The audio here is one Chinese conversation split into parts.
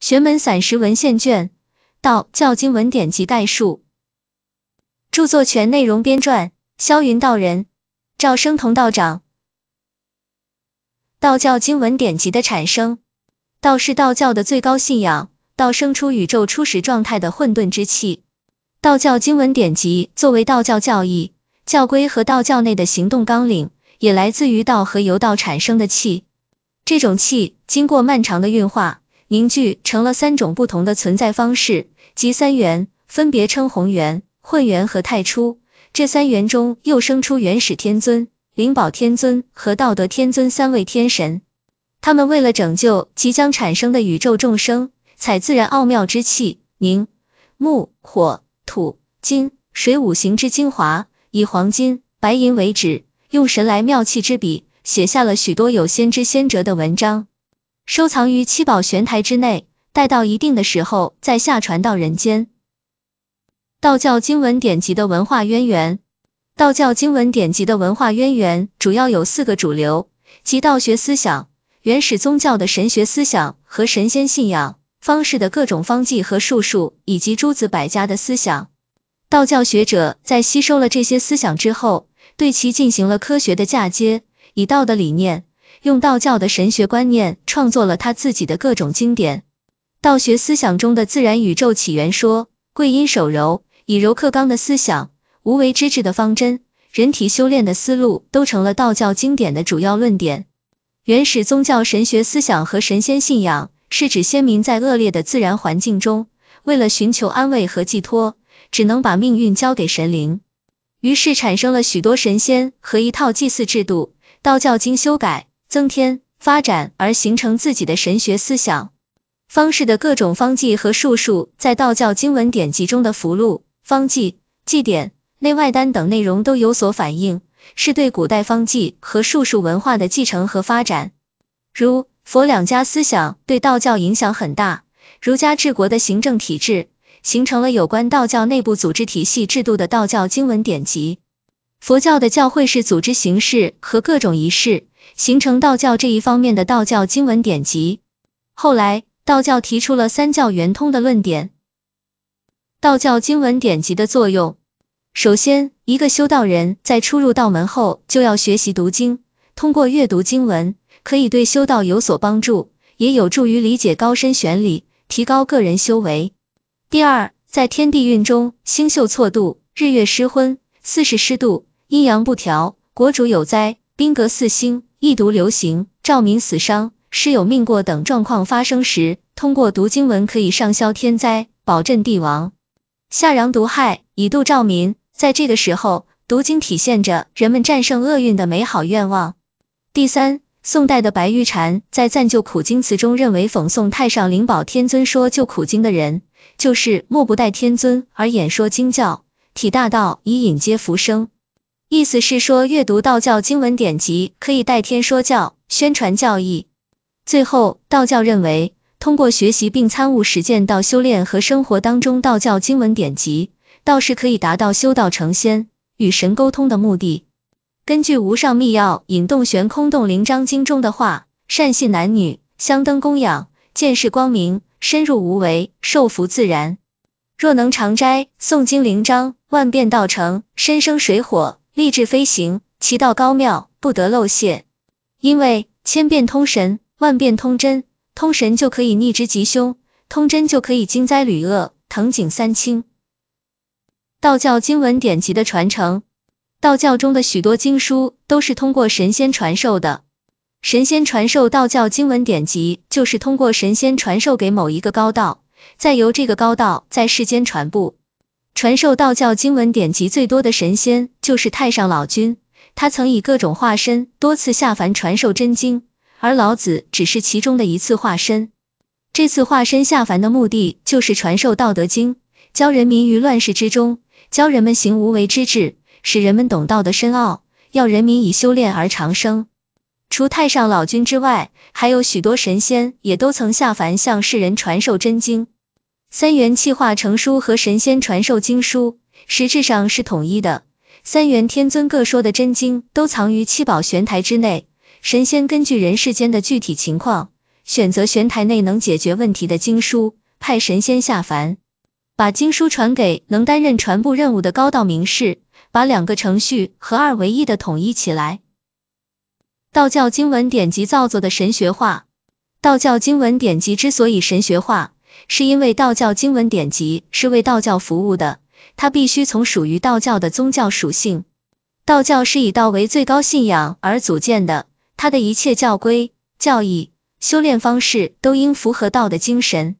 玄门散石文献卷，道教经文典籍概述，著作权内容编撰，萧云道人，赵生同道长。道教经文典籍的产生，道是道教的最高信仰，道生出宇宙初始状态的混沌之气。道教经文典籍作为道教教义、教规和道教内的行动纲领，也来自于道和由道产生的气。这种气经过漫长的运化。凝聚成了三种不同的存在方式，即三元，分别称红元、混元和太初。这三元中又生出元始天尊、灵宝天尊和道德天尊三位天神。他们为了拯救即将产生的宇宙众生，采自然奥妙之气，凝木、火、土、金、水五行之精华，以黄金、白银为纸，用神来妙气之笔，写下了许多有先知先哲的文章。收藏于七宝玄台之内，待到一定的时候再下传到人间。道教经文典籍的文化渊源，道教经文典籍的文化渊源主要有四个主流，即道学思想、原始宗教的神学思想和神仙信仰方式的各种方剂和术数，以及诸子百家的思想。道教学者在吸收了这些思想之后，对其进行了科学的嫁接，以道的理念。用道教的神学观念创作了他自己的各种经典。道学思想中的自然宇宙起源说、贵阴守柔、以柔克刚的思想、无为之治的方针、人体修炼的思路，都成了道教经典的主要论点。原始宗教神学思想和神仙信仰，是指先民在恶劣的自然环境中，为了寻求安慰和寄托，只能把命运交给神灵，于是产生了许多神仙和一套祭祀制度。道教经修改。增添、发展而形成自己的神学思想方式的各种方剂和术数，在道教经文典籍中的符箓、方剂、祭典、内外丹等内容都有所反映，是对古代方剂和术数文化的继承和发展。如佛两家思想对道教影响很大，儒家治国的行政体制形成了有关道教内部组织体系制度的道教经文典籍，佛教的教会式组织形式和各种仪式。形成道教这一方面的道教经文典籍。后来道教提出了三教圆通的论点。道教经文典籍的作用，首先，一个修道人在初入道门后就要学习读经，通过阅读经文，可以对修道有所帮助，也有助于理解高深玄理，提高个人修为。第二，在天地运中，星宿错度，日月失昏，四时失度，阴阳不调，国主有灾，兵革四星，易毒流行、兆民死伤、师友命过等状况发生时，通过读经文可以上消天灾，保镇帝王，下禳毒害，以度兆民。在这个时候，读经体现着人们战胜厄运的美好愿望。第三，宋代的白玉蟾在赞救苦经词中认为，讽送太上灵宝天尊说救苦经的人，就是莫不待天尊而演说经教，体大道以引接福生。意思是说，阅读道教经文典籍可以代天说教、宣传教义。最后，道教认为，通过学习并参悟、实践到修炼和生活当中，道教经文典籍倒是可以达到修道成仙、与神沟通的目的。根据《无上秘钥引洞悬空洞灵章经》中的话：“善信男女相登供养，见识光明，深入无为，受福自然。若能常斋诵经灵章，万变道成，身生水火。”立志飞行，其道高妙，不得漏泄。因为千变通神，万变通真，通神就可以逆之吉凶，通真就可以惊灾旅厄。藤井三清，道教经文典籍的传承，道教中的许多经书都是通过神仙传授的。神仙传授道教经文典籍，就是通过神仙传授给某一个高道，再由这个高道在世间传播。传授道教经文典籍最多的神仙就是太上老君，他曾以各种化身多次下凡传授真经，而老子只是其中的一次化身。这次化身下凡的目的就是传授道德经，教人民于乱世之中，教人们行无为之治，使人们懂道的深奥，要人民以修炼而长生。除太上老君之外，还有许多神仙也都曾下凡向世人传授真经。三元气化成书和神仙传授经书实质上是统一的。三元天尊各说的真经都藏于七宝玄台之内，神仙根据人世间的具体情况，选择玄台内能解决问题的经书，派神仙下凡，把经书传给能担任传布任务的高道名士，把两个程序合二为一的统一起来。道教经文典籍造作的神学化，道教经文典籍之所以神学化。是因为道教经文典籍是为道教服务的，它必须从属于道教的宗教属性。道教是以道为最高信仰而组建的，它的一切教规、教义、修炼方式都应符合道的精神。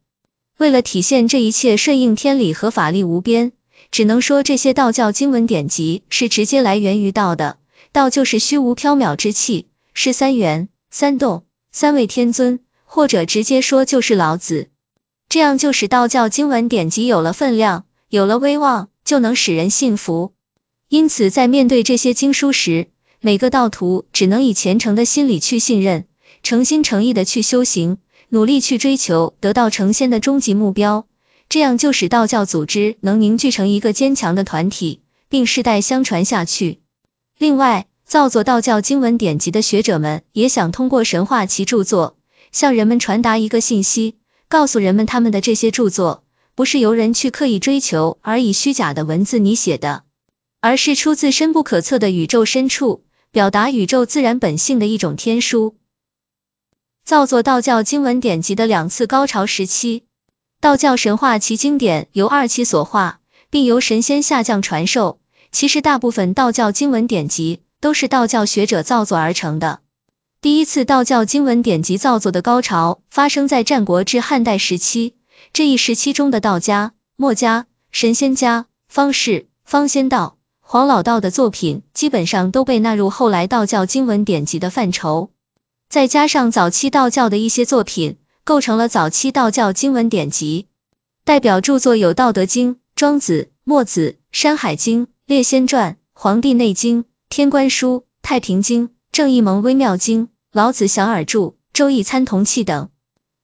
为了体现这一切，顺应天理和法力无边，只能说这些道教经文典籍是直接来源于道的。道就是虚无缥缈之气，是三元、三洞、三位天尊，或者直接说就是老子。这样就使道教经文典籍有了分量，有了威望，就能使人信服。因此，在面对这些经书时，每个道徒只能以虔诚的心理去信任，诚心诚意的去修行，努力去追求得到成仙的终极目标。这样就使道教组织能凝聚成一个坚强的团体，并世代相传下去。另外，造作道教经文典籍的学者们也想通过神话其著作，向人们传达一个信息。告诉人们，他们的这些著作不是由人去刻意追求而以虚假的文字拟写的，而是出自深不可测的宇宙深处，表达宇宙自然本性的一种天书。造作道教经文典籍的两次高潮时期，道教神话其经典由二期所化，并由神仙下降传授。其实，大部分道教经文典籍都是道教学者造作而成的。第一次道教经文典籍造作的高潮发生在战国至汉代时期。这一时期中的道家、墨家、神仙家、方士、方仙道、黄老道的作品，基本上都被纳入后来道教经文典籍的范畴。再加上早期道教的一些作品，构成了早期道教经文典籍。代表著作有《道德经》《庄子》《墨子》《山海经》《列仙传》《黄帝内经》《天官书》《太平经》。《正义蒙微妙经》《老子小尔著、周易参同契》等。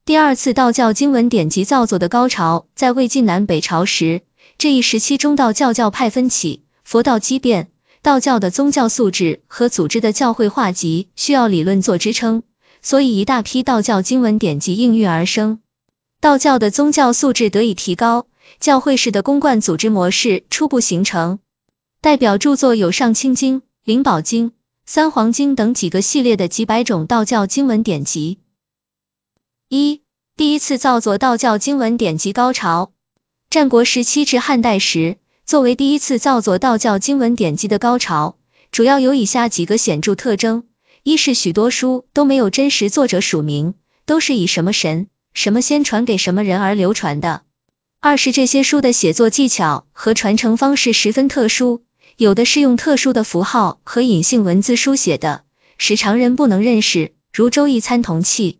第二次道教经文典籍造作的高潮在魏晋南北朝时。这一时期中，道教教派分起，佛道激变，道教的宗教素质和组织的教会化及需要理论做支撑，所以一大批道教经文典籍应运而生。道教的宗教素质得以提高，教会式的公冠组织模式初步形成。代表著作有《上清经》《灵宝经》。三黄经等几个系列的几百种道教经文典籍，一第一次造作道教经文典籍高潮。战国时期至汉代时，作为第一次造作道教经文典籍的高潮，主要有以下几个显著特征：一是许多书都没有真实作者署名，都是以什么神、什么仙传给什么人而流传的；二是这些书的写作技巧和传承方式十分特殊。有的是用特殊的符号和隐性文字书写的，使常人不能认识，如《周易参同契》；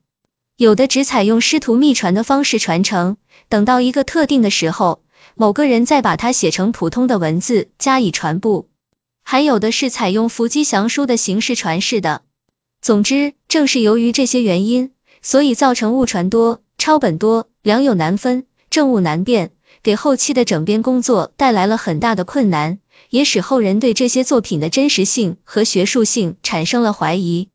有的只采用师徒秘传的方式传承，等到一个特定的时候，某个人再把它写成普通的文字加以传播；还有的是采用伏击降书的形式传世的。总之，正是由于这些原因，所以造成误传多、抄本多、良莠难分、正误难辨，给后期的整编工作带来了很大的困难。也使后人对这些作品的真实性和学术性产生了怀疑。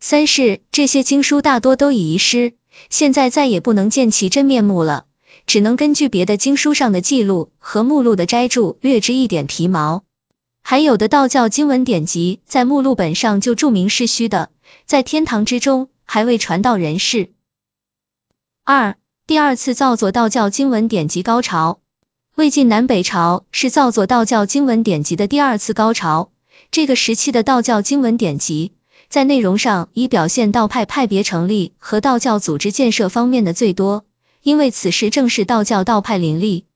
三是，这些经书大多都已遗失，现在再也不能见其真面目了，只能根据别的经书上的记录和目录的摘注略知一点皮毛。还有的道教经文典籍在目录本上就注明是虚的，在天堂之中还未传到人世。二、第二次造作道教经文典籍高潮。魏晋南北朝是造作道教经文典籍的第二次高潮。这个时期的道教经文典籍，在内容上以表现道派派别成立和道教组织建设方面的最多，因为此时正是道教道派林立、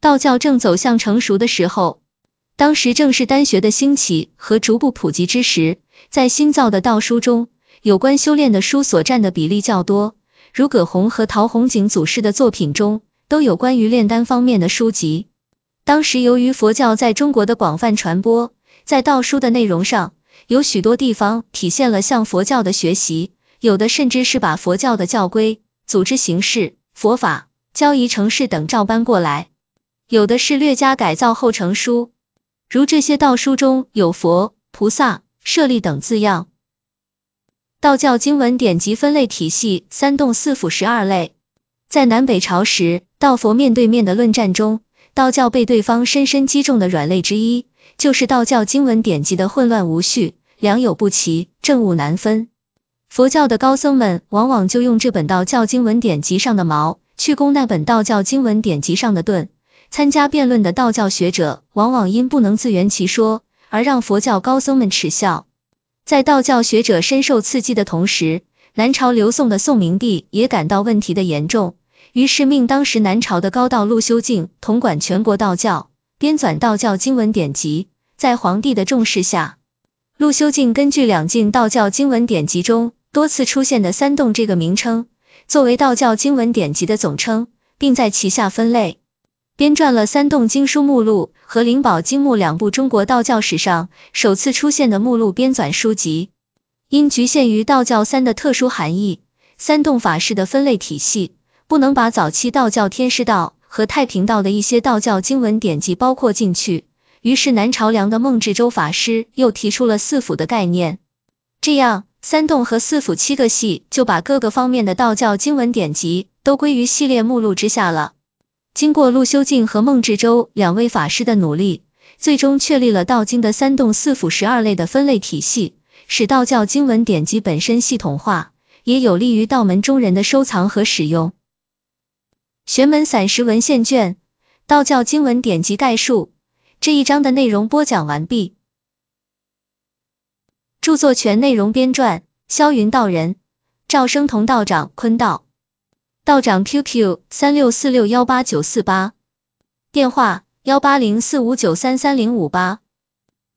道教正走向成熟的时候。当时正是丹学的兴起和逐步普及之时，在新造的道书中，有关修炼的书所占的比例较多，如葛洪和陶弘景祖师的作品中。都有关于炼丹方面的书籍。当时由于佛教在中国的广泛传播，在道书的内容上，有许多地方体现了向佛教的学习，有的甚至是把佛教的教规、组织形式、佛法、教仪、程式等照搬过来，有的是略加改造后成书。如这些道书中有“佛”“菩萨”“舍利”等字样。道教经文典籍分类体系：三洞四辅十二类。在南北朝时，道佛面对面的论战中，道教被对方深深击中的软肋之一，就是道教经文典籍的混乱无序、良莠不齐、正务难分。佛教的高僧们往往就用这本道教经文典籍上的矛，去攻那本道教经文典籍上的盾。参加辩论的道教学者，往往因不能自圆其说，而让佛教高僧们耻笑。在道教学者深受刺激的同时，南朝刘宋的宋明帝也感到问题的严重。于是命当时南朝的高道陆修静统管全国道教，编纂道教经文典籍。在皇帝的重视下，陆修静根据两晋道教经文典籍中多次出现的“三洞”这个名称，作为道教经文典籍的总称，并在旗下分类编撰了《三洞经书目录》和《灵宝经目》两部中国道教史上首次出现的目录编纂书籍。因局限于道教“三”的特殊含义，“三洞法事”的分类体系。不能把早期道教天师道和太平道的一些道教经文典籍包括进去，于是南朝梁的孟智周法师又提出了四府的概念，这样三洞和四府七个系就把各个方面的道教经文典籍都归于系列目录之下了。经过陆修静和孟智周两位法师的努力，最终确立了道经的三洞四府十二类的分类体系，使道教经文典籍本身系统化，也有利于道门中人的收藏和使用。《玄门散石文献卷》道教经文典籍概述这一章的内容播讲完毕。著作权内容编撰：萧云道人、赵生同道长、坤道。道长 QQ 三六四六幺八九四八，电话幺八零四五九三三零五八，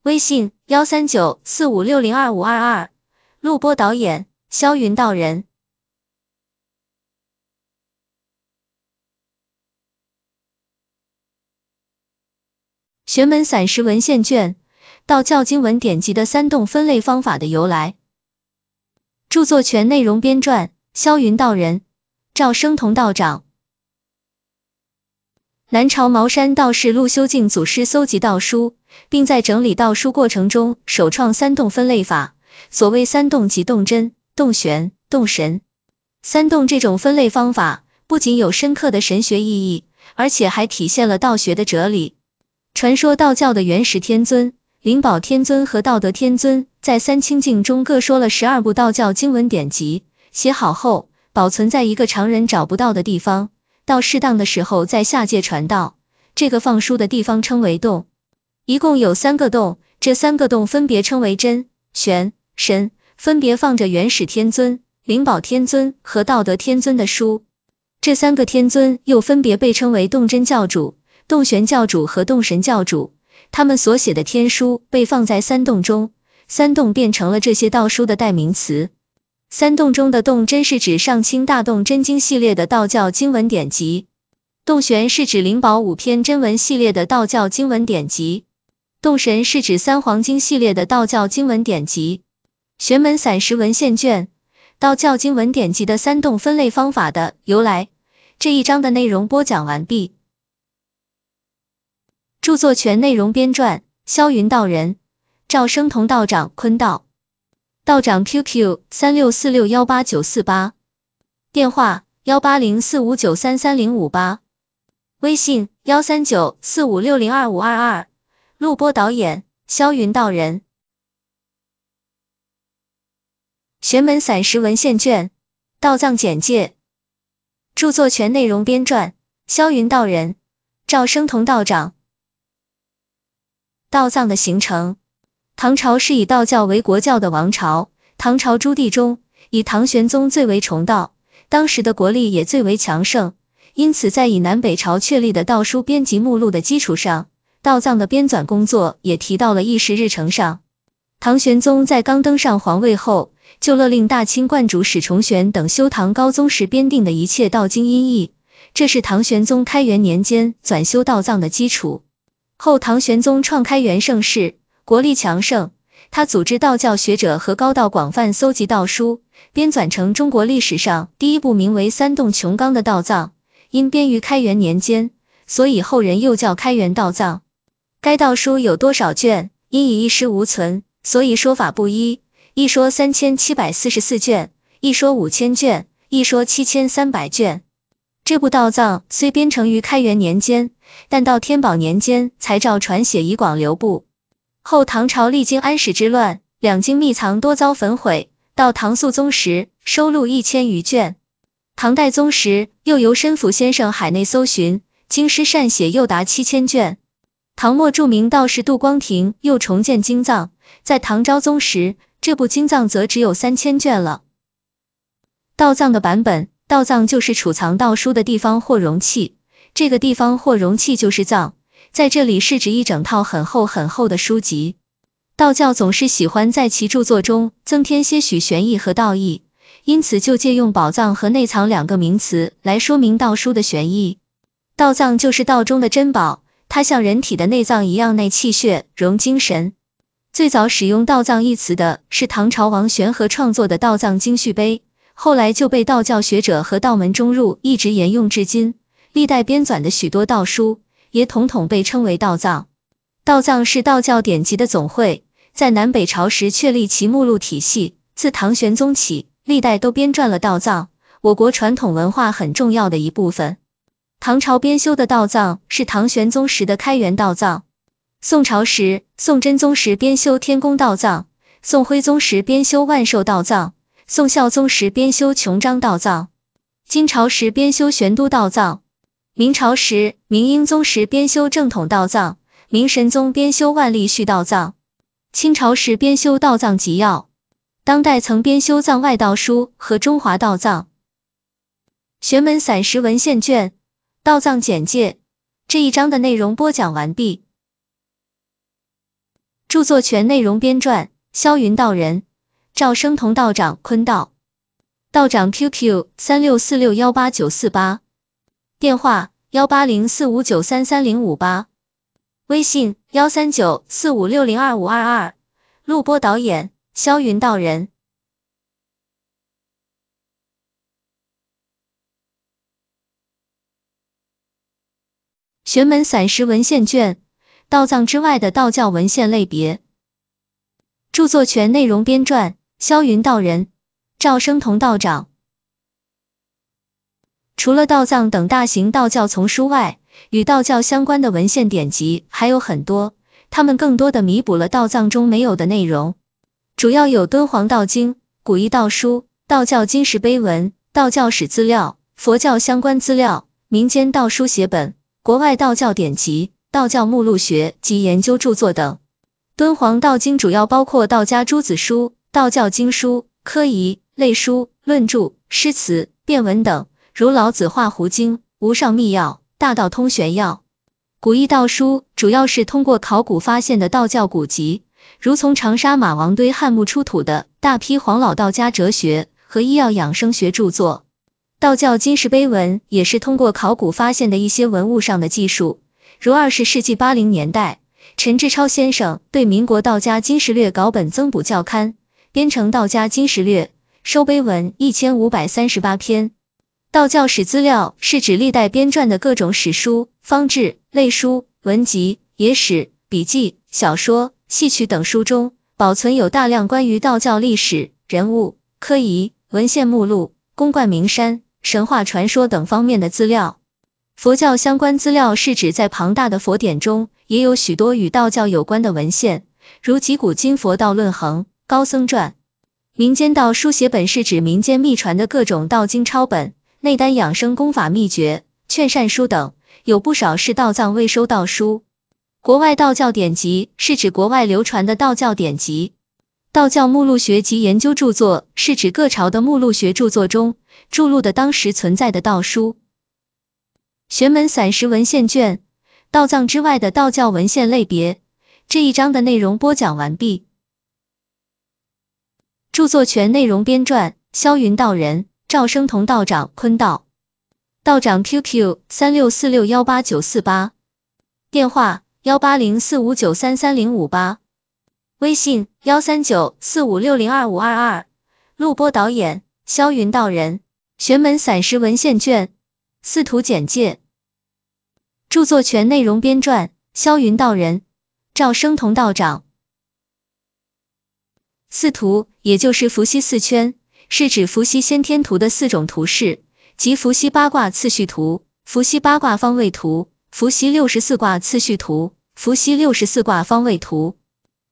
微信幺三九四五六零二五二二。录播导演：萧云道人。《玄门散石文献卷》道教经文典籍的三洞分类方法的由来，著作权内容编撰：萧云道人、赵生同道长。南朝茅山道士陆修静祖师搜集道书，并在整理道书过程中首创三洞分类法。所谓三洞，即洞真、洞玄、洞神。三洞这种分类方法不仅有深刻的神学意义，而且还体现了道学的哲理。传说道教的元始天尊、灵宝天尊和道德天尊在三清境中各说了十二部道教经文典籍，写好后保存在一个常人找不到的地方，到适当的时候在下界传道。这个放书的地方称为洞，一共有三个洞，这三个洞分别称为真、玄、神，分别放着元始天尊、灵宝天尊和道德天尊的书。这三个天尊又分别被称为洞真教主。洞玄教主和洞神教主，他们所写的天书被放在三洞中，三洞变成了这些道书的代名词。三洞中的洞真是指上清大洞真经系列的道教经文典籍，洞玄是指灵宝五篇真文系列的道教经文典籍，洞神是指三黄经系列的道教经文典籍。玄门散石文献卷，道教经文典籍的三洞分类方法的由来，这一章的内容播讲完毕。著作权内容编撰：萧云道人、赵生同道长。坤道道长 QQ 三六四六幺八九四八，电话幺八零四五九三三零五八，微信幺三九四五六零二五二二。录播导演：萧云道人。玄门散石文献卷道藏简介。著作权内容编撰：萧云道人、赵生同道长。道藏的形成，唐朝是以道教为国教的王朝。唐朝朱棣中，以唐玄宗最为崇道，当时的国力也最为强盛，因此在以南北朝确立的道书编辑目录的基础上，道藏的编纂工作也提到了议事日程上。唐玄宗在刚登上皇位后，就勒令大清观主史崇玄等修唐高宗时编定的一切道经音译，这是唐玄宗开元年间纂修道藏的基础。后唐玄宗创开元盛世，国力强盛。他组织道教学者和高道广泛搜集道书，编纂成中国历史上第一部名为《三洞琼冈》的道藏。因编于开元年间，所以后人又叫开元道藏。该道书有多少卷？因已一失无存，所以说法不一。一说三千七百四十四卷，一说五千卷，一说七千三百卷。这部道藏虽编成于开元年间，但到天宝年间才照传写以广流布。后唐朝历经安史之乱，两京秘藏多遭焚毁。到唐肃宗时，收录一千余卷；唐代宗时，又由申府先生海内搜寻，京师善写又达七千卷。唐末著名道士杜光庭又重建经藏，在唐昭宗时，这部经藏则只有三千卷了。道藏的版本。道藏就是储藏道书的地方或容器，这个地方或容器就是藏，在这里是指一整套很厚很厚的书籍。道教总是喜欢在其著作中增添些许玄意和道义，因此就借用“宝藏”和“内藏”两个名词来说明道书的玄意。道藏就是道中的珍宝，它像人体的内脏一样，内气血，容精神。最早使用“道藏”一词的是唐朝王玄和创作的《道藏经序碑》。后来就被道教学者和道门中入一直沿用至今，历代编纂的许多道书也统统被称为道藏。道藏是道教典籍的总汇，在南北朝时确立其目录体系。自唐玄宗起，历代都编撰了道藏，我国传统文化很重要的一部分。唐朝编修的道藏是唐玄宗时的开元道藏，宋朝时宋真宗时编修天宫道藏，宋徽宗时编修万寿道藏。宋孝宗时编修《琼章道藏》，金朝时编修《玄都道藏》，明朝时明英宗时编修《正统道藏》，明神宗编修《万历续道藏》，清朝时编修《道藏集要》，当代曾编修《藏外道书》和《中华道藏》《玄门散时文献卷》《道藏简介》这一章的内容播讲完毕。著作权内容编撰：霄云道人。赵生同道长，坤道，道长 QQ 三六四六幺八九四八，电话幺八零四五九三三零五八，微信幺三九四五六零二五二二，录播导演肖云道人，玄门散失文献卷，道藏之外的道教文献类别，著作权内容编撰。萧云道人、赵生同道长，除了《道藏》等大型道教丛书外，与道教相关的文献典籍还有很多。他们更多的弥补了《道藏》中没有的内容，主要有敦煌道经、古一道书、道教金石碑文、道教史资料、佛教相关资料、民间道书写本、国外道教典籍、道教目录学及研究著作等。敦煌道经主要包括道家诸子书。道教经书、科仪类书、论著、诗词、变文等，如《老子化胡经》《无上秘要》《大道通玄要》。古佚道书主要是通过考古发现的道教古籍，如从长沙马王堆汉墓出土的大批黄老道家哲学和医药养生学著作。道教金石碑文也是通过考古发现的一些文物上的技术，如二十世纪八零年代，陈志超先生对民国道家金石略稿本增补校刊编成《道家金石略》，收碑文一千五百三十八篇。道教史资料是指历代编撰的各种史书、方志、类书、文集、野史、笔记、小说、戏曲等书中保存有大量关于道教历史、人物、科仪、文献目录、宫冠名山、神话传说等方面的资料。佛教相关资料是指在庞大的佛典中，也有许多与道教有关的文献，如《集古今佛道论衡》。高僧传，民间道书写本是指民间秘传的各种道经抄本、内丹养生功法秘诀、劝善书等，有不少是道藏未收道书。国外道教典籍是指国外流传的道教典籍。道教目录学及研究著作是指各朝的目录学著作中注录的当时存在的道书。玄门散石文献卷，道藏之外的道教文献类别。这一章的内容播讲完毕。著作权内容编撰：萧云道人、赵生同道长，坤道道长 QQ 三六四六幺八九四八，电话幺八零四五九三三零五八，微信幺三九四五六零二五二二，录播导演：萧云道人，玄门散失文献卷四图简介，著作权内容编撰：萧云道人、赵生同道长。四图，也就是伏羲四圈，是指伏羲先天图的四种图式，即伏羲八卦次序图、伏羲八卦方位图、伏羲六十四卦次序图、伏羲六十四卦方位图。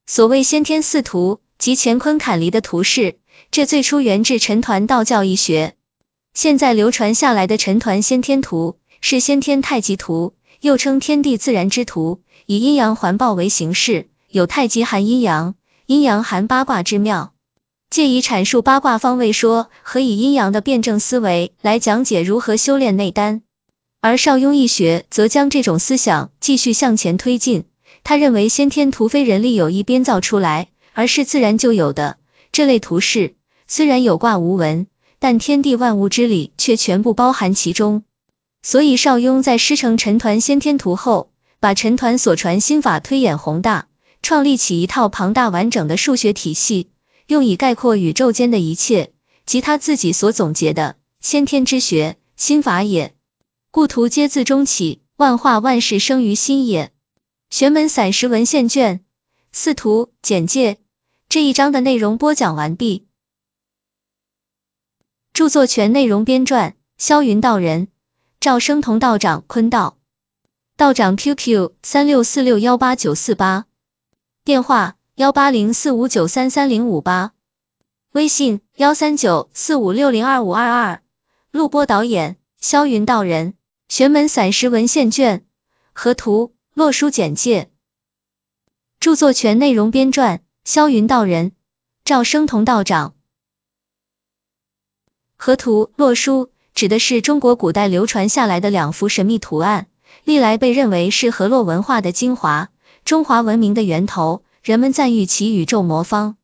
所谓先天四图即乾坤坎离的图式，这最初源自陈抟道教一学。现在流传下来的陈抟先天图是先天太极图，又称天地自然之图，以阴阳环抱为形式，有太极含阴阳。阴阳含八卦之妙，借以阐述八卦方位说，和以阴阳的辩证思维来讲解如何修炼内丹。而邵雍易学则将这种思想继续向前推进。他认为先天图非人力有意编造出来，而是自然就有的。这类图式虽然有卦无文，但天地万物之理却全部包含其中。所以邵雍在师承陈抟先天图后，把陈抟所传心法推演宏大。创立起一套庞大完整的数学体系，用以概括宇宙间的一切及他自己所总结的先天之学心法也。故图皆自中起，万化万事生于心也。《玄门散石文献卷四图简介》这一章的内容播讲完毕。著作权内容编撰：霄云道人、赵生同道长、坤道。道长 QQ：三六四六幺八九四八。电话：幺八零四五九三三零五八，微信：幺三九四五六零二五二二，录播导演：萧云道人，《玄门散石文献卷》和图洛书简介，著作权内容编撰：萧云道人、赵生同道长。河图洛书指的是中国古代流传下来的两幅神秘图案，历来被认为是河洛文化的精华。中华文明的源头，人们赞誉其宇宙魔方。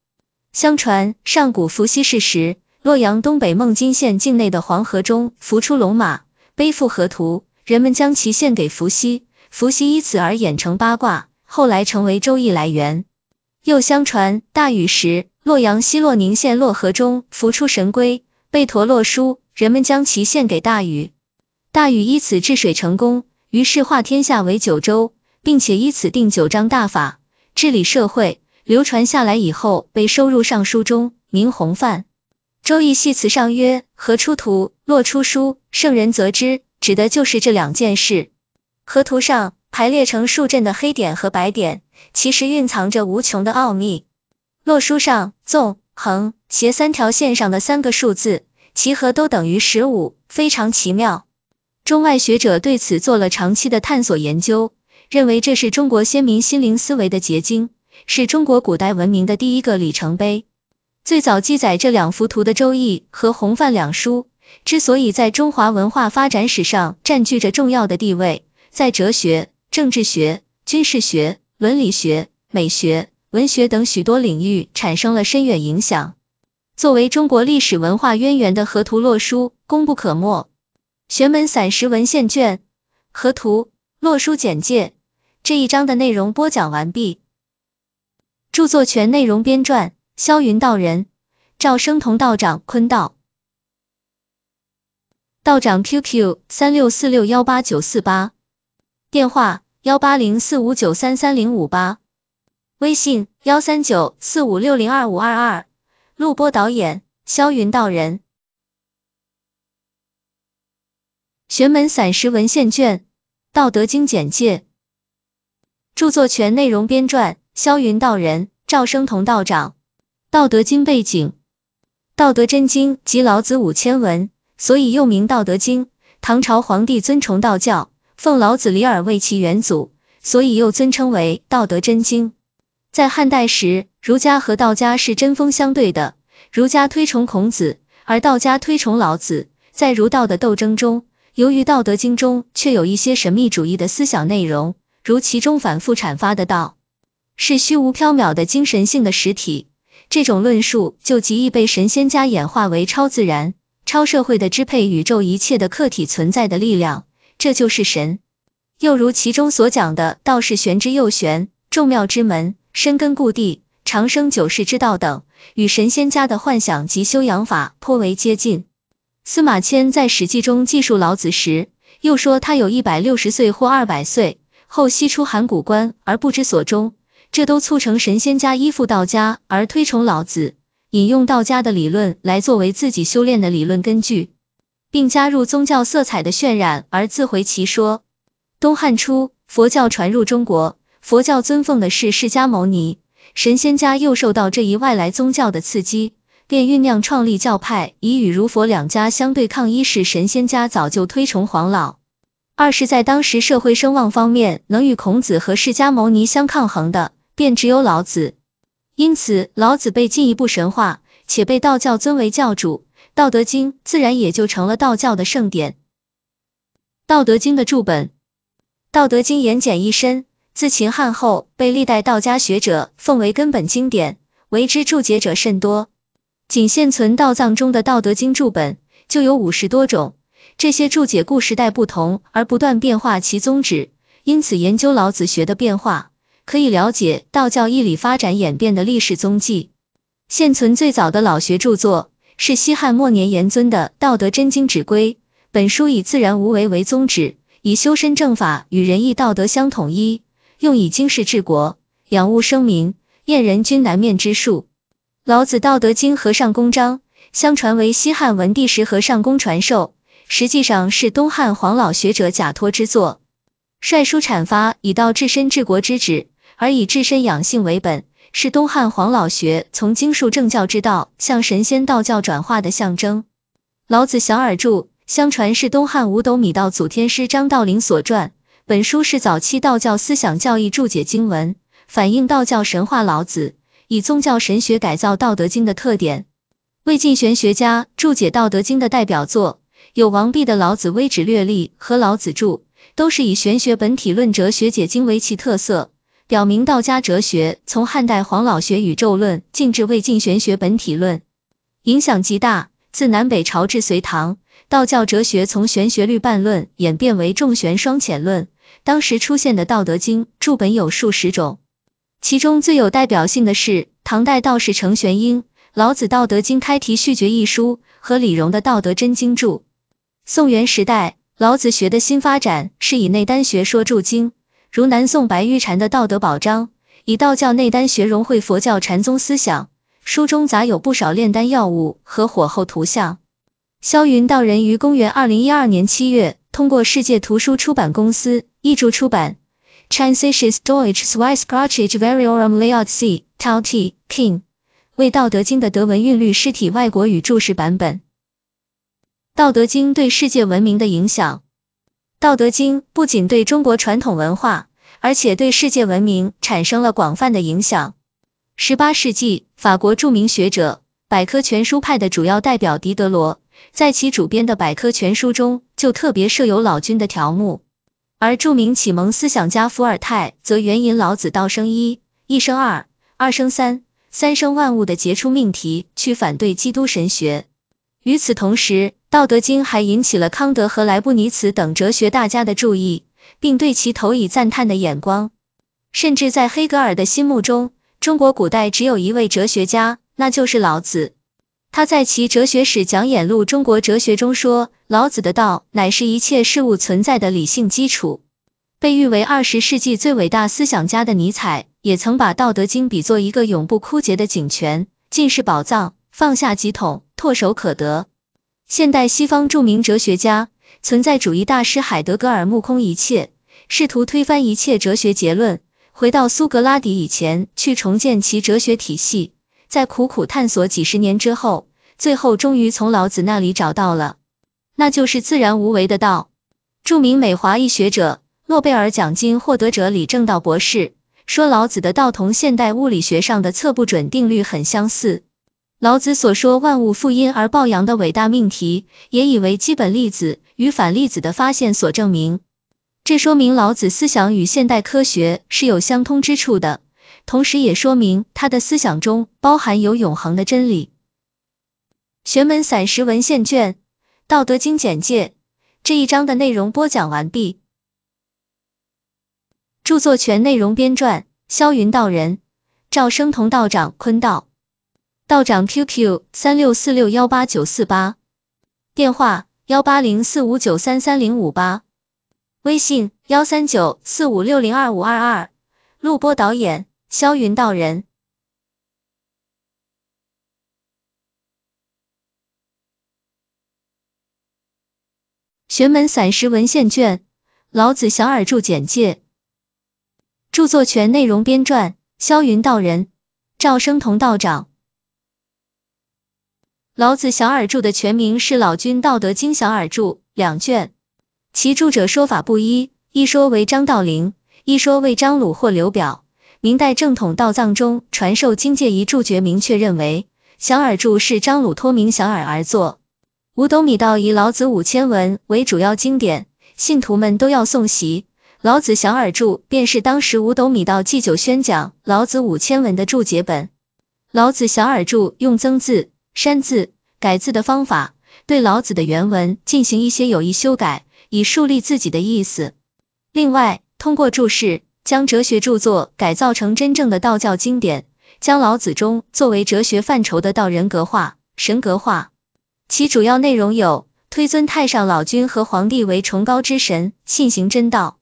相传上古伏羲氏时，洛阳东北孟津县境内的黄河中浮出龙马，背负河图，人们将其献给伏羲，伏羲以此而演成八卦，后来成为《周易》来源。又相传大禹时，洛阳西洛宁县洛河中浮出神龟，背驮洛书，人们将其献给大禹，大禹以此治水成功，于是化天下为九州。并且以此定九章大法，治理社会，流传下来以后被收入《尚书》中。明弘范，《周易》系辞上曰：“河出图，洛出书，圣人则之。”指的就是这两件事。河图上排列成数阵的黑点和白点，其实蕴藏着无穷的奥秘。洛书上纵、横、斜三条线上的三个数字，其和都等于十五，非常奇妙。中外学者对此做了长期的探索研究。认为这是中国先民心灵思维的结晶，是中国古代文明的第一个里程碑。最早记载这两幅图的《周易》和《洪范》两书，之所以在中华文化发展史上占据着重要的地位，在哲学、政治学、军事学、伦理学、美学、文学等许多领域产生了深远影响。作为中国历史文化渊源的河图洛书，功不可没。《玄门散石文献卷》河图洛书简介。这一章的内容播讲完毕。著作权内容编撰：萧云道人、赵生同道长、坤道。道长 QQ：三六四六幺八九四八，电话：幺八零四五九三三零五八，微信：幺三九四五六零二五二二。录播导演：萧云道人。《玄门散石文献卷》《道德经》简介。著作权内容编撰：萧云道人、赵生同道长。《道德经》背景，《道德真经》及老子五千文，所以又名《道德经》。唐朝皇帝尊崇道教，奉老子李耳为其元祖，所以又尊称为《道德真经》。在汉代时，儒家和道家是针锋相对的，儒家推崇孔子，而道家推崇老子。在儒道的斗争中，由于《道德经》中却有一些神秘主义的思想内容。如其中反复阐发的道是虚无缥缈的精神性的实体，这种论述就极易被神仙家演化为超自然、超社会的支配宇宙一切的客体存在的力量，这就是神。又如其中所讲的道是玄之又玄，众妙之门，深根固地，长生久世之道等，与神仙家的幻想及修养法颇为接近。司马迁在《史记》中记述老子时，又说他有一百六十岁或二百岁。后西出函谷关而不知所终，这都促成神仙家依附道家而推崇老子，引用道家的理论来作为自己修炼的理论根据，并加入宗教色彩的渲染而自回其说。东汉初，佛教传入中国，佛教尊奉的是释迦牟尼，神仙家又受到这一外来宗教的刺激，便酝酿创立教派以与儒佛两家相对抗。一是神仙家早就推崇黄老。二是，在当时社会声望方面，能与孔子和释迦牟尼相抗衡的，便只有老子。因此，老子被进一步神化，且被道教尊为教主，《道德经》自然也就成了道教的圣典。《道德经》的注本，《道德经》言简意深，自秦汉后被历代道家学者奉为根本经典，为之注解者甚多。仅现存道藏中的《道德经》注本，就有五十多种。这些注解故时代不同而不断变化其宗旨，因此研究老子学的变化，可以了解道教义理发展演变的历史踪迹。现存最早的老学著作是西汉末年严尊的《道德真经指规》，本书以自然无为为宗旨，以修身正法与仁义道德相统一，用以经世治国、养物生民、验人均难面之术。老子《道德经》和尚公章，相传为西汉文帝时和尚公传授。实际上是东汉黄老学者假托之作，《率书阐发以道治身治国之旨，而以治身养性为本》，是东汉黄老学从经术政教之道向神仙道教转化的象征。《老子小而注》相传是东汉五斗米道祖天师张道陵所传，本书是早期道教思想教义注解经文，反映道教神话老子以宗教神学改造《道德经》的特点。魏晋玄学家注解《道德经》的代表作。有王弼的《老子微旨略例》和《老子注》，都是以玄学本体论哲学解经为其特色，表明道家哲学从汉代黄老学宇宙论，进至魏晋玄学本体论，影响极大。自南北朝至隋唐，道教哲学从玄学律半论演变为重玄双浅论。当时出现的《道德经》注本有数十种，其中最有代表性的是唐代道士程玄英《老子道德经开题序绝一书和李荣的《道德真经注》。宋元时代，老子学的新发展是以内丹学说著经，如南宋白玉蟾的《道德宝章》，以道教内丹学融汇佛教禅宗思想，书中杂有不少炼丹药物和火候图像。萧云道人于公元二零一二年七月通过世界图书出版公司译著出版《Chinesisch Deutsch Schweizerisch Variorum Layout C t a u t T King》为《道德经》的德文韵律诗体外国语注释版本。《道德经》对世界文明的影响，《道德经》不仅对中国传统文化，而且对世界文明产生了广泛的影响。十八世纪，法国著名学者、百科全书派的主要代表狄德罗，在其主编的百科全书中就特别设有老君的条目；而著名启蒙思想家伏尔泰则援引老子“道生一，一生二，二生三，三生万物”的杰出命题，去反对基督神学。与此同时，道德经还引起了康德和莱布尼茨等哲学大家的注意，并对其投以赞叹的眼光。甚至在黑格尔的心目中，中国古代只有一位哲学家，那就是老子。他在其《哲学史讲演录：中国哲学》中说：“老子的道乃是一切事物存在的理性基础。”被誉为二十世纪最伟大思想家的尼采，也曾把《道德经》比作一个永不枯竭的井泉，尽是宝藏，放下几桶，唾手可得。现代西方著名哲学家、存在主义大师海德格尔目空一切，试图推翻一切哲学结论，回到苏格拉底以前去重建其哲学体系。在苦苦探索几十年之后，最后终于从老子那里找到了，那就是自然无为的道。著名美华裔学者、诺贝尔奖金获得者李政道博士说：“老子的道同现代物理学上的测不准定律很相似。”老子所说“万物负阴而抱阳”的伟大命题，也以为基本粒子与反粒子的发现所证明。这说明老子思想与现代科学是有相通之处的，同时也说明他的思想中包含有永恒的真理。《玄门散石文献卷·道德经简介》这一章的内容播讲完毕。著作权内容编撰：萧云道人、赵生同道长、坤道。道长 QQ 三六四六幺八九四八，电话幺八零四五九三三零五八，微信幺三九四五六零二五二二，录播导演肖云道人。玄门散失文献卷《老子小耳注》简介，著作权内容编撰：肖云道人、赵生同道长。老子小耳注的全名是《老君道德经小耳注》两卷，其著者说法不一，一说为张道陵，一说为张鲁或刘表。明代正统道藏中传授经界一注诀明确认为，小耳注是张鲁托名小耳而作。五斗米道以老子五千文为主要经典，信徒们都要诵习《老子小耳注》，便是当时五斗米道祭酒宣讲《老子五千文》的注解本。《老子小耳注》用曾字。删字、改字的方法，对老子的原文进行一些有意修改，以树立自己的意思。另外，通过注释，将哲学著作改造成真正的道教经典，将老子中作为哲学范畴的道人格化、神格化。其主要内容有：推尊太上老君和皇帝为崇高之神，信行真道，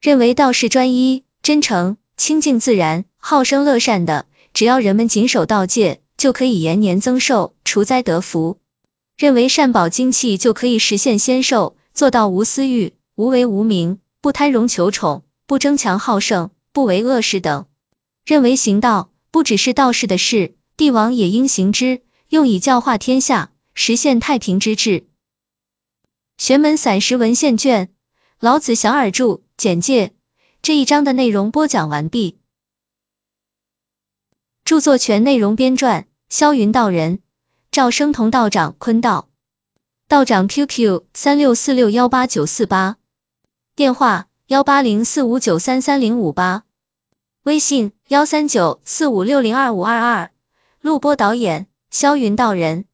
认为道是专一、真诚、清净、自然、好生乐善的。只要人们谨守道戒。就可以延年增寿，除灾得福。认为善保精气，就可以实现仙寿，做到无私欲、无为无名、不贪荣求宠、不争强好胜、不为恶事等。认为行道，不只是道士的事，帝王也应行之，用以教化天下，实现太平之治。《玄门散时文献卷》老子小耳注简介这一章的内容播讲完毕。著作权内容编撰：萧云道人、赵生同道长。坤道道长 QQ 三六四六幺八九四八，电话幺八零四五九三三零五八，微信幺三九四五六零二五二二。录播导演：萧云道人。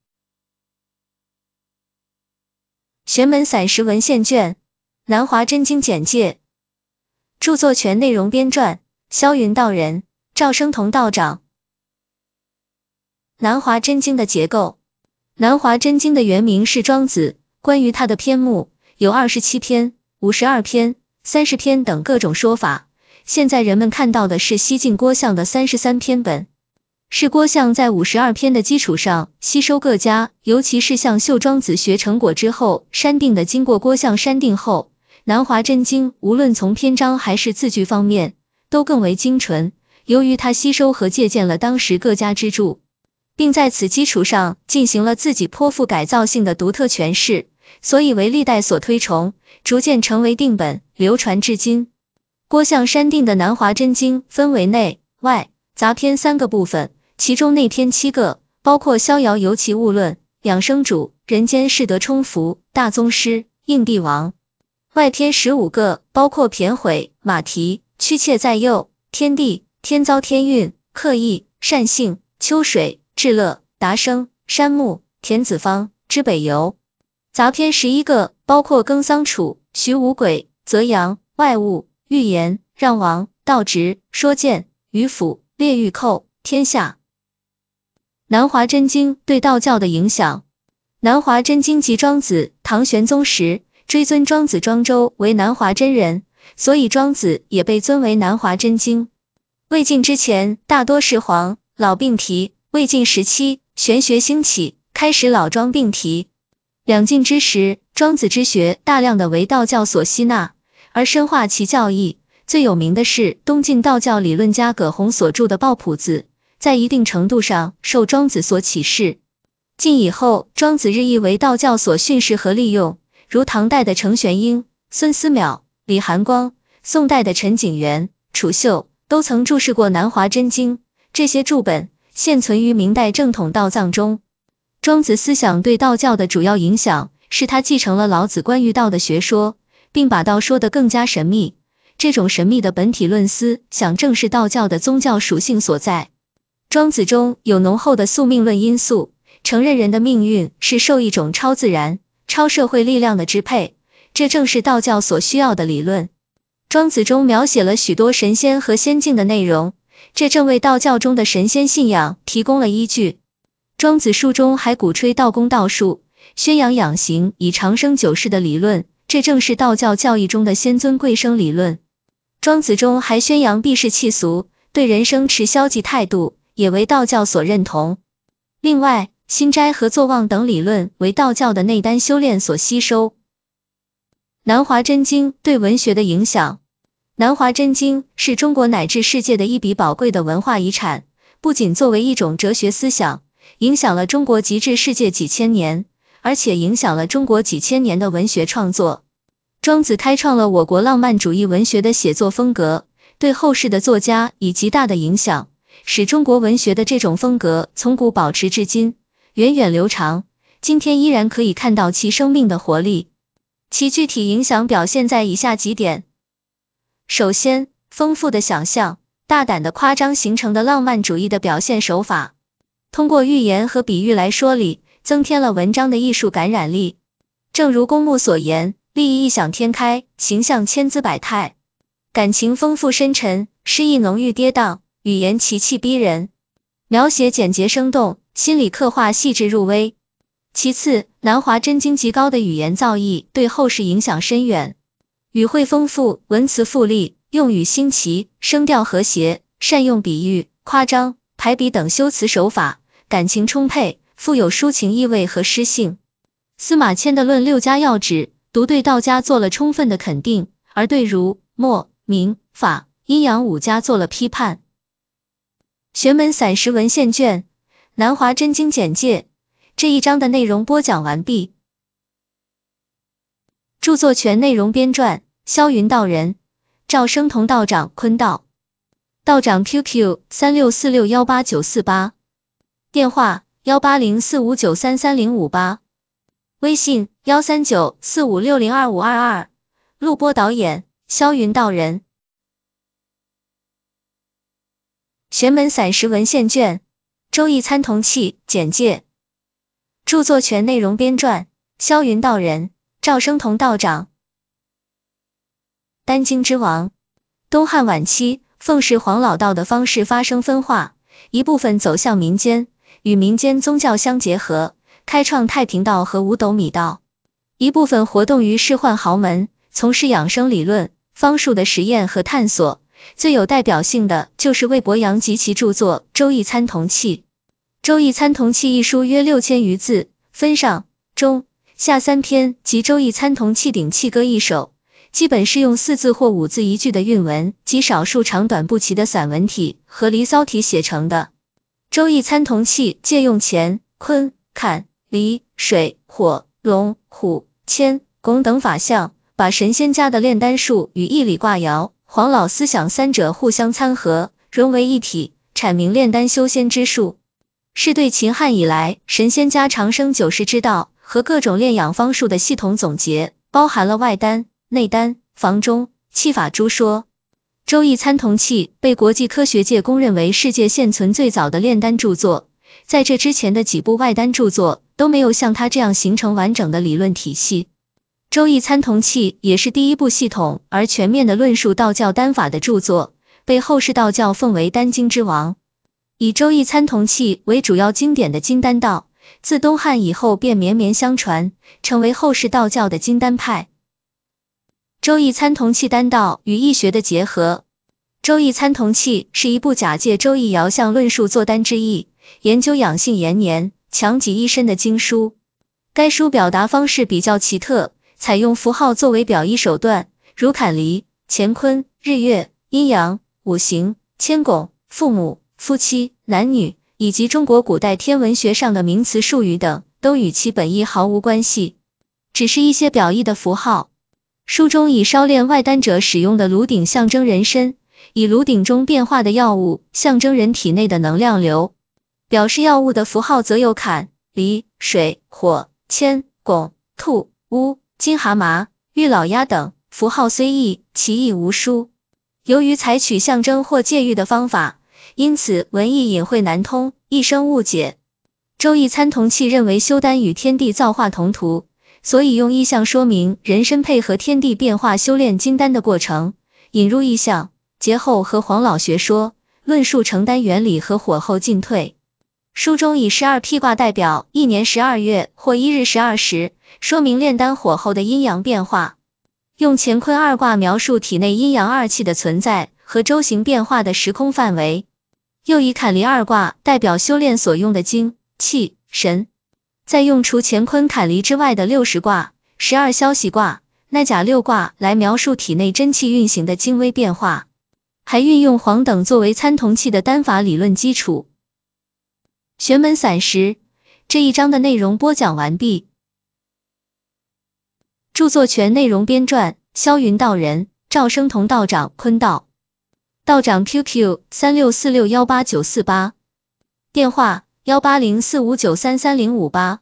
玄门散石文献卷《南华真经》简介。著作权内容编撰：萧云道人、赵生同道长。《南华真经》的结构，《南华真经》的原名是《庄子》，关于它的篇目有二十七篇、五十二篇、三十篇等各种说法。现在人们看到的是西晋郭象的三十三篇本，是郭象在五十二篇的基础上吸收各家，尤其是向秀庄子学成果之后删定的。经过郭象删定后，《南华真经》无论从篇章还是字句方面都更为精纯。由于它吸收和借鉴了当时各家之著。并在此基础上进行了自己颇富改造性的独特诠释，所以为历代所推崇，逐渐成为定本，流传至今。郭象山定的《南华真经》分为内、外、杂篇三个部分，其中内篇七个，包括《逍遥游》《其物论》《养生主》《人间世》《德充福》《大宗师》《应帝王》；外篇十五个，包括《骈毁》《马蹄》《屈妾在右》《天地》《天遭天运》《刻意》《善性》《秋水》。智乐、达生、山木、田子方之北游，杂篇十一个，包括耕桑、楚、徐无鬼、泽阳、外物、寓言、让王、道直、说剑、于府、列玉寇、天下。南华真经对道教的影响。南华真经及庄子，唐玄宗时追尊庄子庄周为南华真人，所以庄子也被尊为南华真经。魏晋之前大多是黄老病题魏晋时期，玄学兴起，开始老庄并提。两晋之时，庄子之学大量的为道教所吸纳，而深化其教义。最有名的是东晋道教理论家葛洪所著的《抱朴子》，在一定程度上受庄子所启示。晋以后，庄子日益为道教所训示和利用，如唐代的程玄英、孙思邈、李寒光，宋代的陈景元、楚秀，都曾注释过《南华真经》。这些注本。现存于明代正统道藏中。庄子思想对道教的主要影响是他继承了老子关于道的学说，并把道说得更加神秘。这种神秘的本体论思想正是道教的宗教属性所在。庄子中有浓厚的宿命论因素，承认人的命运是受一种超自然、超社会力量的支配，这正是道教所需要的理论。庄子中描写了许多神仙和仙境的内容。这正为道教中的神仙信仰提供了依据。庄子书中还鼓吹道功道术，宣扬养形以长生久世的理论，这正是道教教义中的仙尊贵生理论。庄子中还宣扬避世弃俗，对人生持消极态度，也为道教所认同。另外，心斋和坐忘等理论为道教的内丹修炼所吸收。南华真经对文学的影响。《南华真经》是中国乃至世界的一笔宝贵的文化遗产，不仅作为一种哲学思想影响了中国及至世界几千年，而且影响了中国几千年的文学创作。庄子开创了我国浪漫主义文学的写作风格，对后世的作家以极大的影响，使中国文学的这种风格从古保持至今，源远流长。今天依然可以看到其生命的活力。其具体影响表现在以下几点。首先，丰富的想象、大胆的夸张形成的浪漫主义的表现手法，通过寓言和比喻来说理，增添了文章的艺术感染力。正如公墓所言，立意异想天开，形象千姿百态，感情丰富深沉，诗意浓郁跌宕，语言奇气逼人，描写简洁生动，心理刻画细致入微。其次，南华真经极高的语言造诣，对后世影响深远。语汇丰富，文辞富丽，用语新奇，声调和谐，善用比喻、夸张、排比等修辞手法，感情充沛，富有抒情意味和诗性。司马迁的《论六家要旨》独对道家做了充分的肯定，而对儒、墨、名、法、阴阳五家做了批判。《玄门散石文献卷·南华真经简介》这一章的内容播讲完毕。著作权内容编撰：萧云道人、赵生同道长、坤道。道长 QQ 三六四六幺八九四八，电话幺八零四五九三三零五八，微信幺三九四五六零二五二二。录播导演：萧云道人。《玄门散石文献卷·周易参同契》简介：著作权内容编撰：萧云道人。赵生同道长，丹经之王。东汉晚期，奉侍黄老道的方式发生分化，一部分走向民间，与民间宗教相结合，开创太平道和五斗米道；一部分活动于仕宦豪门，从事养生理论、方术的实验和探索。最有代表性的就是魏伯阳及其著作《周易参同契》。《周易参同契》一书约六千余字，分上、中。下三篇即《周易参同契》顶气歌一首，基本是用四字或五字一句的韵文及少数长短不齐的散文体和离骚体写成的。《周易参同契》借用乾、坤、坎、离、水、火、龙、虎、铅、汞等法象，把神仙家的炼丹术与易理卦爻、黄老思想三者互相参合，融为一体，阐明炼丹修仙之术，是对秦汉以来神仙家长生久世之道。和各种炼养方术的系统总结，包含了外丹、内丹、房中、气法诸说。《周易参同契》被国际科学界公认为世界现存最早的炼丹著作，在这之前的几部外丹著作都没有像他这样形成完整的理论体系。《周易参同契》也是第一部系统而全面的论述道教丹法的著作，被后世道教奉为丹经之王。以《周易参同契》为主要经典的金丹道。自东汉以后，便绵绵相传，成为后世道教的金丹派。《周易参同契》丹道与易学的结合，《周易参同契》是一部假借《周易》遥相论述做丹之意，研究养性延年、强己一身的经书。该书表达方式比较奇特，采用符号作为表意手段，如坎离、乾坤、日月、阴阳、五行、千拱、父母、夫妻、男女。以及中国古代天文学上的名词术语等，都与其本意毫无关系，只是一些表意的符号。书中以烧炼外丹者使用的炉鼎象征人身，以炉鼎中变化的药物象征人体内的能量流，表示药物的符号则有坎、离、水、火、铅、汞、兔、乌、金蛤蟆、玉老鸭等。符号虽异，其意无殊。由于采取象征或借喻的方法。因此，文意隐晦难通，易生误解。《周易参同契》认为修丹与天地造化同途，所以用意象说明人身配合天地变化修炼金丹的过程，引入意象。节后和黄老学说论述承丹原理和火候进退。书中以十二辟卦代表一年十二月或一日十二时，说明炼丹火候的阴阳变化。用乾坤二卦描述体内阴阳二气的存在和周行变化的时空范围。又以坎离二卦代表修炼所用的精气神，再用除乾坤坎离之外的六十卦、十二消息卦、那甲六卦来描述体内真气运行的精微变化，还运用黄等作为参同气的丹法理论基础。玄门散时这一章的内容播讲完毕。著作权内容编撰：萧云道人、赵生同道长、坤道。道长 QQ 三六四六幺八九四八，电话幺八零四五九三三零五八，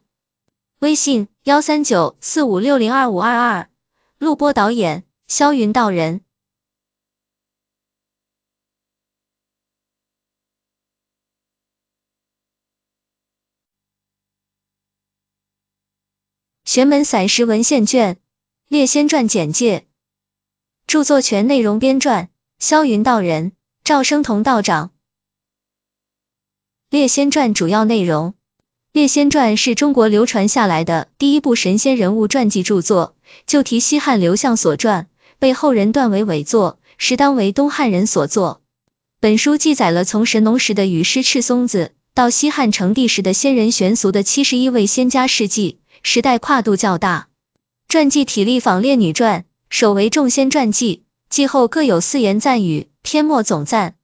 微信幺三九四五六零二五二二，录播导演肖云道人，玄门散失文献卷列仙传简介，著作权内容编撰。萧云道人、赵升同道长，《列仙传》主要内容。《列仙传》是中国流传下来的第一部神仙人物传记著作，旧题西汉刘向所传，被后人断为伪作，实当为东汉人所作。本书记载了从神农时的羽师赤松子到西汉成帝时的仙人玄俗的七十一位仙家事迹，时代跨度较大。传记体力仿《列女传》，首为众仙传记。季后各有四言赞语，篇末总赞。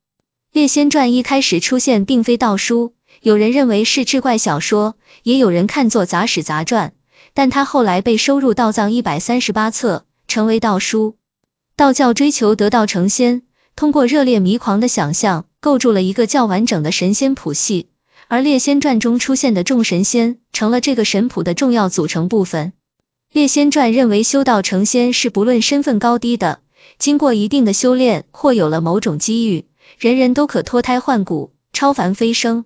列仙传一开始出现，并非道书，有人认为是志怪小说，也有人看作杂史杂传，但它后来被收入道藏一百三十八册，成为道书。道教追求得道成仙，通过热烈迷狂的想象，构筑了一个较完整的神仙谱系，而列仙传中出现的众神仙，成了这个神谱的重要组成部分。列仙传认为修道成仙是不论身份高低的。经过一定的修炼或有了某种机遇，人人都可脱胎换骨、超凡飞升。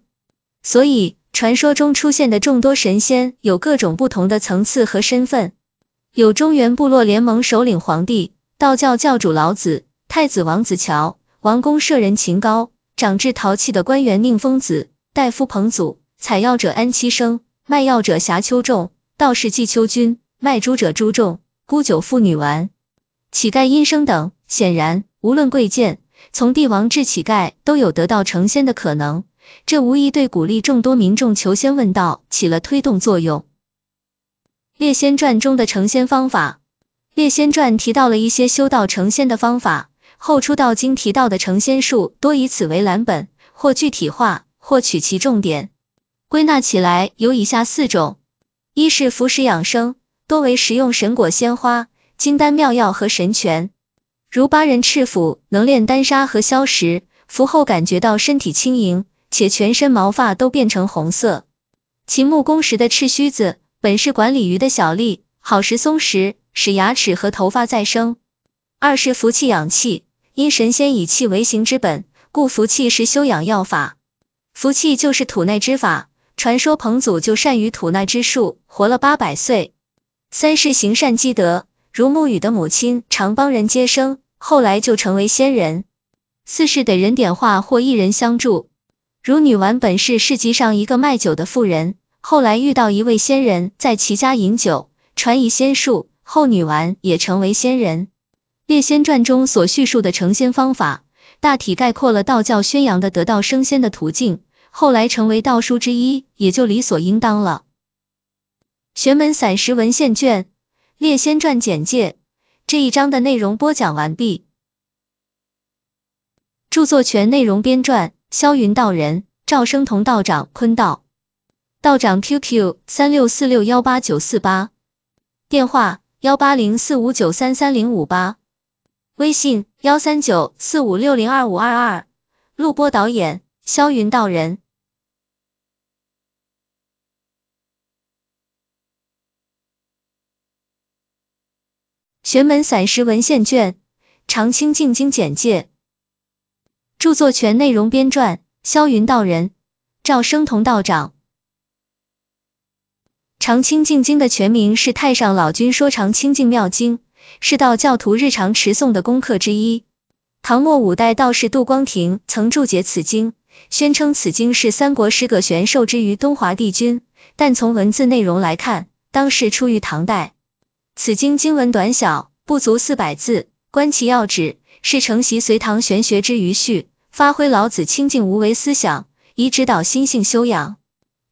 所以，传说中出现的众多神仙有各种不同的层次和身份，有中原部落联盟首领皇帝、道教教主老子、太子王子乔、王公舍人秦高，长至淘气的官员宁风子、大夫彭祖、采药者安七生、卖药者夏秋仲、道士季秋君、卖猪者朱仲、沽酒妇女丸。乞丐、音生等，显然无论贵贱，从帝王至乞丐，都有得到成仙的可能。这无疑对鼓励众多民众求仙问道起了推动作用。《列仙传》中的成仙方法，《列仙传》提到了一些修道成仙的方法，后出道经提到的成仙术多以此为蓝本，或具体化，或取其重点。归纳起来，有以下四种：一是服食养生，多为食用神果、鲜花。金丹妙药和神泉，如八人赤斧能炼丹砂和消石，服后感觉到身体轻盈，且全身毛发都变成红色。秦穆公时的赤须子本是管理鱼的小吏，好食松石，使牙齿和头发再生。二是服气养气，因神仙以气为形之本，故服气是修养药法。服气就是吐纳之法，传说彭祖就善于吐纳之术，活了八百岁。三是行善积德。如沐雨的母亲常帮人接生，后来就成为仙人。四是得人点化或一人相助，如女丸本是市集上一个卖酒的妇人，后来遇到一位仙人，在其家饮酒，传以仙术，后女丸也成为仙人。列仙传中所叙述的成仙方法，大体概括了道教宣扬的得道升仙的途径，后来成为道书之一，也就理所应当了。玄门散时文献卷。《列仙传》简介这一章的内容播讲完毕。著作权内容编撰：霄云道人、赵生同道长、坤道。道长 QQ 三六四六幺八九四八，电话幺八零四五九三三零五八，微信幺三九四五六零二五二二。录播导演：霄云道人。《玄门散失文献卷》《长清净经》简介，著作权内容编撰：萧云道人、赵生同道长。《长清净经》的全名是《太上老君说长清净妙经》，是道教徒日常持诵的功课之一。唐末五代道士杜光庭曾注解此经，宣称此经是三国诗葛玄授之于东华帝君，但从文字内容来看，当是出于唐代。此经经文短小，不足四百字。观其要旨，是承袭隋唐玄学之余绪，发挥老子清净无为思想，以指导心性修养。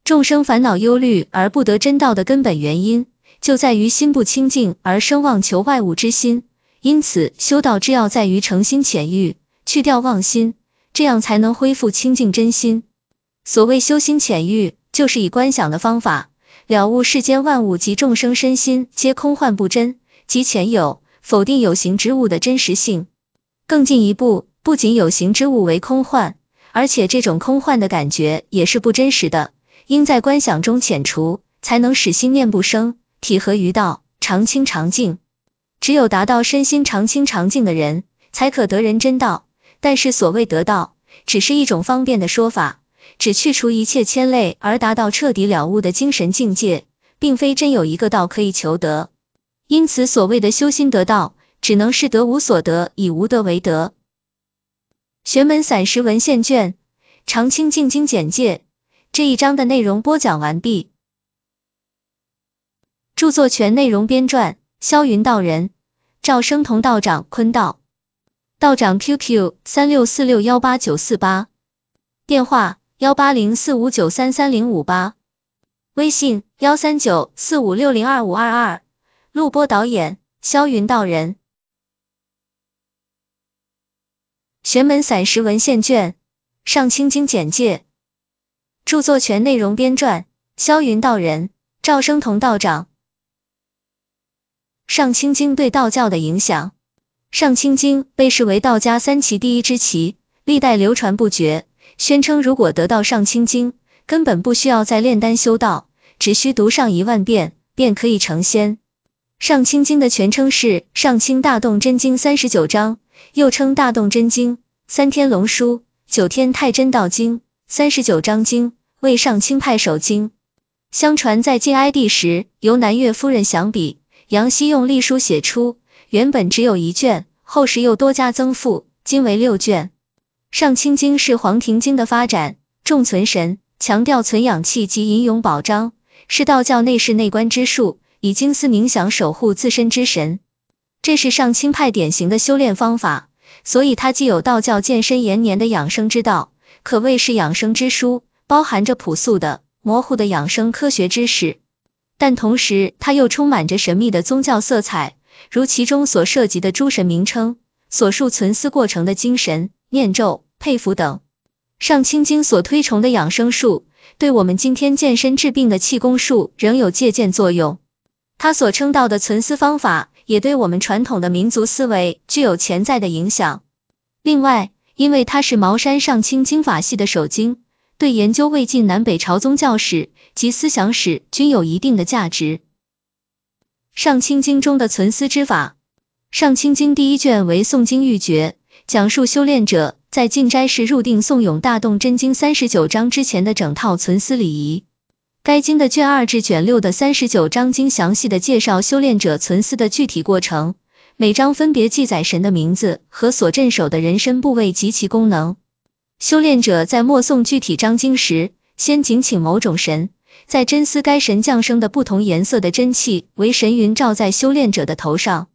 众生烦恼忧虑而不得真道的根本原因，就在于心不清净而生妄求外物之心。因此，修道之要在于诚心潜欲，去掉妄心，这样才能恢复清净真心。所谓修心潜欲，就是以观想的方法。了悟世间万物及众生身心皆空幻不真，即前有，否定有形之物的真实性。更进一步，不仅有形之物为空幻，而且这种空幻的感觉也是不真实的，应在观想中遣除，才能使心念不生，体合于道，常清常净。只有达到身心常清常净的人，才可得人真道。但是所谓得道，只是一种方便的说法。只去除一切牵累而达到彻底了悟的精神境界，并非真有一个道可以求得。因此，所谓的修心得道，只能是得无所得，以无得为德。《玄门散时文献卷》长清静经简介这一章的内容播讲完毕。著作权内容编撰：霄云道人、赵生同道长、坤道。道长 QQ 三六四六幺八九四八，电话。幺八零四五九三三零五八，微信幺三九四五六零二五二二，录播导演肖云道人，《玄门散石文献卷》上清经简介，著作权内容编撰：肖云道人、赵生同道长。上清经对道教的影响，上清经被视为道家三奇第一之奇，历代流传不绝。宣称，如果得到《上清经》，根本不需要再炼丹修道，只需读上一万遍，便可以成仙。《上清经》的全称是《上清大洞真经》三十九章，又称《大洞真经》《三天龙书》《九天太真道经》三十九章经，为上清派首经。相传在晋哀帝时，由南岳夫人降笔，杨希用隶书写出，原本只有一卷，后世又多加增赋，今为六卷。上清经是黄庭经的发展，重存神，强调存养气及引咏保章，是道教内室内观之术，以经思冥想守护自身之神，这是上清派典型的修炼方法。所以它既有道教健身延年的养生之道，可谓是养生之书，包含着朴素的、模糊的养生科学知识，但同时它又充满着神秘的宗教色彩，如其中所涉及的诸神名称。所述存思过程的精神念咒佩服等，上清经所推崇的养生术，对我们今天健身治病的气功术仍有借鉴作用。他所称道的存思方法，也对我们传统的民族思维具有潜在的影响。另外，因为它是茅山上清经法系的首经，对研究魏晋南北朝宗教史及思想史均有一定的价值。上清经中的存思之法。上清经第一卷为诵经预决，讲述修炼者在进斋时入定诵咏大洞真经三十九章之前的整套存思礼仪。该经的卷二至卷六的三十九章经，详细的介绍修炼者存思的具体过程。每章分别记载神的名字和所镇守的人身部位及其功能。修炼者在默诵具体章经时，先谨请某种神，在真思该神降生的不同颜色的真气为神云，罩在修炼者的头上。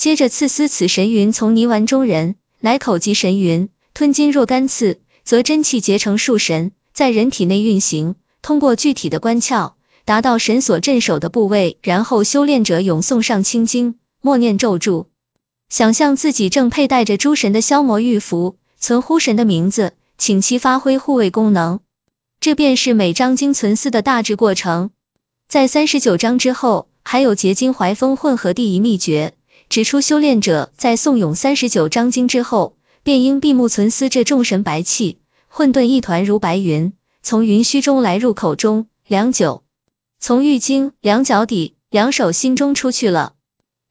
接着刺丝此神云从泥丸中人，乃口及神云吞金若干次，则真气结成数神，在人体内运行，通过具体的关窍，达到神所镇守的部位，然后修炼者永送上清经，默念咒祝，想象自己正佩戴着诸神的消魔玉符，存呼神的名字，请其发挥护卫功能。这便是每章经存思的大致过程。在三十九章之后，还有结晶怀风混合第一秘诀。指出修炼者在诵咏三十九章经之后，便应闭目存思这众神白气，混沌一团如白云，从云虚中来入口中，良久，从玉经两脚底、两手心中出去了。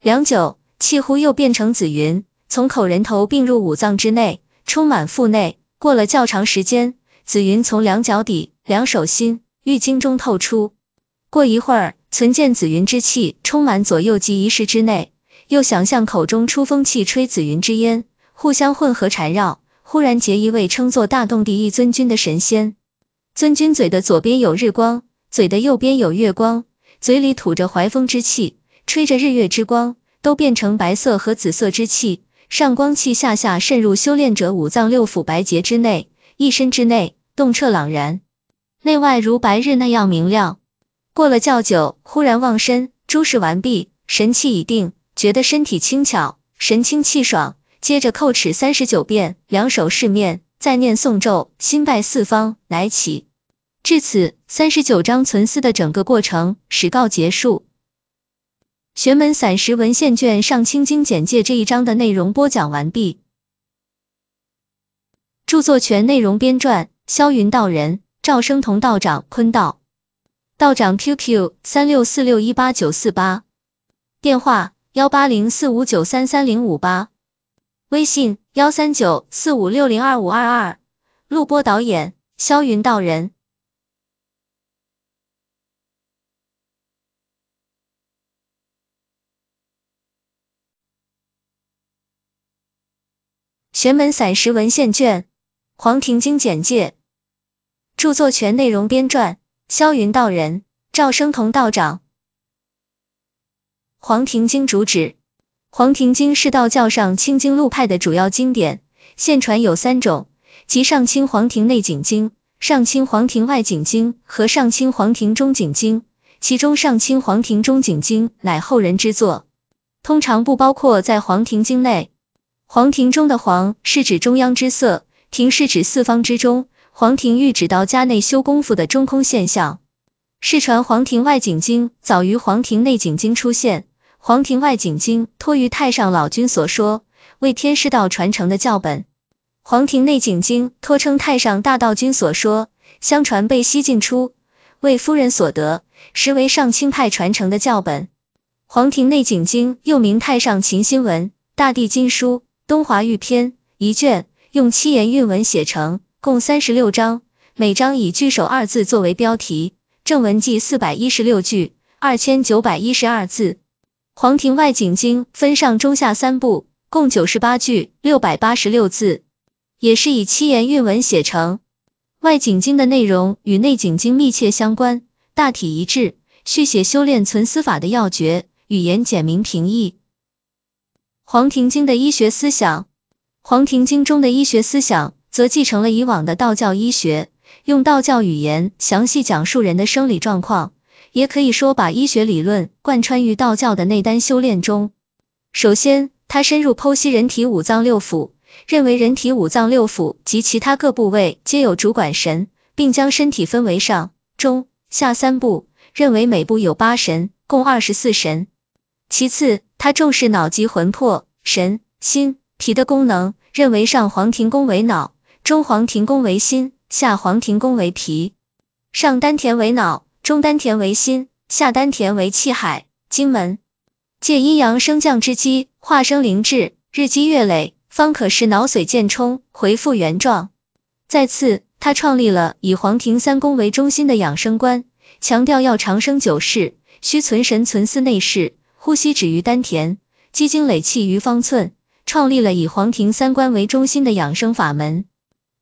良久，气乎又变成紫云，从口、人头并入五脏之内，充满腹内。过了较长时间，紫云从两脚底、两手心、玉经中透出。过一会儿，存见紫云之气充满左右及一室之内。又想象口中出风气，吹紫云之烟，互相混合缠绕。忽然结一位称作大洞第一尊君的神仙。尊君嘴的左边有日光，嘴的右边有月光，嘴里吐着怀风之气，吹着日月之光，都变成白色和紫色之气，上光气下下渗入修炼者五脏六腑白节之内，一身之内洞彻朗然，内外如白日那样明亮。过了较久，忽然忘身，诸事完毕，神气已定。觉得身体轻巧，神清气爽。接着叩齿三十九遍，两手拭面，再念诵咒，心拜四方，乃起。至此，三十九章存思的整个过程始告结束。玄门散石文献卷上清经简介这一章的内容播讲完毕。著作权内容编撰：萧云道人、赵生同道长、坤道。道长 QQ 三六四六一八九四八，电话。幺八零四五九三三零五八，微信幺三九四五六零二五二二，录播导演肖云道人，玄门散石文献卷《黄庭经》简介，著作权内容编撰：肖云道人、赵生同道长。黄庭经主旨：黄庭经是道教上清经路派的主要经典，现传有三种，即上清黄庭内景经、上清黄庭外景经和上清黄庭中景经。其中上清黄庭中景经乃后人之作，通常不包括在黄庭经内。黄庭中的“黄”是指中央之色，庭是指四方之中，黄庭喻指道家内修功夫的中空现象。世传黄庭外景经早于黄庭内景经出现。《黄庭外景经》托于太上老君所说，为天师道传承的教本；《黄庭内景经》托称太上大道君所说，相传被西晋初为夫人所得，实为上清派传承的教本。《黄庭内景经》又名《太上琴心文》《大地经书》《东华玉篇》，一卷，用七言韵文写成，共三十六章，每章以句首二字作为标题，正文计四百一十六句，二千九百一十二字。《黄庭外景经》分上、中、下三部，共九十八句，六百八十六字，也是以七言韵文写成。外景经的内容与内景经密切相关，大体一致，续写修炼存思法的要诀，语言简明平易。《黄庭经》的医学思想，《黄庭经》中的医学思想则继承了以往的道教医学，用道教语言详细讲述人的生理状况。也可以说把医学理论贯穿于道教的内丹修炼中。首先，他深入剖析人体五脏六腑，认为人体五脏六腑及其他各部位皆有主管神，并将身体分为上、中、下三部，认为每部有八神，共二十四神。其次，他重视脑及魂魄、神、心、脾的功能，认为上黄庭宫为脑，中黄庭宫为心，下黄庭宫为脾，上丹田为脑。中丹田为心，下丹田为气海、经门，借阴阳升降之机，化生灵智，日积月累，方可使脑髓健充，回复原状。再次，他创立了以黄庭三宫为中心的养生观，强调要长生久视，需存神存思内事，呼吸止于丹田，积精累气于方寸，创立了以黄庭三观为中心的养生法门，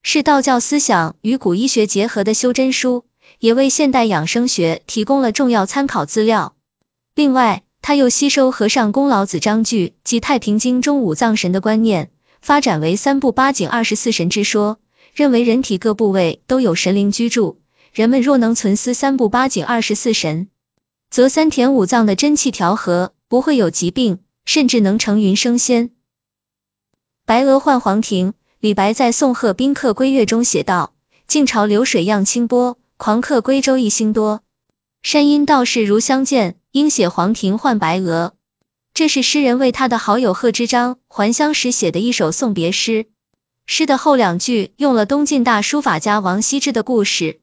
是道教思想与古医学结合的修真书。也为现代养生学提供了重要参考资料。另外，他又吸收和尚公老子章句及太平经中五脏神的观念，发展为三部八景二十四神之说，认为人体各部位都有神灵居住，人们若能存思三部八景二十四神，则三田五脏的真气调和，不会有疾病，甚至能成云升仙。白鹅换黄庭，李白在送贺宾客归月》中写道：“晋朝流水漾清波。”狂客归舟一星多，山阴道士如相见，应写黄庭换白鹅。这是诗人为他的好友贺知章还乡时写的一首送别诗。诗的后两句用了东晋大书法家王羲之的故事。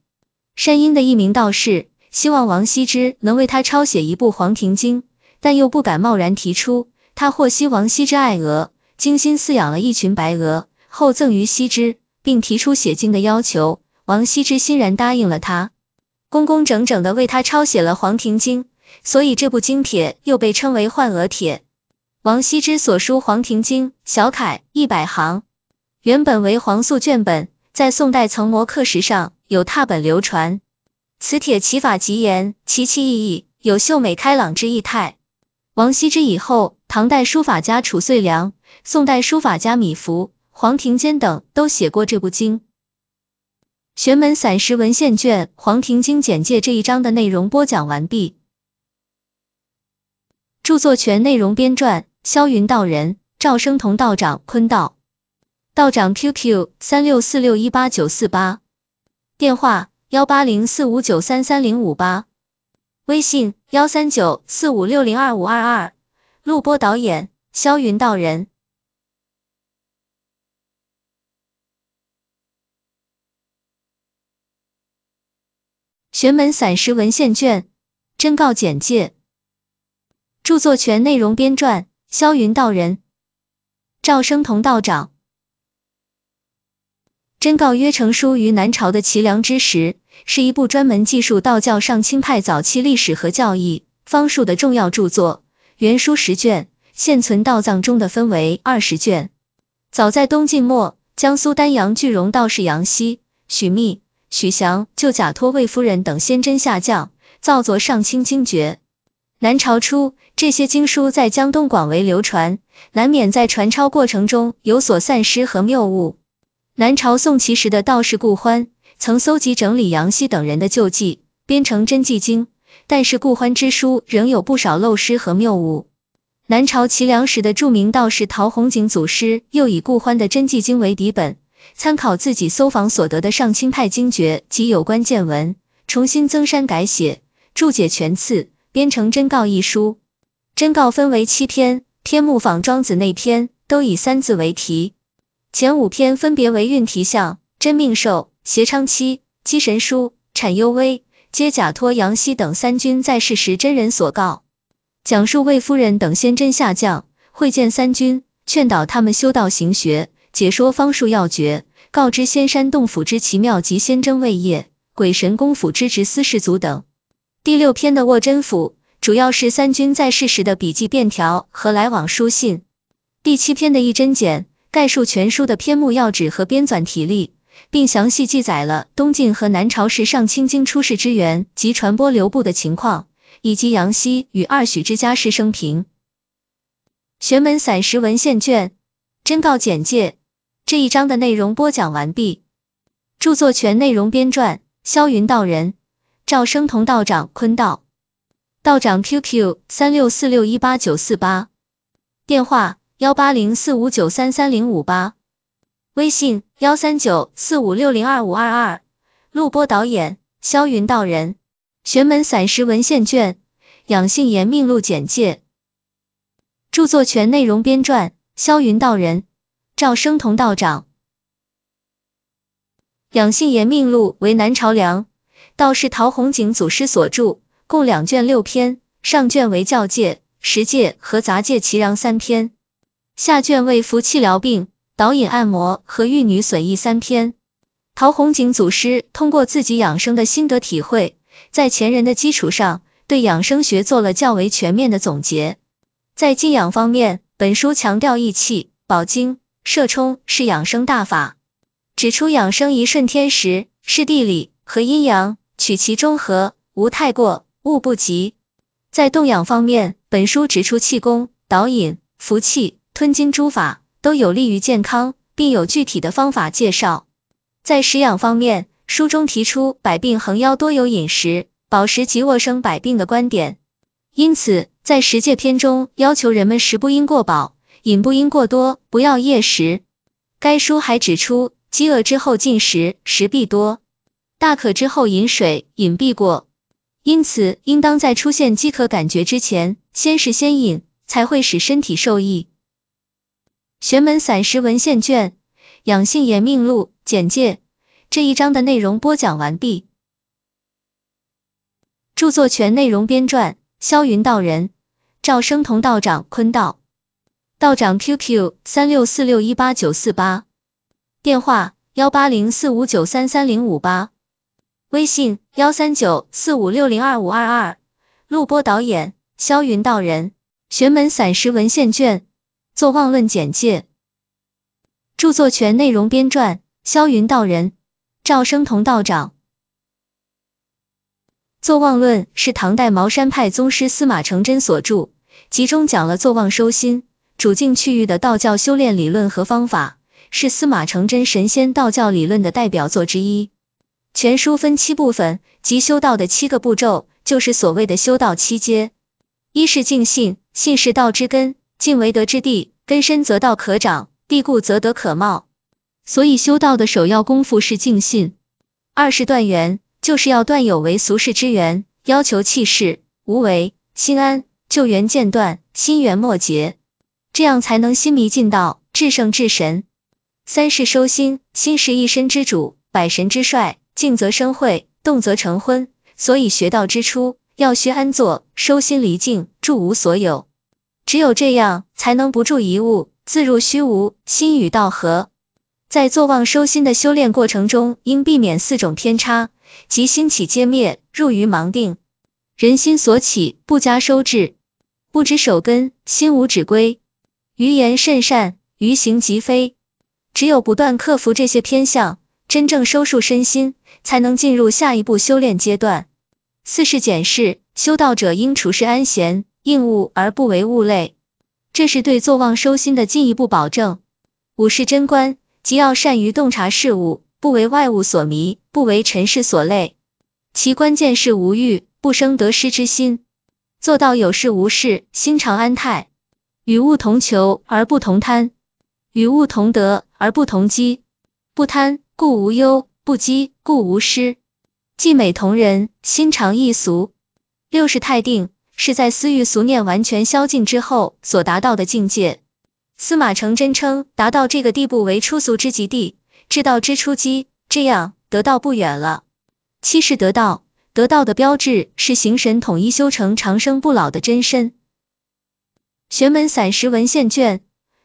山阴的一名道士希望王羲之能为他抄写一部《黄庭经》，但又不敢贸然提出。他获悉王羲之爱鹅，精心饲养了一群白鹅，后赠于羲之，并提出写经的要求。王羲之欣然答应了他，工工整整的为他抄写了《黄庭经》，所以这部经帖又被称为《换鹅帖》。王羲之所书《黄庭经》小楷一百行，原本为黄素卷本，在宋代曾摹刻石上，有拓本流传。此帖其法极严，其气意义有秀美开朗之意态。王羲之以后，唐代书法家褚遂良、宋代书法家米芾、黄庭坚等都写过这部经。《玄门散石文献卷·黄庭经简介》这一章的内容播讲完毕。著作权内容编撰：肖云道人、赵生同道长、坤道。道长 QQ：三六四六一八九四八，电话：幺八零四五九三三零五八，微信：幺三九四五六零二五二二。录播导演：肖云道人。《玄门散石文献卷》真告简介，著作权内容编撰：萧云道人、赵生同道长。真告约成书于南朝的齐梁之时，是一部专门记述道教上清派早期历史和教义、方术的重要著作。原书十卷，现存道藏中的分为二十卷。早在东晋末，江苏丹阳句容道士杨希、许密、许祥就假托魏夫人等仙真下降，造作上清经绝。南朝初，这些经书在江东广为流传，难免在传抄过程中有所散失和谬误。南朝宋齐时的道士顾欢曾搜集整理杨希等人的旧迹，编成真迹经，但是顾欢之书仍有不少漏失和谬误。南朝齐梁时的著名道士陶弘景祖师又以顾欢的真迹经为底本。参考自己搜访所得的上清派经诀及有关见闻，重新增删改写，注解全次，编成《真告一书》。真告分为七篇，篇目仿《庄子》内篇，都以三字为题。前五篇分别为《运题象》《真命寿》《协昌期》《积神书》《产幽微》，皆假托杨希等三君在世时真人所告，讲述魏夫人等仙真下降，会见三君，劝导他们修道行学。解说方术要诀，告知仙山洞府之奇妙及仙真位业、鬼神功府之职司氏族等。第六篇的《握真府，主要是三军在世时的笔记便条和来往书信。第七篇的《一针简》概述全书的篇目要旨和编纂体例，并详细记载了东晋和南朝时《上清经》出世之源及传播流布的情况，以及杨希与二许之家世生平。《玄门散石文献卷》真告简介。这一章的内容播讲完毕。著作权内容编撰：萧云道人、赵生同道长、坤道。道长 QQ 三六四六一八九四八，电话幺八零四五九三三零五八，微信幺三九四五六零二五二二。录播导演：萧云道人。玄门散石文献卷《养性言命录》简介。著作权内容编撰：萧云道人。赵生同道长《养性延命录》为南朝梁道士陶弘景祖师所著，共两卷六篇。上卷为教戒、十戒和杂戒其扬三篇，下卷为服气疗病、导引按摩和育女损益三篇。陶弘景祖师通过自己养生的心得体会，在前人的基础上，对养生学做了较为全面的总结。在静养方面，本书强调益气、保精。射冲是养生大法，指出养生一顺天时、是地理和阴阳，取其中和，无太过，勿不及。在动养方面，本书指出气功、导引、服气、吞金诸法都有利于健康，并有具体的方法介绍。在食养方面，书中提出百病横腰多有饮食饱食即卧生百病的观点，因此在十戒篇中要求人们食不应过饱。饮不应过多，不要夜食。该书还指出，饥饿之后进食，食必多；大渴之后饮水，饮必过。因此，应当在出现饥渴感觉之前先食先饮，才会使身体受益。《玄门散食文献卷·养性延命录》简介：这一章的内容播讲完毕。著作权内容编撰：萧云道人、赵生同道长、坤道。道长 QQ 三六四六一八九四八，电话幺八零四五九三三零五八，微信幺三九四五六零二五二二，录播导演肖云道人，玄门散石文献卷《坐忘论》简介，著作权内容编撰肖云道人、赵生同道长。《坐忘论》是唐代茅山派宗师司马承祯所著，其中讲了坐忘收心。主境区域的道教修炼理论和方法是司马承祯神仙道教理论的代表作之一。全书分七部分，即修道的七个步骤，就是所谓的修道七阶。一是静信，信是道之根，静为德之地，根深则道可长，地固则德可茂。所以修道的首要功夫是静信。二是断缘，就是要断有为俗世之缘，要求气势无为、心安，旧缘渐断，心缘末结。这样才能心迷尽道，至圣至神。三是收心，心是一身之主，百神之帅，静则生慧，动则成昏。所以学道之初，要须安坐，收心离境，住无所有。只有这样，才能不住一物，自入虚无，心与道合。在坐忘收心的修炼过程中，应避免四种偏差，即心起皆灭，入于盲定。人心所起，不加收治，不知守根，心无止归。于言甚善，于行即非。只有不断克服这些偏向，真正收束身心，才能进入下一步修炼阶段。四是检视，修道者应处事安闲，应物而不为物累，这是对坐忘收心的进一步保证。五是真观，即要善于洞察事物，不为外物所迷，不为尘世所累。其关键是无欲，不生得失之心，做到有事无事，心常安泰。与物同求而不同贪，与物同得而不同积。不贪故无忧，不积故无失。既美同人，心常易俗。六是泰定，是在私欲俗念完全消尽之后所达到的境界。司马承祯称，达到这个地步为出俗之极地，至道之初基，这样得道不远了。七是得道，得道的标志是形神统一，修成长生不老的真身。《玄门散石文献卷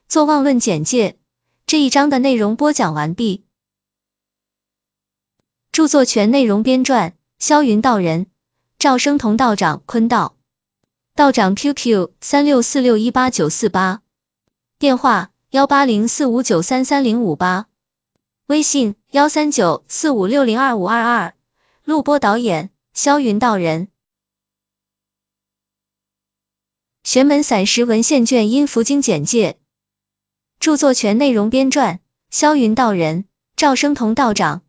作望问简介》这一章的内容播讲完毕。著作权内容编撰：萧云道人、赵生同道长、坤道。道长 QQ 三六四六一八九四八，电话幺八零四五九三三零五八，微信幺三九四五六零二五二二。录播导演：萧云道人。玄门散石文献卷《阴符经》简介，著作权内容编撰：萧云道人、赵生同道长。《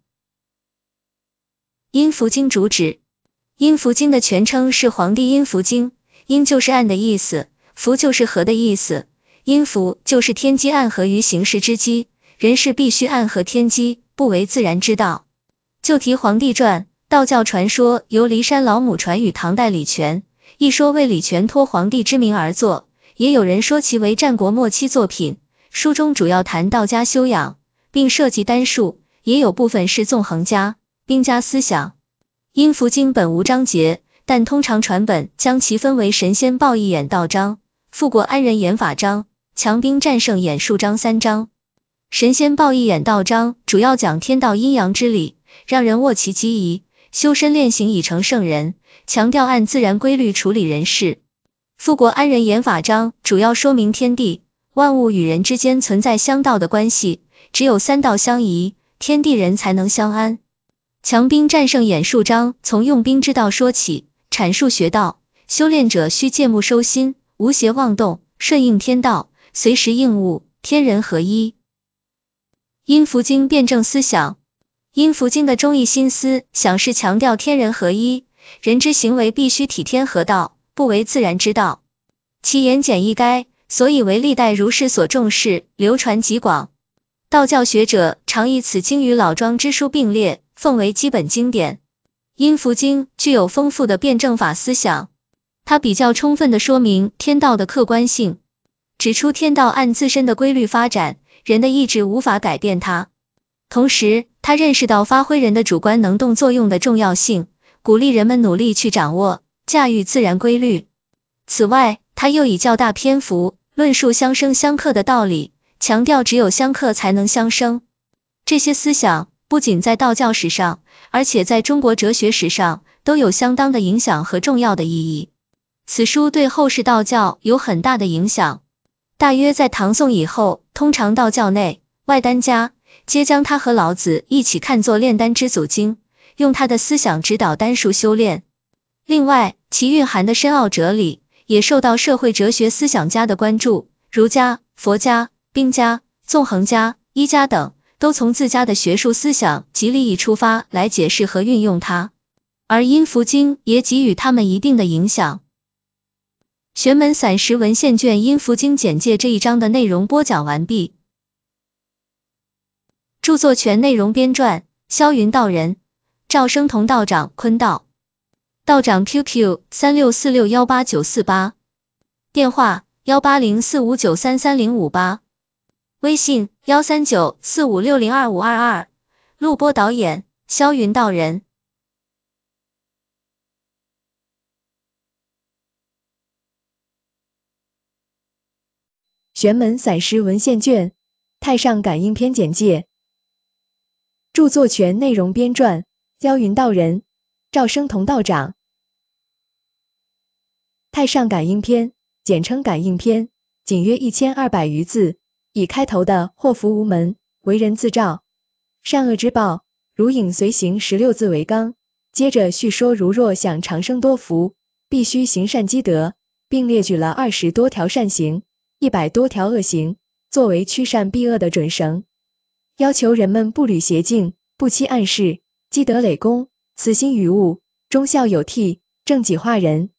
阴符经》主旨：《阴符经》的全称是《黄帝阴符经》，阴就是暗的意思，符就是合的意思，阴符就是天机暗合于形势之机，人世必须暗合天机，不为自然之道。就提《黄帝传》，道教传说由骊山老母传与唐代李全。一说为李全托皇帝之名而作，也有人说其为战国末期作品。书中主要谈道家修养，并涉及丹术，也有部分是纵横家、兵家思想。《阴符经》本无章节，但通常传本将其分为神仙报义演道章、富国安人演法章、强兵战胜演术章三章。神仙报义演道章主要讲天道阴阳之理，让人握其机宜。修身练行已成圣人，强调按自然规律处理人事。富国安人言法章主要说明天地万物与人之间存在相道的关系，只有三道相宜，天地人才能相安。强兵战胜演术章从用兵之道说起，阐述学道修炼者需借目收心，无邪妄动，顺应天道，随时应物，天人合一。因佛经辩证思想。因福经的忠义心思想是强调天人合一，人之行为必须体天合道，不为自然之道。其言简意赅，所以为历代儒士所重视，流传极广。道教学者常以此经与老庄之书并列，奉为基本经典。因福经具有丰富的辩证法思想，它比较充分的说明天道的客观性，指出天道按自身的规律发展，人的意志无法改变它。同时，他认识到发挥人的主观能动作用的重要性，鼓励人们努力去掌握、驾驭自然规律。此外，他又以较大篇幅论述相生相克的道理，强调只有相克才能相生。这些思想不仅在道教史上，而且在中国哲学史上都有相当的影响和重要的意义。此书对后世道教有很大的影响。大约在唐宋以后，通常道教内外丹家。皆将他和老子一起看作炼丹之祖经，用他的思想指导丹术修炼。另外，其蕴含的深奥哲理也受到社会哲学思想家的关注，儒家、佛家、兵家、纵横家、医家等都从自家的学术思想及利益出发来解释和运用它，而《阴符经》也给予他们一定的影响。玄门散石文献卷《阴符经简介》这一章的内容播讲完毕。著作权内容编撰：萧云道人、赵生同道长、坤道。道长 QQ 三六四六幺八九四八，电话幺八零四五九三三零五八，微信幺三九四五六零二五二二。录播导演：萧云道人。玄门散失文献卷《太上感应篇》简介。著作权内容编撰：焦云道人、赵生同道长。《太上感应篇》简称《感应篇》，仅约一千二百余字，以开头的“祸福无门，为人自照，善恶之报，如影随形”十六字为纲，接着叙说如若想长生多福，必须行善积德，并列举了二十多条善行、一百多条恶行，作为驱善避恶的准绳。要求人们不履邪径，不欺暗室，积德累功，慈心于物，忠孝有替，正己化人。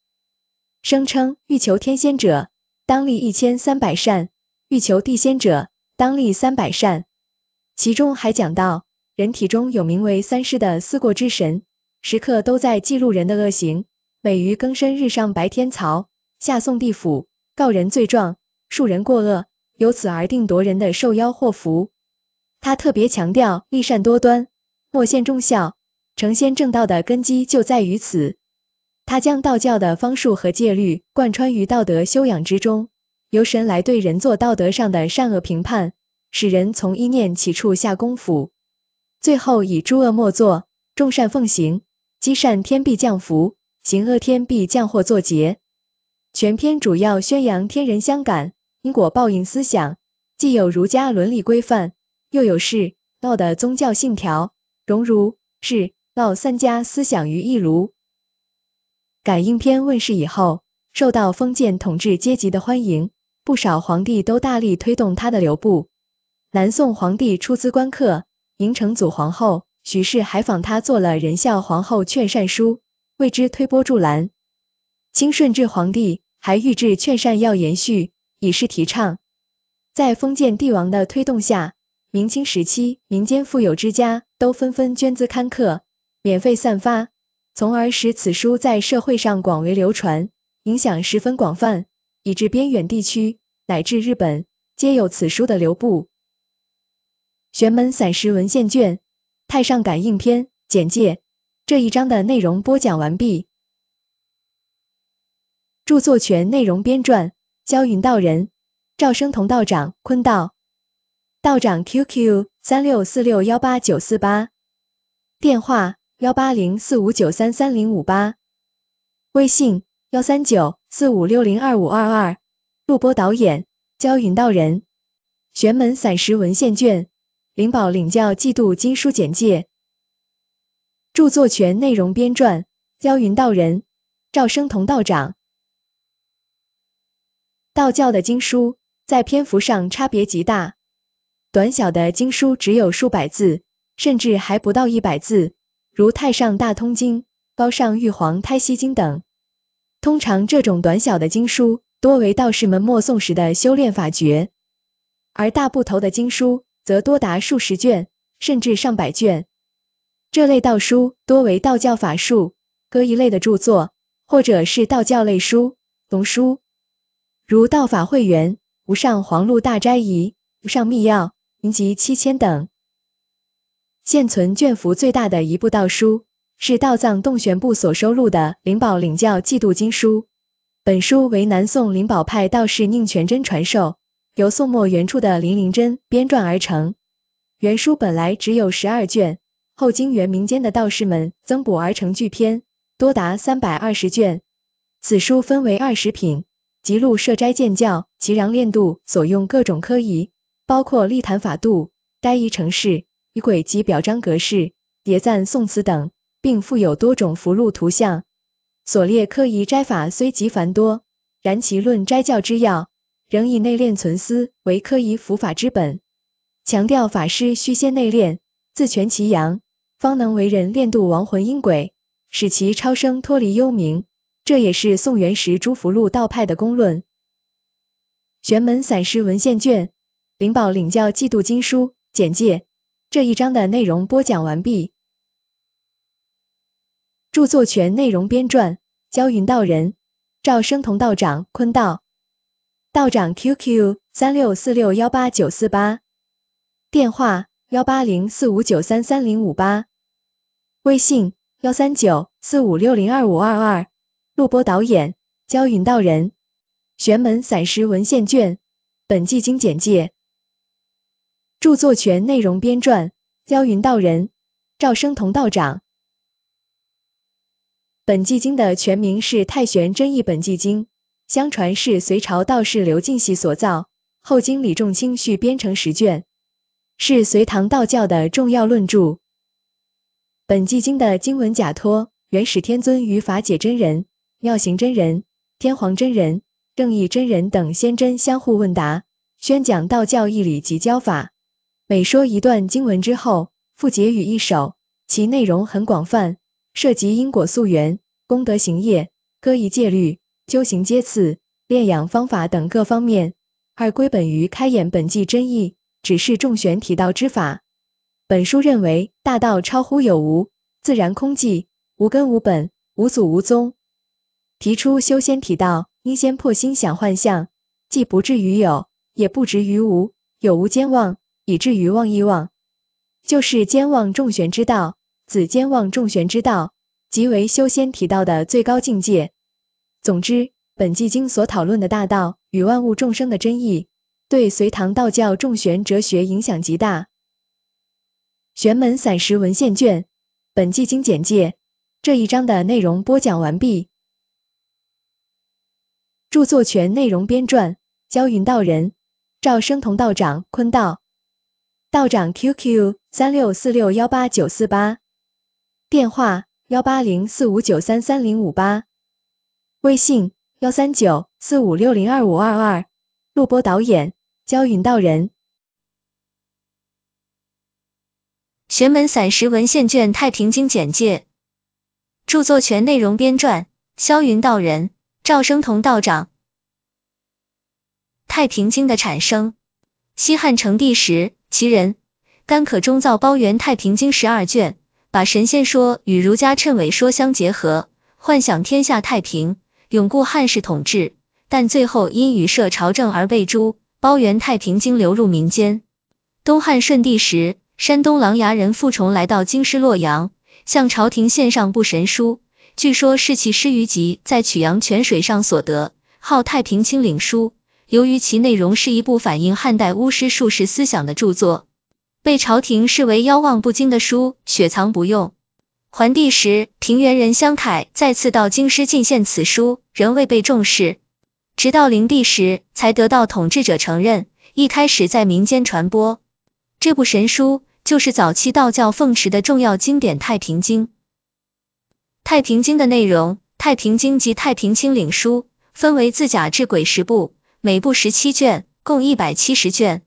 声称欲求天仙者，当立一千三百善；欲求地仙者，当立三百善。其中还讲到，人体中有名为三尸的思过之神，时刻都在记录人的恶行，每于更生日上白天曹，下送地府，告人罪状，数人过恶，由此而定夺人的受妖祸福。他特别强调立善多端，莫羡众孝，成仙正道的根基就在于此。他将道教的方术和戒律贯穿于道德修养之中，由神来对人做道德上的善恶评判，使人从一念起处下功夫，最后以诸恶莫作，众善奉行，积善天必降福，行恶天必降祸作劫。全篇主要宣扬天人相感、因果报应思想，既有儒家伦理规范。又有释道的宗教信条，融辱释道三家思想于一炉。感应篇问世以后，受到封建统治阶级的欢迎，不少皇帝都大力推动他的流布。南宋皇帝出资观刻，明成祖皇后许氏还仿他做了仁孝皇后劝善书，为之推波助澜。清顺治皇帝还御制劝善要延续，以示提倡。在封建帝王的推动下，明清时期，民间富有之家都纷纷捐资刊刻，免费散发，从而使此书在社会上广为流传，影响十分广泛，以致边远地区乃至日本，皆有此书的流布。《玄门散失文献卷·太上感应篇》简介：这一章的内容播讲完毕。著作权内容编撰：焦云道人、赵生同道长、坤道。道长 QQ 三六四六幺八九四八，电话幺八零四五九三三零五八，微信幺三九四五六零二五二二，录播导演焦云道人，玄门散石文献卷，灵宝领教季度经书简介，著作权内容编撰焦云道人，赵生同道长。道教的经书在篇幅上差别极大。短小的经书只有数百字，甚至还不到一百字，如《太上大通经》、《高上玉皇太息经》等。通常这种短小的经书多为道士们默诵时的修炼法诀，而大部头的经书则多达数十卷，甚至上百卷。这类道书多为道教法术各一类的著作，或者是道教类书、龙书，如《道法会员无上黄露大斋仪》、《无上密钥》。云集七千等，现存卷幅最大的一部道书是道藏洞玄部所收录的《灵宝领教济度经书》。本书为南宋灵宝派道士宁全真传授，由宋末元初的林灵真编撰而成。原书本来只有十二卷，后经元明间的道士们增补而成巨篇，多达三百二十卷。此书分为二十品，即录摄斋建教、其禳炼度所用各种科仪。包括立坛法度、呆仪程式、仪轨及表彰格式、叠赞颂词等，并附有多种符箓图像。所列科仪斋法虽极繁多，然其论斋教之要，仍以内炼存思为科仪伏法之本，强调法师须先内炼，自全其阳，方能为人练度亡魂阴鬼，使其超生脱离幽冥。这也是宋元时诸符箓道派的公论。《玄门散失文献卷》。灵宝领教季度经书简介这一章的内容播讲完毕。著作权内容编撰：焦云道人、赵生同道长、坤道道长，QQ 三六四六幺八九四八，电话幺八零四五九三三零五八，微信幺三九四五六零二五二二。录播导演：焦云道人。玄门散失文献卷本季经简介。著作权内容编撰：焦云道人、赵生同道长。《本纪经》的全名是《太玄真义本纪经》，相传是隋朝道士刘敬熙所造，后经李仲卿续编成十卷，是隋唐道教的重要论著。《本纪经》的经文假托元始天尊与法解真人、妙行真人、天皇真人、正义真人等仙真相互问答，宣讲道教义理及教法。每说一段经文之后，复结语一首，其内容很广泛，涉及因果溯源、功德行业、各一戒律、修行阶次、炼养方法等各方面。二归本于开眼本纪真意，只是众玄体道之法。本书认为大道超乎有无，自然空寂，无根无本，无祖无宗。提出修仙体道，应先破心想幻象，既不至于有，也不执于无，有无兼忘。以至于忘一忘，就是兼忘众玄之道。子兼忘众玄之道，即为修仙提到的最高境界。总之，本纪经所讨论的大道与万物众生的真意，对隋唐道教众玄哲学影响极大。玄门散时文献卷，本纪经简介这一章的内容播讲完毕。著作权内容编撰：焦云道人、赵生同道长、坤道。道长 QQ 三六四六幺八九四八，电话幺八零四五九三三零五八，微信幺三九四五六零二五二二，录播导演焦云道人。玄门散石文献卷《太平经》简介，著作权内容编撰：萧云道人、赵生同道长。《太平经》的产生。西汉成帝时，其人甘可中造《包元太平经》十二卷，把神仙说与儒家谶纬说相结合，幻想天下太平，永固汉室统治，但最后因羽涉朝政而被诛，《包元太平经》流入民间。东汉顺帝时，山东琅琊人傅重来到京师洛阳，向朝廷献上布神书，据说是其师于集在曲阳泉水上所得，号《太平清领书》。由于其内容是一部反映汉代巫师术士思想的著作，被朝廷视为妖妄不经的书，雪藏不用。桓帝时，平原人相凯再次到京师进献此书，仍未被重视。直到灵帝时，才得到统治者承认。一开始在民间传播，这部神书就是早期道教奉持的重要经典《太平经》。《太平经》的内容，《太平经》及《太平清领书》分为自甲至癸十部。每部十七卷，共一百七十卷。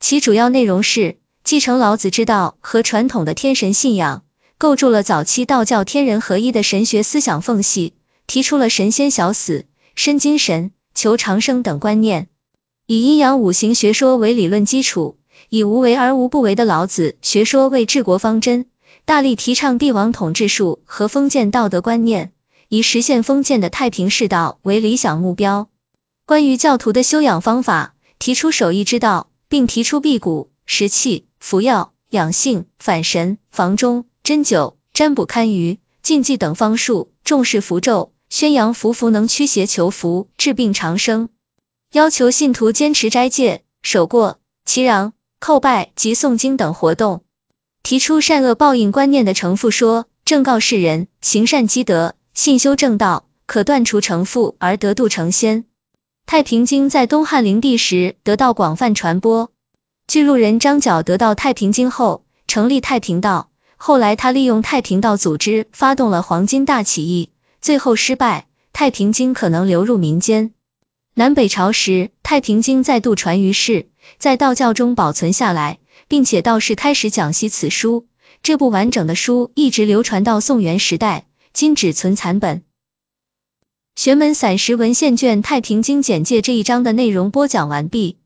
其主要内容是继承老子之道和传统的天神信仰，构筑了早期道教天人合一的神学思想缝隙，提出了神仙小死、身精神、求长生等观念，以阴阳五行学说为理论基础，以无为而无不为的老子学说为治国方针，大力提倡帝王统治术和封建道德观念，以实现封建的太平世道为理想目标。关于教徒的修养方法，提出守义之道，并提出辟谷、食气、服药、养性、反神、房中、针灸、占卜、堪舆、禁忌等方术，重视符咒，宣扬符符能驱邪求福、治病长生，要求信徒坚持斋戒、守过、祈禳、叩拜及诵经等活动，提出善恶报应观念的成父说，正告世人行善积德、信修正道，可断除成父而得度成仙。太平经在东汉灵帝时得到广泛传播。巨鹿人张角得到太平经后，成立太平道。后来他利用太平道组织发动了黄巾大起义，最后失败。太平经可能流入民间。南北朝时，太平经再度传于世，在道教中保存下来，并且道士开始讲习此书。这部完整的书一直流传到宋元时代，今只存残本。《玄门散石文献卷太平经简介》这一章的内容播讲完毕。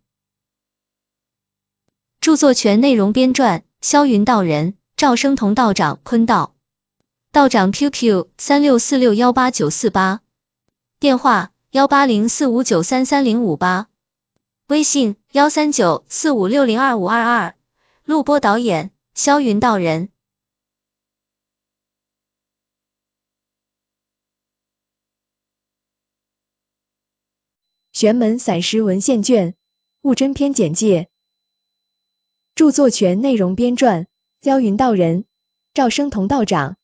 著作权内容编撰：萧云道人、赵生同道长、坤道。道长 QQ：三六四六幺八九四八，电话：幺八零四五九三三零五八，微信：幺三九四五六零二五二二。录播导演：肖云道人。《玄门散失文献卷·悟真篇》简介，著作权内容编撰：焦云道人、赵生同道长。《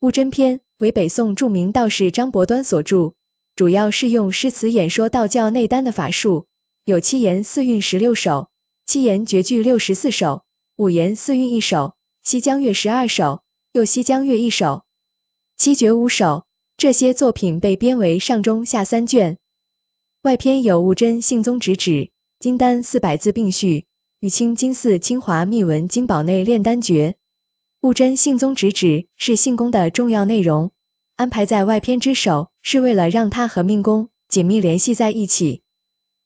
悟真篇》为北宋著名道士张伯端所著，主要是用诗词演说道教内丹的法术，有七言四韵十六首、七言绝句六十四首、五言四韵一首、西江月十二首、又西江月一首、七绝五首。这些作品被编为上、中、下三卷，外篇有《物真性宗直指》《金丹四百字并序》《与清金寺清华密文金宝内炼丹诀》。《物真性宗直指》是性功的重要内容，安排在外篇之首，是为了让它和命功紧密联系在一起。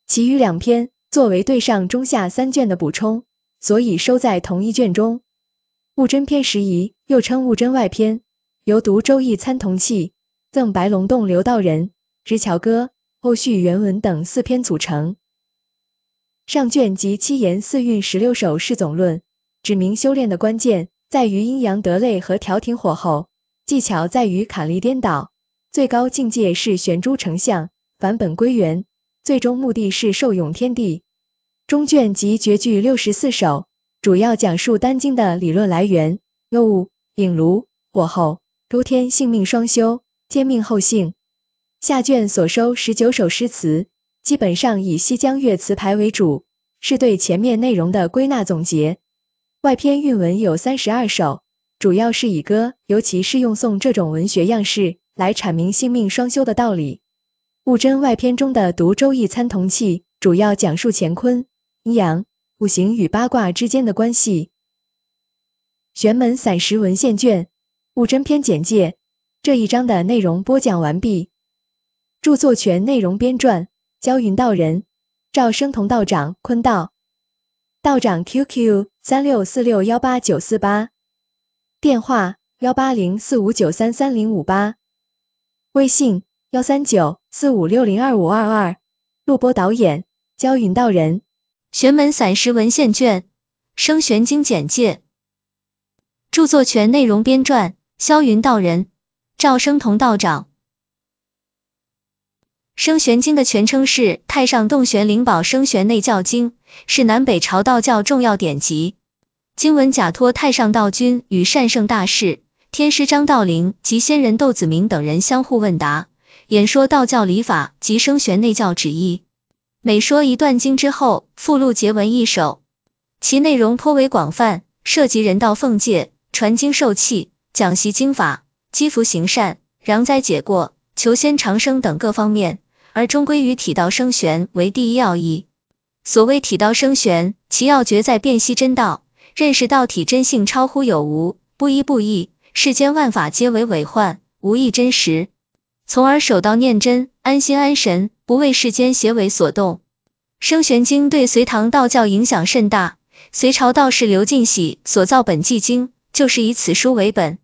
其余两篇作为对上、中、下三卷的补充，所以收在同一卷中。《物真篇拾遗》又称《物真外篇》，由读《周易参同契》。赠白龙洞刘道人、直桥歌、后续原文等四篇组成。上卷及七言四韵十六首是总论，指明修炼的关键在于阴阳得类和调停火候，技巧在于坎离颠倒，最高境界是玄珠成相，返本归元，最终目的是受用天地。中卷及绝句六十四首主要讲述丹经的理论来源、药引炉、火候、周天性命双修。兼命后姓，下卷所收十九首诗词，基本上以西江月词牌为主，是对前面内容的归纳总结。外篇韵文有三十二首，主要是以歌，尤其是用颂这种文学样式，来阐明性命双修的道理。悟真外篇中的读周易参同契，主要讲述乾坤、阴阳、五行与八卦之间的关系。玄门散石文献卷悟真篇简介。这一章的内容播讲完毕。著作权内容编撰：焦云道人、赵生同道长、坤道。道长 QQ 三六四六幺八九四八，电话幺八零四五九三三零五八，微信幺三九四五六零二五二二。录播导演：焦云道人。玄门散失文献卷《生玄经》简介。著作权内容编撰：焦云道人。赵生同道长，《升玄经》的全称是《太上洞玄灵宝升玄内教经》，是南北朝道教重要典籍。经文假托太上道君与善圣大士、天师张道陵及仙人窦子明等人相互问答，演说道教礼法及升玄内教旨意。每说一段经之后，附录结文一首，其内容颇为广泛，涉及人道奉戒、传经授气、讲习经法。积福行善，攘灾解过，求仙长生等各方面，而终归于体道生玄为第一要义。所谓体道生玄，其要诀在辨析真道，认识道体真性超乎有无，不依不异，世间万法皆为伪幻，无一真实。从而守道念真，安心安神，不为世间邪伪所动。《生玄经》对隋唐道教影响甚大，隋朝道士刘进喜所造《本纪经》，就是以此书为本。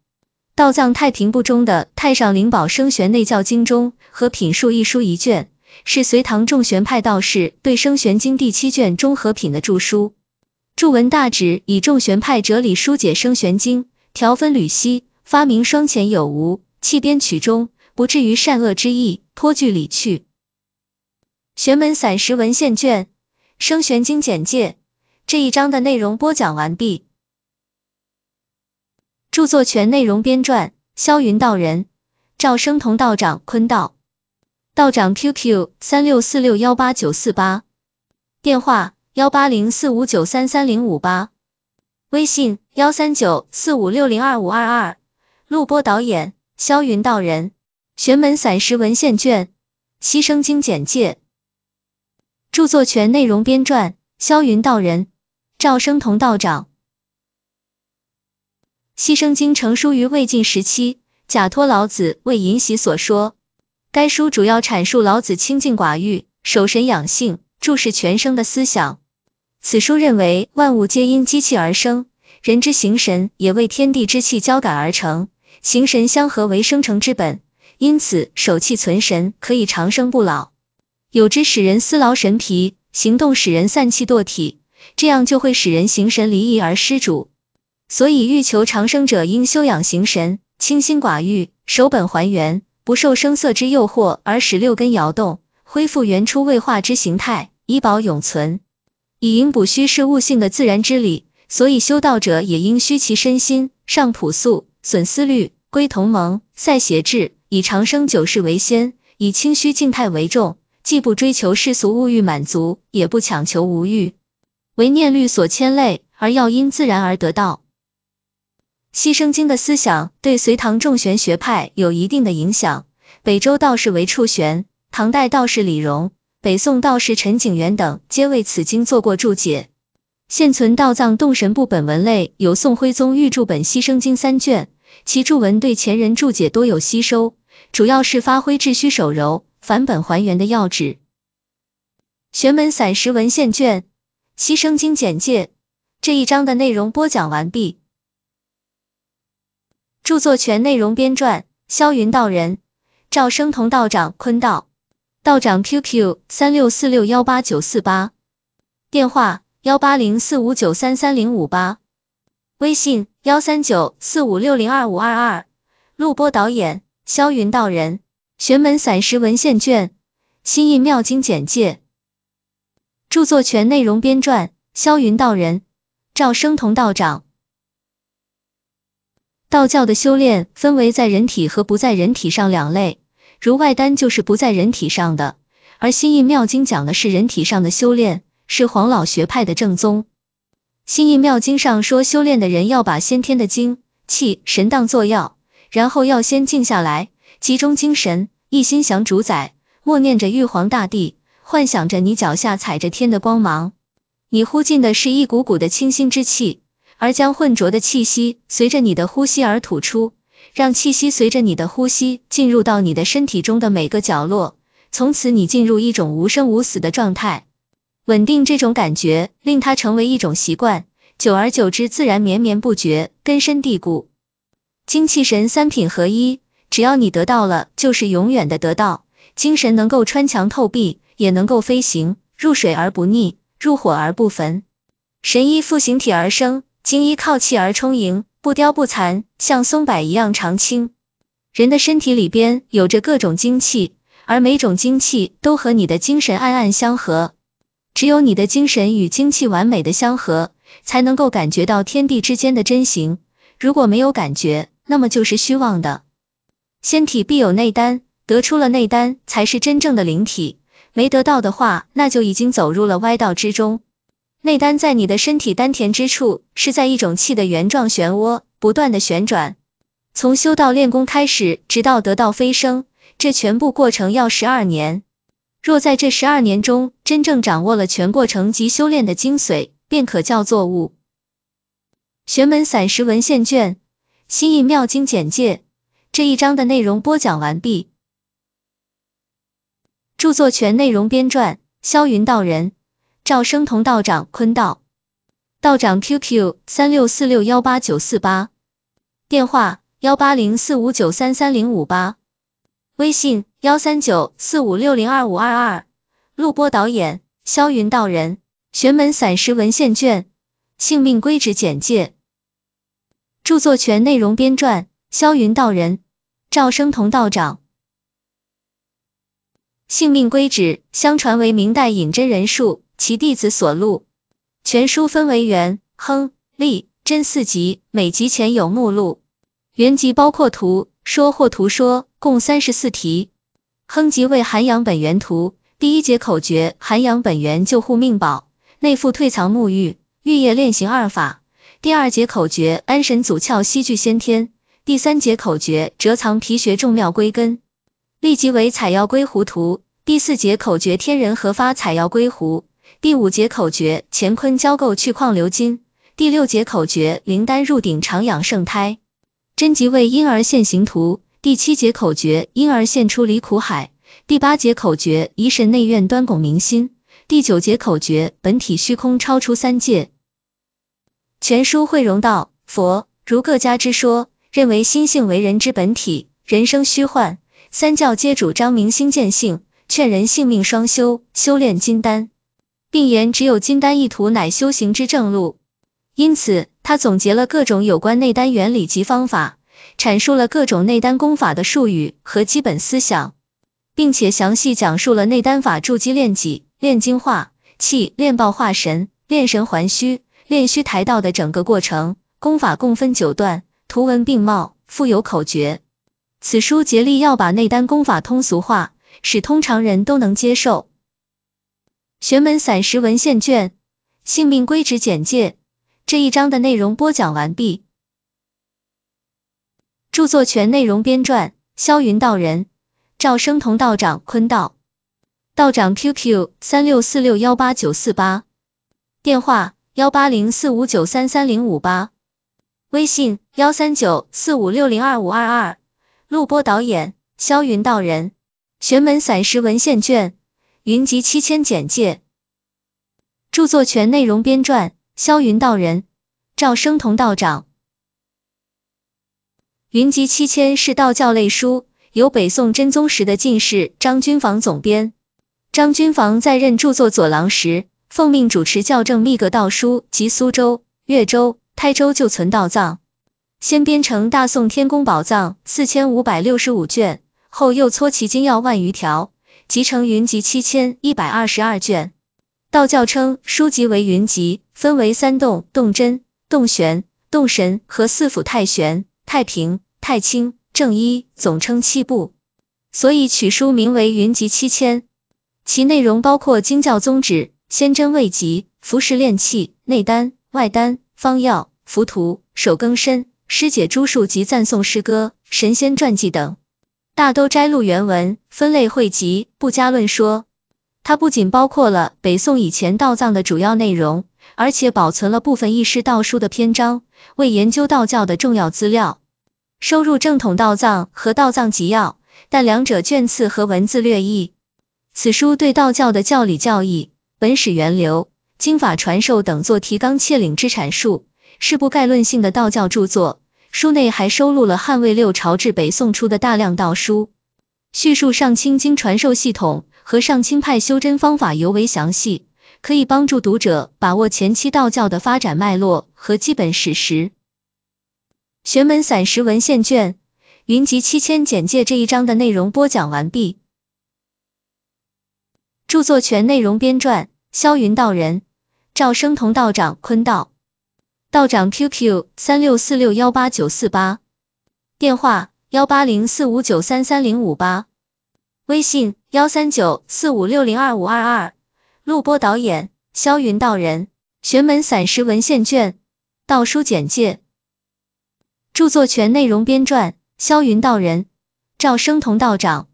道藏太平部中的《太上灵宝生玄内教经》中和品数》一书一卷，是隋唐众玄派道士对《生玄经》第七卷中和品的著书。著文大旨以众玄派哲理疏解生玄经，条分缕析，发明双前有无，弃边曲中，不至于善恶之意，颇具理趣。《玄门散石文献卷》《生玄经简介》这一章的内容播讲完毕。著作权内容编撰：萧云道人、赵生同道长，坤道。道长 QQ 三六四六幺八九四八，电话幺八零四五九三三零五八，微信幺三九四五六零二五二二。录播导演：萧云道人。玄门散石文献卷《牺生经》简介。著作权内容编撰：萧云道人、赵生同道长。西生经》成书于魏晋时期，假托老子为尹喜所说。该书主要阐述老子清静寡欲、守神养性、注视全生的思想。此书认为万物皆因机器而生，人之形神也为天地之气交感而成，形神相合为生成之本，因此守气存神可以长生不老。有之使人思劳神疲，行动使人散气堕体，这样就会使人形神离异而失主。所以欲求长生者，应修养形神，清心寡欲，守本还原，不受声色之诱惑，而使六根摇动，恢复原初未化之形态，以保永存。以盈补虚是悟性的自然之理，所以修道者也应虚其身心，上朴素，损思虑，归同盟，塞邪志，以长生久世为先，以清虚静态为重。既不追求世俗物欲满足，也不强求无欲，唯念虑所牵累，而要因自然而得道。西生经》的思想对隋唐重玄学派有一定的影响。北周道士韦处玄、唐代道士李荣、北宋道士陈景元等皆为此经做过注解。现存《道藏洞神部本文类》有宋徽宗御注本《西生经》三卷，其注文对前人注解多有吸收，主要是发挥“治虚手柔，返本还原”的要旨。《玄门散石文献卷》《西生经简介》这一章的内容播讲完毕。著作权内容编撰：萧云道人、赵生同道长、坤道。道长 QQ 三六四六幺八九四八，电话幺八零四五九三三零五八，微信幺三九四五六零二五二二。录播导演：萧云道人。玄门散石文献卷《新印妙经简介》。著作权内容编撰：萧云道人、赵生同道长。道教的修炼分为在人体和不在人体上两类，如外丹就是不在人体上的，而《心印妙经》讲的是人体上的修炼，是黄老学派的正宗。《心印妙经》上说，修炼的人要把先天的精、气、神当作药，然后要先静下来，集中精神，一心想主宰，默念着玉皇大帝，幻想着你脚下踩着天的光芒，你呼进的是一股股的清新之气。而将混浊的气息随着你的呼吸而吐出，让气息随着你的呼吸进入到你的身体中的每个角落。从此，你进入一种无生无死的状态。稳定这种感觉，令它成为一种习惯，久而久之，自然绵绵不绝，根深蒂固。精气神三品合一，只要你得到了，就是永远的得到。精神能够穿墙透壁，也能够飞行，入水而不溺，入火而不焚。神依附形体而生。精一靠气而充盈，不凋不残，像松柏一样长青。人的身体里边有着各种精气，而每种精气都和你的精神暗暗相合。只有你的精神与精气完美的相合，才能够感觉到天地之间的真形。如果没有感觉，那么就是虚妄的。仙体必有内丹，得出了内丹，才是真正的灵体。没得到的话，那就已经走入了歪道之中。内丹在你的身体丹田之处，是在一种气的圆状漩涡不断的旋转。从修道练功开始，直到得道飞升，这全部过程要十二年。若在这十二年中，真正掌握了全过程及修炼的精髓，便可叫做悟。玄门散时文献卷《心意妙经》简介这一章的内容播讲完毕。著作权内容编撰：肖云道人。赵生同道长，坤道，道长 QQ 三六四六幺八九四八，电话幺八零四五九三三零五八，微信幺三九四五六零二五二二，录播导演肖云道人，玄门散失文献卷，性命归旨简介，著作权内容编撰肖云道人、赵生同道长，性命归旨相传为明代隐真人术。其弟子所录，全书分为元、亨、利、贞四集，每集前有目录。原集包括图说或图说，共三十四题。亨集为涵养本源图，第一节口诀：涵养本源救护命宝，内附退藏沐浴、玉液炼形二法。第二节口诀：安神阻窍息聚先天。第三节口诀：折藏脾穴众妙归根。立即为采药归湖图，第四节口诀：天人合发采药归湖。第五节口诀：乾坤交构去矿流金。第六节口诀：灵丹入顶常养圣胎。真即为婴儿现形图。第七节口诀：婴儿现出离苦海。第八节口诀：疑神内院端拱明心。第九节口诀：本体虚空超出三界。全书汇融道佛如各家之说，认为心性为人之本体，人生虚幻，三教皆主张明心见性，劝人性命双修，修炼金丹。并言只有金丹一途乃修行之正路，因此他总结了各种有关内丹原理及方法，阐述了各种内丹功法的术语和基本思想，并且详细讲述了内丹法筑基炼己、炼精化气、炼爆化神、炼神还虚、炼虚抬道的整个过程。功法共分九段，图文并茂，富有口诀。此书竭力要把内丹功法通俗化，使通常人都能接受。玄门散石文献卷性命归职简介这一章的内容播讲完毕。著作权内容编撰：萧云道人、赵生同道长、坤道。道长 QQ 三六四六幺八九四八，电话幺八零四五九三三零五八，微信幺三九四五六零二五二二。录播导演：萧云道人。玄门散石文献卷。《云集七千简介：著作权内容编撰，萧云道人、赵生同道长。《云集七千是道教类书，由北宋真宗时的进士张君房总编。张君房在任著作左郎时，奉命主持校正密格道书及苏州、越州、台州旧存道藏，先编成《大宋天宫宝藏》四千五百六十五卷，后又撮其精要万余条。集成云集七千一百二十二卷，道教称书籍为云集，分为三洞：洞真、洞玄、洞神和四府太玄、太平、太清、正一，总称七部，所以取书名为《云集七千》。其内容包括经教宗旨、仙真位及、服食炼气、内丹、外丹、方药、浮图、手更身、师解诸术及赞颂诗歌、神仙传记等。大都摘录原文，分类汇集，不加论说。它不仅包括了北宋以前道藏的主要内容，而且保存了部分义失道书的篇章，为研究道教的重要资料。收入《正统道藏》和《道藏集要》，但两者卷次和文字略异。此书对道教的教理教义、本史源流、经法传授等做提纲挈领之阐述，是不概论性的道教著作。书内还收录了汉魏六朝至北宋初的大量道书，叙述上清经传授系统和上清派修真方法尤为详细，可以帮助读者把握前期道教的发展脉络和基本史实。《玄门散石文献卷·云集七千简介》这一章的内容播讲完毕。著作权内容编撰：萧云道人、赵生同道长、坤道。道长 QQ 三六四六幺八九四八，电话幺八零四五九三三零五八，微信幺三九四五六零二五二二，录播导演肖云道人，玄门散失文献卷，道书简介，著作权内容编撰肖云道人，赵生同道长，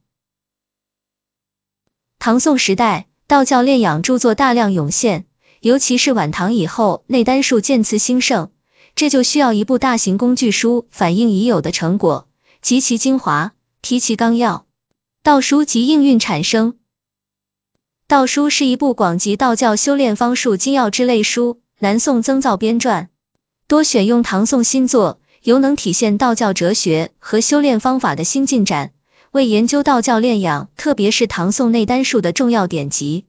唐宋时代道教炼养著作大量涌现。尤其是晚唐以后，内丹术渐次兴盛，这就需要一部大型工具书，反映已有的成果及其精华，提其纲要。道书即应运产生。道书是一部广集道教修炼方术、精要之类书，南宋曾造编撰，多选用唐宋新作，尤能体现道教哲学和修炼方法的新进展，为研究道教炼养，特别是唐宋内丹术的重要典籍。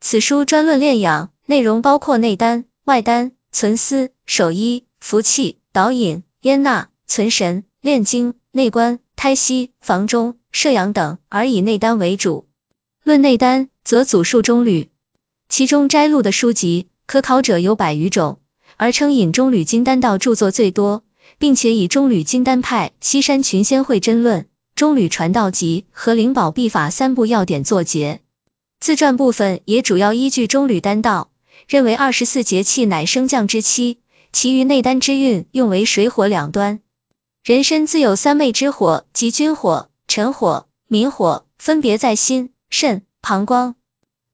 此书专论炼养。内容包括内丹、外丹、存思、守一、服气、导引、焉纳、存神、炼精、内观、胎息、房中、摄阳等，而以内丹为主。论内丹，则祖述中旅，其中摘录的书籍可考者有百余种，而称引中旅金丹道著作最多，并且以中旅金丹派西山群仙会真论、中旅传道集和灵宝秘法三部要点作结。自传部分也主要依据中旅丹道。认为二十四节气乃升降之期，其余内丹之运用为水火两端。人身自有三昧之火，即君火、臣火、民火，分别在心、肾、膀胱。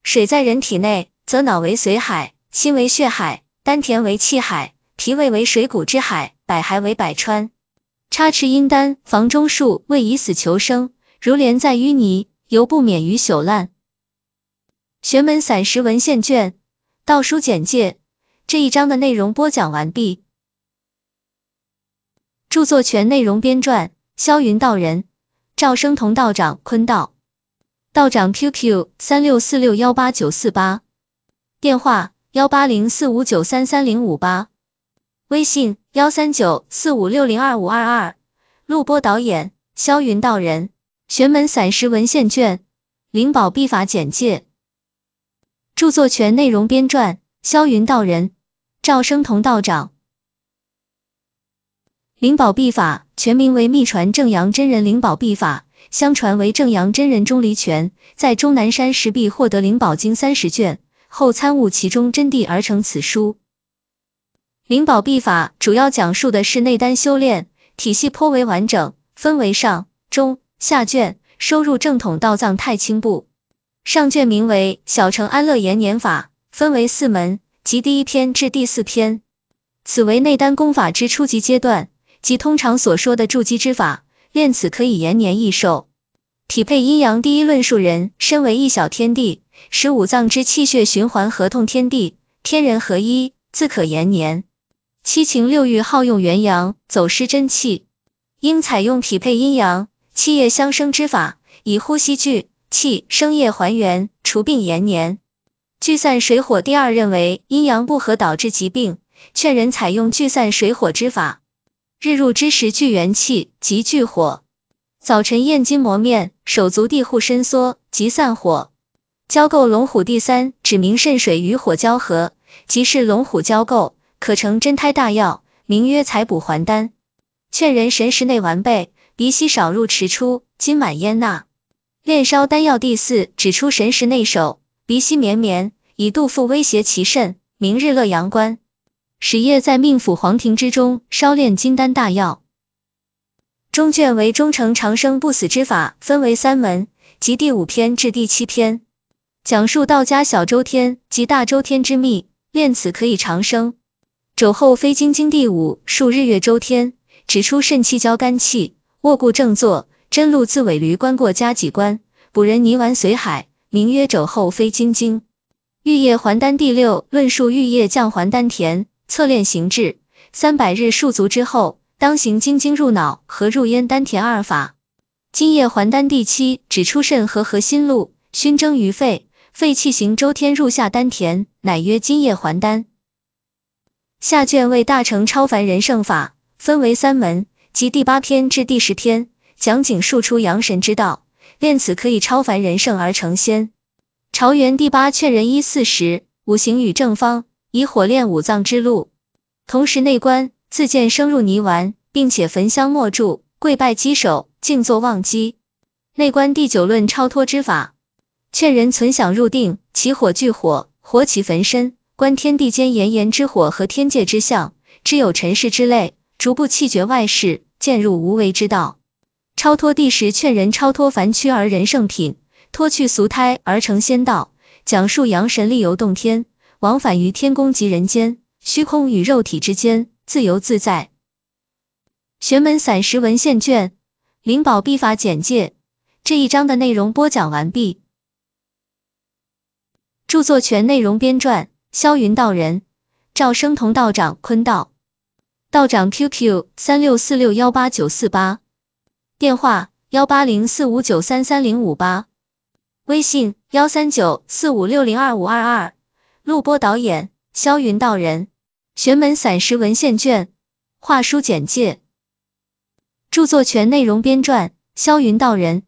水在人体内，则脑为髓海，心为血海，丹田为气海，脾胃为水谷之海，百骸为百川。插翅阴丹，房中术为以死求生，如莲在淤泥，犹不免于朽烂。《玄门散石文献卷》道书简介这一章的内容播讲完毕。著作权内容编撰：萧云道人、赵生同道长、坤道。道长 QQ 三六四六幺八九四八，电话幺八零四五九三三零五八，微信幺三九四五六零二五二二。录播导演：萧云道人。玄门散失文献卷《灵宝秘法简介》。著作权内容编撰：萧云道人、赵生同道长。灵宝秘法全名为《秘传正阳真人灵宝秘法》，相传为正阳真人钟离权在终南山石壁获得灵宝经三十卷后，参悟其中真谛而成此书。灵宝秘法主要讲述的是内丹修炼，体系颇为完整，分为上、中、下卷，收入正统道藏太清部。上卷名为《小乘安乐延年法》，分为四门，即第一篇至第四篇。此为内丹功法之初级阶段，即通常所说的筑基之法。练此可以延年益寿。匹配阴阳第一论述：人身为一小天地，使五脏之气血循环合通天地，天人合一，自可延年。七情六欲耗用元阳，走失真气，应采用匹配阴阳、气液相生之法，以呼吸聚。气生液还原，除病延年。聚散水火。第二认为阴阳不和导致疾病，劝人采用聚散水火之法。日入之时聚元气，即聚火；早晨验筋磨面，手足地互伸缩，即散火。交媾龙虎。第三指明肾水与火交合，即是龙虎交媾，可成真胎大药，名曰采补还丹。劝人神识内完备，鼻息少入迟出，今满咽纳。炼烧丹药第四，指出神识内守，鼻息绵绵，以杜腹威胁其肾。明日乐阳关，始夜在命府皇庭之中烧炼金丹大药。中卷为中成长生不死之法，分为三门，即第五篇至第七篇，讲述道家小周天及大周天之秘，练此可以长生。肘后非经经第五，数日月周天，指出肾气交肝气，卧固正坐。真露自尾驴，观过加几关。补人泥丸随海，名曰肘后飞金经。玉液还丹第六，论述玉液降还丹田，侧练行至三百日数足之后，当行金经入脑和入咽丹田二法。金液还丹第七，指出肾和核心露，熏蒸于肺，肺气行周天入下丹田，乃曰金液还丹。下卷为大成超凡人圣法，分为三门，即第八篇至第十篇。讲景述出阳神之道，练此可以超凡人圣而成仙。朝元第八劝人依四时五行与正方，以火炼五脏之路，同时内观自见生入泥丸，并且焚香默祝，跪拜稽首，静坐忘机。内观第九论超脱之法，劝人存想入定，起火聚火，火起焚身，观天地间炎炎之火和天界之象，知有尘世之类，逐步气绝外事，渐入无为之道。超脱地时劝人超脱凡躯而人圣品脱去俗胎而成仙道，讲述阳神力游洞天，往返于天宫及人间、虚空与肉体之间，自由自在。玄门散时文献卷灵宝秘法简介这一章的内容播讲完毕。著作权内容编撰：霄云道人、赵生同道长、坤道道长，QQ 三六四六幺八九四八。电话：幺八零四五九三三零五八，微信：幺三九四五六零二五二二，录播导演：肖云道人，《玄门散石文献卷》话书简介，著作权内容编撰：肖云道人、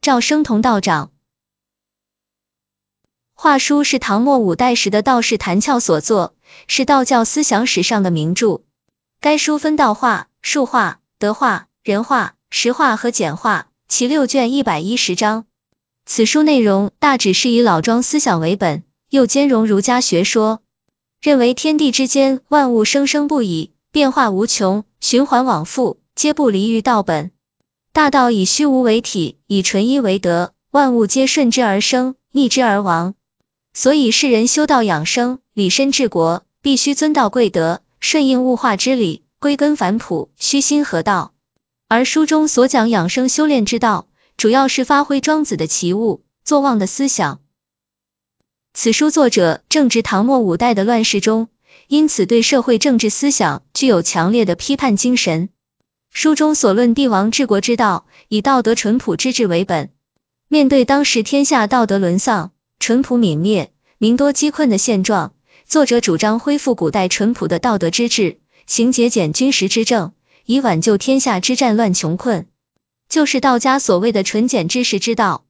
赵生同道长。画书是唐末五代时的道士谭峭所作，是道教思想史上的名著。该书分道画、术画、德画、人画。实化和简化其六卷一百一十章。此书内容大致是以老庄思想为本，又兼容儒家学说，认为天地之间万物生生不已，变化无穷，循环往复，皆不离于道本。大道以虚无为体，以纯一为德，万物皆顺之而生，逆之而亡。所以世人修道养生、理身治国，必须尊道贵德，顺应物化之理，归根返朴，虚心合道。而书中所讲养生修炼之道，主要是发挥庄子的奇物、作忘的思想。此书作者正值唐末五代的乱世中，因此对社会政治思想具有强烈的批判精神。书中所论帝王治国之道，以道德淳朴之治为本。面对当时天下道德沦丧、淳朴泯灭、民多饥困的现状，作者主张恢复古代淳朴的道德之治，行节俭军实之政。以挽救天下之战乱穷困，就是道家所谓的“纯简知识之道”。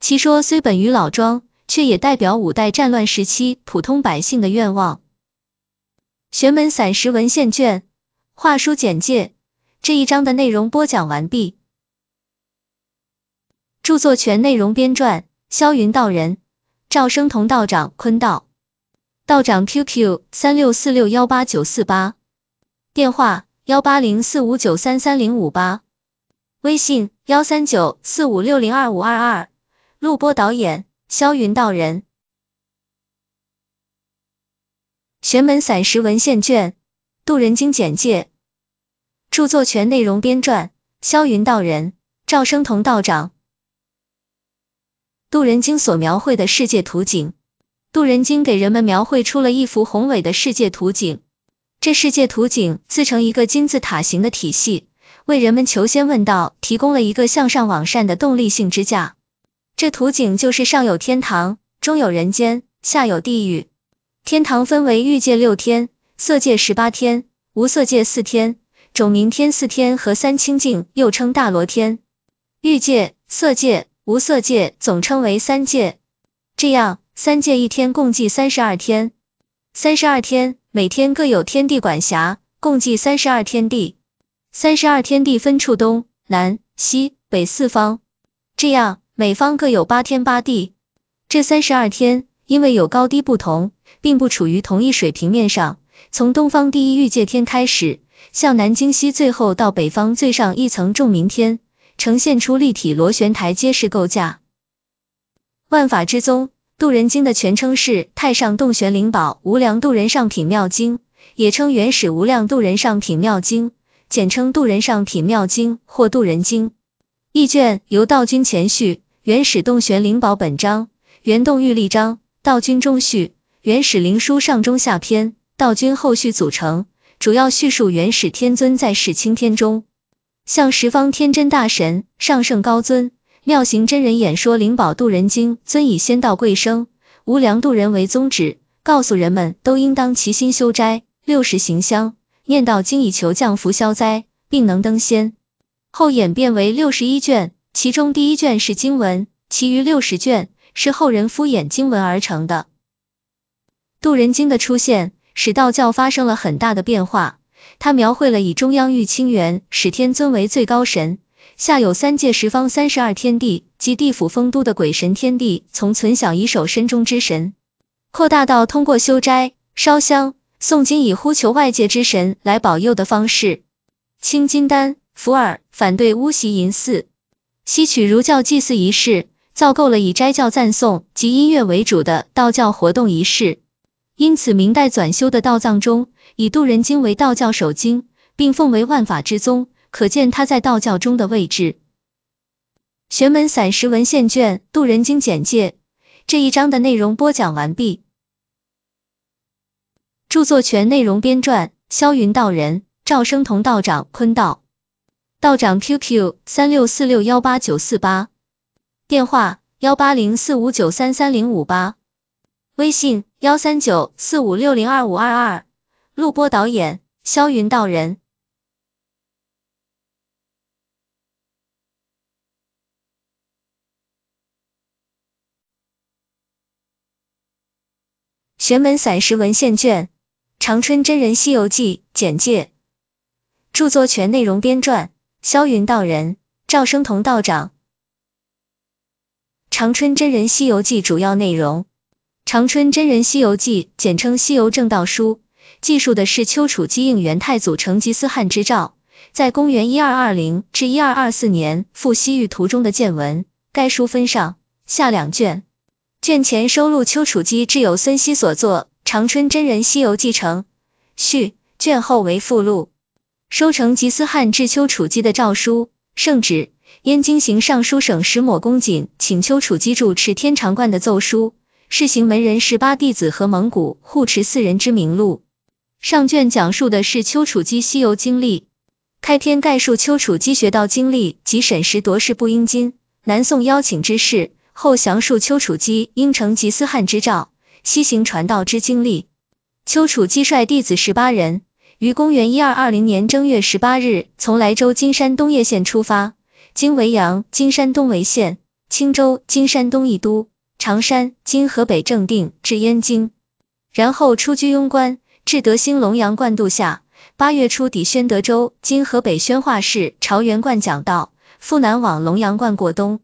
其说虽本于老庄，却也代表五代战乱时期普通百姓的愿望。《玄门散石文献卷》话书简介这一章的内容播讲完毕。著作权内容编撰：霄云道人、赵生同道长、坤道。道长 QQ 三六四六幺八九四八，电话。幺八零四五九三三零五八，微信幺三九四五六零二五二二，录播导演肖云道人，《玄门散石文献卷》《渡人经》简介，著作权内容编撰：肖云道人、赵生同道长，《渡人经》所描绘的世界图景，《渡人经》给人们描绘出了一幅宏伟的世界图景。这世界图景自成一个金字塔形的体系，为人们求仙问道提供了一个向上往善的动力性支架。这图景就是上有天堂，中有人间，下有地狱。天堂分为欲界六天、色界十八天、无色界四天、种明天四天和三清净，又称大罗天。欲界、色界、无色界总称为三界。这样，三界一天共计三十二天。三十二天，每天各有天地管辖，共计三十二天地。三十二天地分处东南西北四方，这样每方各有八天八地。这三十二天因为有高低不同，并不处于同一水平面上。从东方第一欲界天开始，向南经西，最后到北方最上一层众明天，呈现出立体螺旋台阶式构架。万法之宗。渡人经》的全称是《太上洞玄灵宝无量度人上品妙经》，也称《原始无量度人上品妙经》，简称《渡人上品妙经》或《渡人经》。一卷由道君前序、原始洞玄灵宝本章、原洞玉历章、道君中序、原始灵书上中下篇、道君后续组成，主要叙述原始天尊在世青天中向十方天真大神、上圣高尊。妙行真人演说灵宝度人经，尊以仙道贵生，无量度人为宗旨，告诉人们都应当齐心修斋，六十行香，念道经以求降福消灾，并能登仙。后演变为六十一卷，其中第一卷是经文，其余六十卷是后人敷衍经文而成的。渡人经的出现，使道教发生了很大的变化。它描绘了以中央玉清元始天尊为最高神。下有三界十方三十二天地及地府酆都的鬼神天地，从存小以守身中之神，扩大到通过修斋、烧香、诵经以呼求外界之神来保佑的方式。清金丹福尔反对巫习淫祀，吸取儒教祭祀仪式，造够了以斋教赞颂及音乐为主的道教活动仪式。因此，明代纂修的道藏中，以《渡人经》为道教首经，并奉为万法之宗。可见他在道教中的位置。玄门散石文献卷《渡人经》简介这一章的内容播讲完毕。著作权内容编撰：萧云道人、赵生同道长、坤道。道长 QQ 三六四六幺八九四八，电话幺八零四五九三三零五八，微信幺三九四五六零二五二二。录播导演：萧云道人。《玄门散石文献卷》《长春真人西游记》简介，著作权内容编撰：萧云道人、赵生同道长。《长春真人西游记》主要内容：《长春真人西游记》，简称《西游正道书》，记述的是丘处机应元太祖成吉思汗之诏，在公元一二二零至一二二四年赴西域途中的见闻。该书分上下两卷。卷前收录丘处机挚友孙希所作《长春真人西游记成序》，卷后为附录，收成吉思汗致丘处机的诏书、圣旨，燕京行尚书省石抹公瑾请丘处机住持天长观的奏书，是行门人十八弟子和蒙古护持四人之名录。上卷讲述的是丘处机西游经历，开篇概述丘处机学道经历及审时度势不应金、南宋邀请之事。后详述丘处机因成吉思汗之诏，西行传道之经历。丘处机率弟子十八人，于公元一二二零年正月十八日从莱州金山东叶县出发，经潍阳（金山东潍县、青州金山东义都、长山（今河北正定）至燕京，然后出居庸关，至德兴龙阳观度下。八月初抵宣德州（今河北宣化市）朝元观讲道，赴南往龙阳观过冬。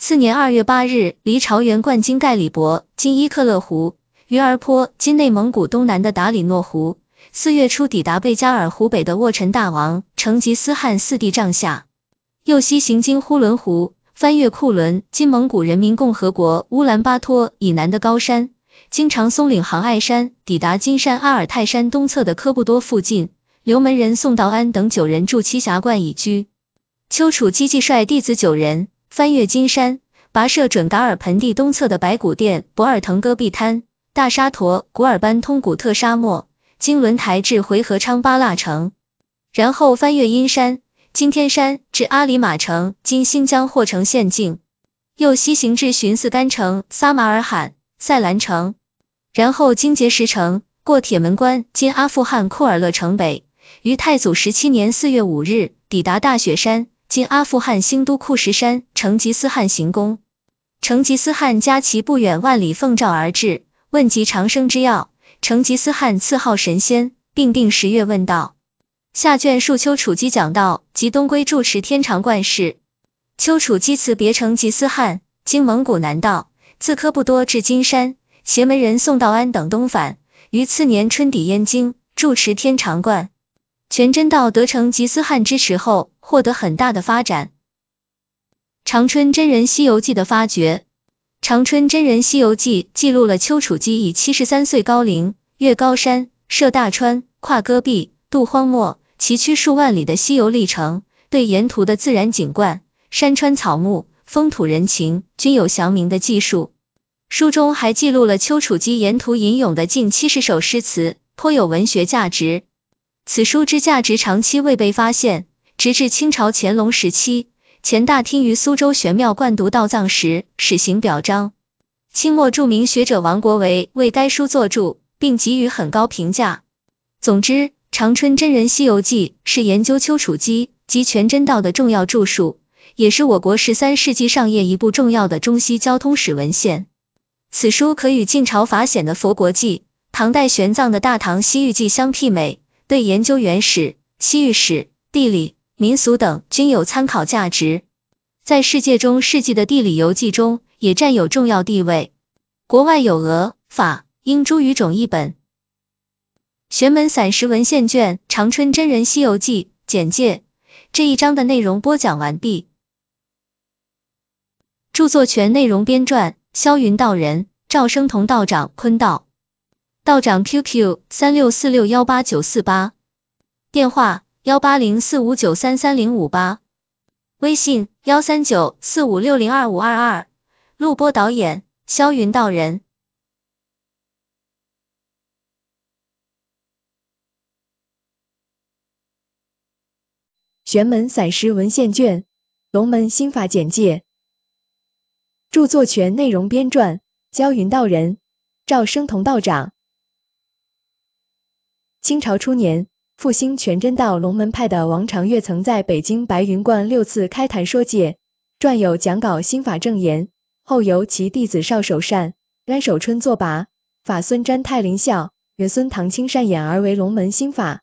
次年二月八日，离朝元冠军盖里伯，今伊克勒湖、鱼儿坡，今内蒙古东南的达里诺湖，四月初抵达贝加尔湖北的沃陈大王、成吉思汗四弟帐下，右西行经呼伦湖，翻越库伦，今蒙古人民共和国乌兰巴托以南的高山，经长松岭、杭爱山，抵达金山阿尔泰山东侧的科布多附近，留门人宋道安等九人住栖霞观已居。丘处机计率弟子九人。翻越金山，跋涉准噶尔盆地东侧的白骨店、博尔腾戈壁滩、大沙陀、古尔班通古特沙漠，经轮台至回合昌巴腊城，然后翻越阴山、金天山，至阿里玛城（今新疆霍城县境），又西行至寻寺干城、撒马尔罕、赛兰城，然后经结石城，过铁门关（今阿富汗库尔勒城北），于太祖十七年四月五日抵达大雪山。今阿富汗新都库什山，成吉思汗行宫。成吉思汗加其不远万里奉诏而至，问及长生之药。成吉思汗赐号神仙，并定十月问道。下卷述丘处机讲道及东归住持天长观事。丘处机辞别成吉思汗，经蒙古南道，自科布多至金山，邪门人宋道安等东返，于次年春抵燕京，住持天长观。全真道得成吉思汗支持后，获得很大的发展。长春真人西游记的发掘，《长春真人西游记》记录了丘处机以七十三岁高龄越高山、涉大川、跨戈壁、渡荒漠、崎岖数万里的西游历程，对沿途的自然景观、山川草木、风土人情均有详明的记述。书中还记录了丘处机沿途吟咏的近七十首诗词，颇有文学价值。此书之价值长期未被发现，直至清朝乾隆时期，钱大听于苏州玄妙观读道藏时始行表彰。清末著名学者王国维为该书作注，并给予很高评价。总之，《长春真人西游记》是研究丘处机及全真道的重要著述，也是我国十三世纪上叶一部重要的中西交通史文献。此书可与晋朝法显的《佛国记》、唐代玄奘的《大唐西域记》相媲美。对研究原始、西域史、地理、民俗等均有参考价值，在世界中世纪的地理游记中也占有重要地位。国外有俄、法、英诸语种译本。《玄门散石文献卷·长春真人西游记简介》这一章的内容播讲完毕。著作权内容编撰：肖云道人、赵生同道长、坤道。道长 QQ 三六四六幺八九四八，电话幺八零四五九三三零五八，微信幺三九四五六零二五二二，录播导演肖云道人，玄门散失文献卷，龙门心法简介，著作权内容编撰，肖云道人，赵生同道长。清朝初年，复兴全真道龙门派的王长月曾在北京白云观六次开坛说戒，撰有讲稿《心法正言》，后由其弟子邵守善、詹守春作跋，法孙詹泰林孝、元孙唐清善演而为龙门心法。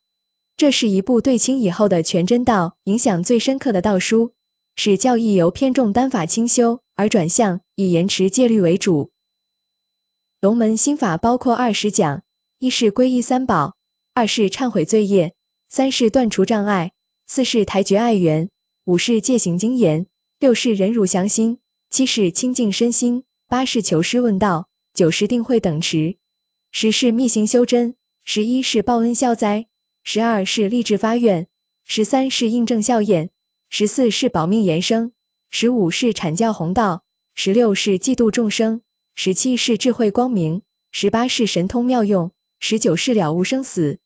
这是一部对清以后的全真道影响最深刻的道书，使教义由偏重丹法清修而转向以延迟戒律为主。龙门心法包括二十讲，一是皈依三宝。二是忏悔罪业，三是断除障碍，四是裁决爱缘，五是戒行精严，六是忍辱降心，七是清净身心，八是求师问道，九是定慧等持，十是密行修真，十一是报恩消灾，十二是立志发愿，十三是应证效验，十四是保命延生，十五是阐教弘道，十六是济度众生，十七是智慧光明，十八是神通妙用，十九是了悟生死。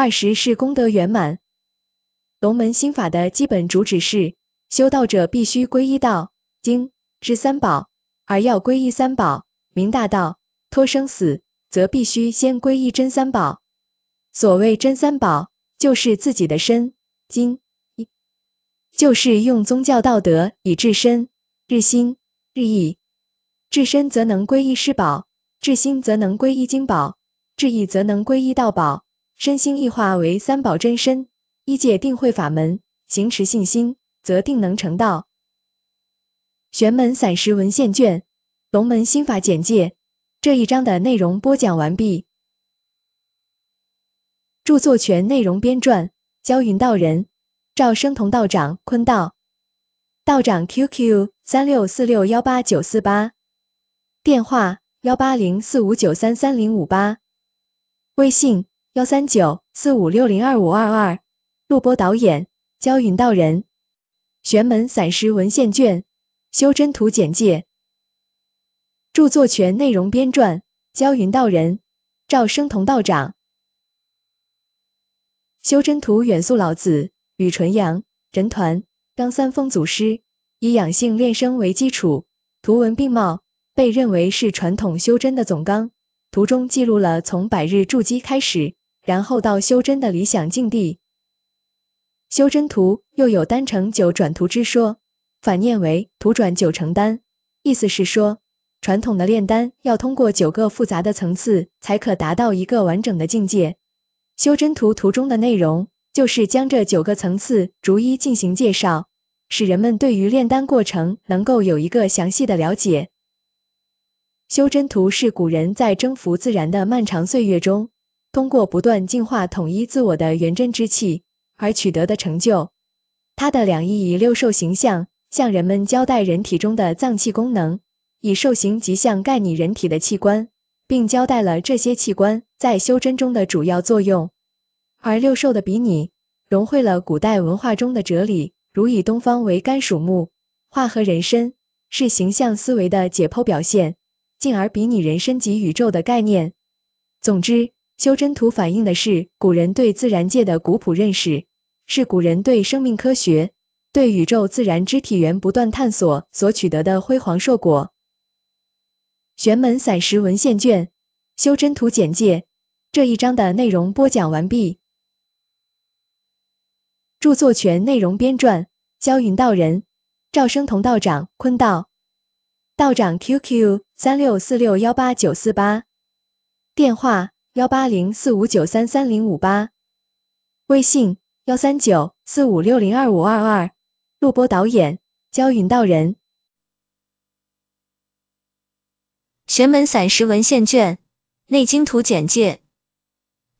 二十是功德圆满。龙门心法的基本主旨是，修道者必须皈依道、经、知三宝，而要皈依三宝、明大道、脱生死，则必须先皈依真三宝。所谓真三宝，就是自己的身、经、一，就是用宗教道德以治身、日心、日意。至身则能皈依师宝，至心则能皈依经宝，至意则能皈依道宝。身心异化为三宝真身，一戒定慧法门，行持信心，则定能成道。玄门散失文献卷，龙门心法简介这一章的内容播讲完毕。著作权内容编撰：焦云道人，赵生同道长，坤道。道长 QQ 三六四六幺八九四八，电话幺八零四五九三三零五八，微信。幺三九四五六零二五二二录播导演焦云道人，玄门散失文献卷修真图简介，著作权内容编撰焦云道人、赵生同道长。修真图远溯老子与纯阳人团张三丰祖师，以养性练生为基础，图文并茂，被认为是传统修真的总纲。图中记录了从百日筑基开始。然后到修真的理想境地，修真图又有丹成九转图之说，反念为图转九成丹，意思是说，传统的炼丹要通过九个复杂的层次，才可达到一个完整的境界。修真图图中的内容，就是将这九个层次逐一进行介绍，使人们对于炼丹过程能够有一个详细的了解。修真图是古人在征服自然的漫长岁月中。通过不断净化统一自我的元真之气而取得的成就。他的两翼以六兽形象向人们交代人体中的脏器功能，以兽形吉象概拟人体的器官，并交代了这些器官在修真中的主要作用。而六兽的比拟，融汇了古代文化中的哲理，如以东方为肝属木，化合人身，是形象思维的解剖表现，进而比拟人身及宇宙的概念。总之，修真图反映的是古人对自然界的古朴认识，是古人对生命科学、对宇宙自然之体源不断探索所取得的辉煌硕果。玄门散石文献卷《修真图简介》这一章的内容播讲完毕。著作权内容编撰：焦云道人、赵生同道长、坤道。道长 QQ：三六四六幺八九四八，电话。幺八零四五九三三零五八，微信幺三九四五六零二五二二，录播导演焦云道人，《玄门散石文献卷》内经图简介，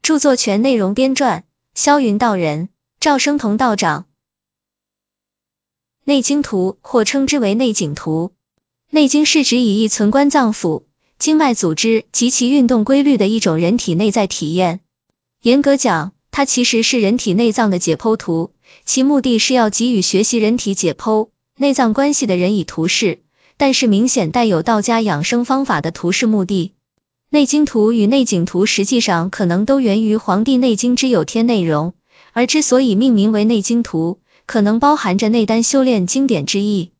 著作权内容编撰萧云道人、赵生同道长。内经图或称之为内景图，内经是指以一存观脏腑。经脉组织及其运动规律的一种人体内在体验。严格讲，它其实是人体内脏的解剖图，其目的是要给予学习人体解剖内脏关系的人以图示，但是明显带有道家养生方法的图示目的。内经图与内景图实际上可能都源于《黄帝内经》之有天内容，而之所以命名为内经图，可能包含着内丹修炼经典之意。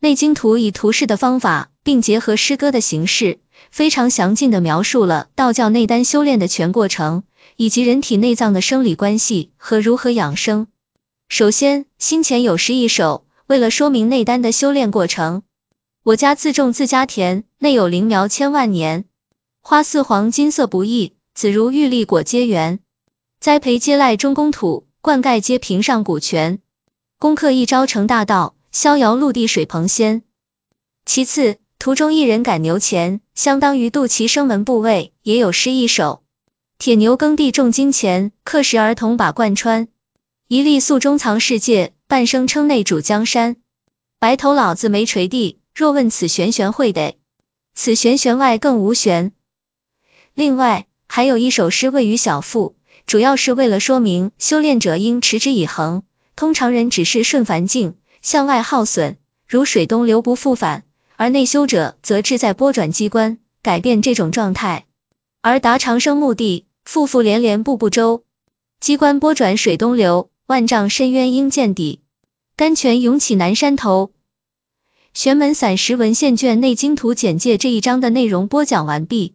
内经图以图示的方法，并结合诗歌的形式，非常详尽地描述了道教内丹修炼的全过程，以及人体内脏的生理关系和如何养生。首先，心前有诗一首，为了说明内丹的修炼过程。我家自种自家田，内有灵苗千万年。花似黄金色不异，子如玉粒果皆圆。栽培皆赖中宫土，灌溉皆凭上古泉。攻克一朝成大道。逍遥陆地水蓬仙。其次，图中一人赶牛前，相当于肚脐生门部位，也有诗一首：铁牛耕地种金钱，刻石儿童把贯穿。一粒粟中藏世界，半生称内主江山。白头老子没垂地，若问此玄玄会得，此玄玄外更无玄。另外，还有一首诗位于小腹，主要是为了说明修炼者应持之以恒。通常人只是顺凡境。向外耗损，如水东流不复返；而内修者则志在拨转机关，改变这种状态，而达长生目的。复复连连，步步周，机关拨转，水东流，万丈深渊应见底，甘泉涌起南山头。《玄门散石文献卷内经图简介》这一章的内容播讲完毕。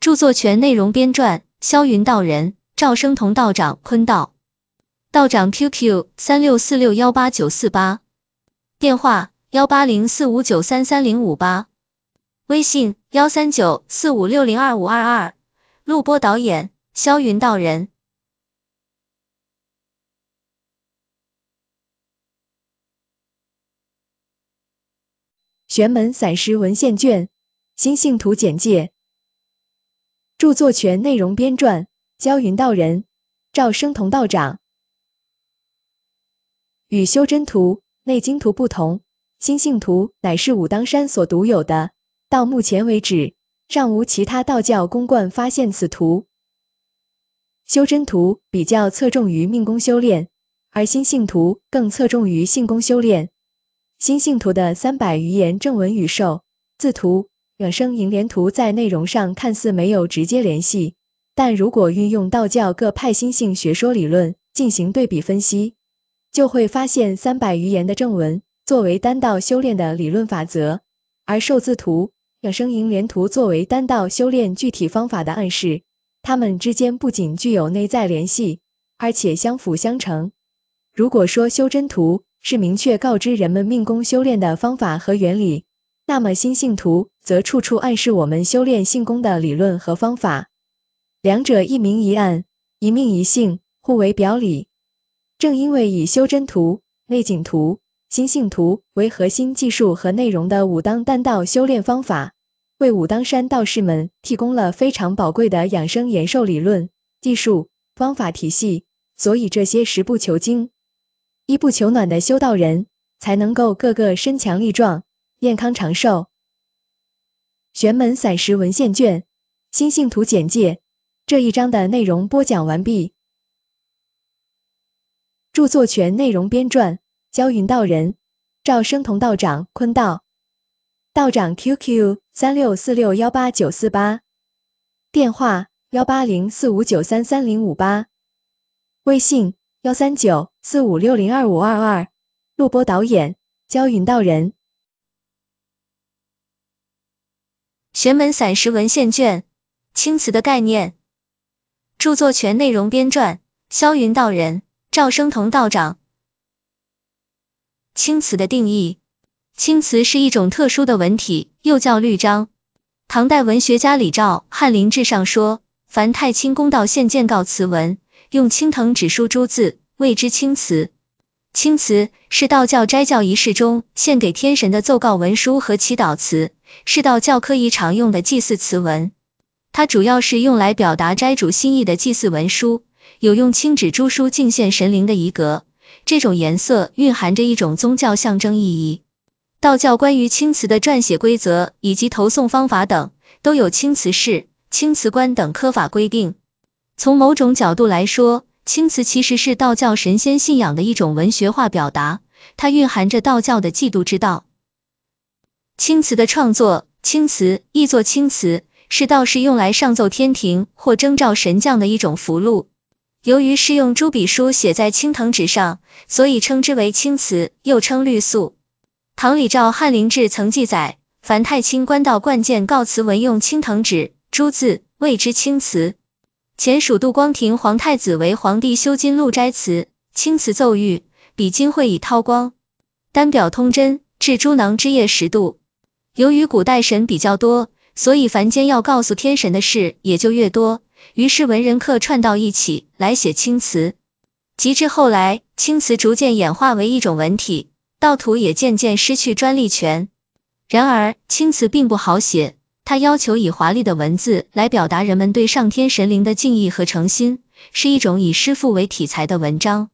著作权内容编撰：萧云道人、赵生同道长、坤道。道长 QQ 三六四六幺八九四八，电话幺八零四五九三三零五八，微信幺三九四五六零二五二二，录播导演肖云道人，玄门散失文献卷新信徒简介，著作权内容编撰：肖云道人，赵生同道长。与修真图、内经图不同，心性图乃是武当山所独有的，到目前为止尚无其他道教公观发现此图。修真图比较侧重于命宫修炼，而心性图更侧重于性宫修炼。心性图的三百余言正文与寿字图、养生银联图在内容上看似没有直接联系，但如果运用道教各派心性学说理论进行对比分析，就会发现三百余言的正文作为丹道修炼的理论法则，而寿字图、养生楹联图作为丹道修炼具体方法的暗示，它们之间不仅具有内在联系，而且相辅相成。如果说修真图是明确告知人们命宫修炼的方法和原理，那么心性图则处处暗示我们修炼性功的理论和方法，两者一明一暗，一命一性，互为表里。正因为以修真图、内景图、心性图为核心技术和内容的武当丹道修炼方法，为武当山道士们提供了非常宝贵的养生延寿理论、技术、方法体系，所以这些食不求精、衣不求暖的修道人才能够个个身强力壮、健康长寿。玄门散石文献卷心性图简介这一章的内容播讲完毕。著作权内容编撰：焦云道人、赵生同道长、坤道。道长 QQ 三六四六幺八九四八，电话幺八零四五九三三零五八，微信幺三九四五六零二五二二。录播导演：焦云道人。玄门散石文献卷，青瓷的概念。著作权内容编撰：焦云道人。赵生同道长，青瓷的定义：青瓷是一种特殊的文体，又叫绿章。唐代文学家李昭《翰林志》上说：“凡太清宫道县建告辞文，用青藤指书诸字，谓之青瓷。青瓷是道教斋教仪式中献给天神的奏告文书和祈祷词，是道教科仪常用的祭祀词文。它主要是用来表达斋主心意的祭祀文书。”有用青纸朱书敬献神灵的仪格，这种颜色蕴含着一种宗教象征意义。道教关于青瓷的撰写规则以及投送方法等，都有青瓷式、青瓷官等科法规定。从某种角度来说，青瓷其实是道教神仙信仰的一种文学化表达，它蕴含着道教的嫉妒之道。青瓷的创作，青瓷亦作青瓷，是道士用来上奏天庭或征召神将的一种符箓。由于是用朱笔书写在青藤纸上，所以称之为青瓷，又称绿素。唐李照翰林志》曾记载：“凡太清官道冠见告辞文用青藤纸，朱字谓之青瓷。前蜀杜光庭《皇太子为皇帝修金录斋词》：“青瓷奏玉，笔金会以韬光，丹表通真，至朱囊之夜十度。”由于古代神比较多，所以凡间要告诉天神的事也就越多。于是文人客串到一起来写青词，及至后来，青瓷逐渐演化为一种文体，盗徒也渐渐失去专利权。然而青瓷并不好写，它要求以华丽的文字来表达人们对上天神灵的敬意和诚心，是一种以诗赋为题材的文章，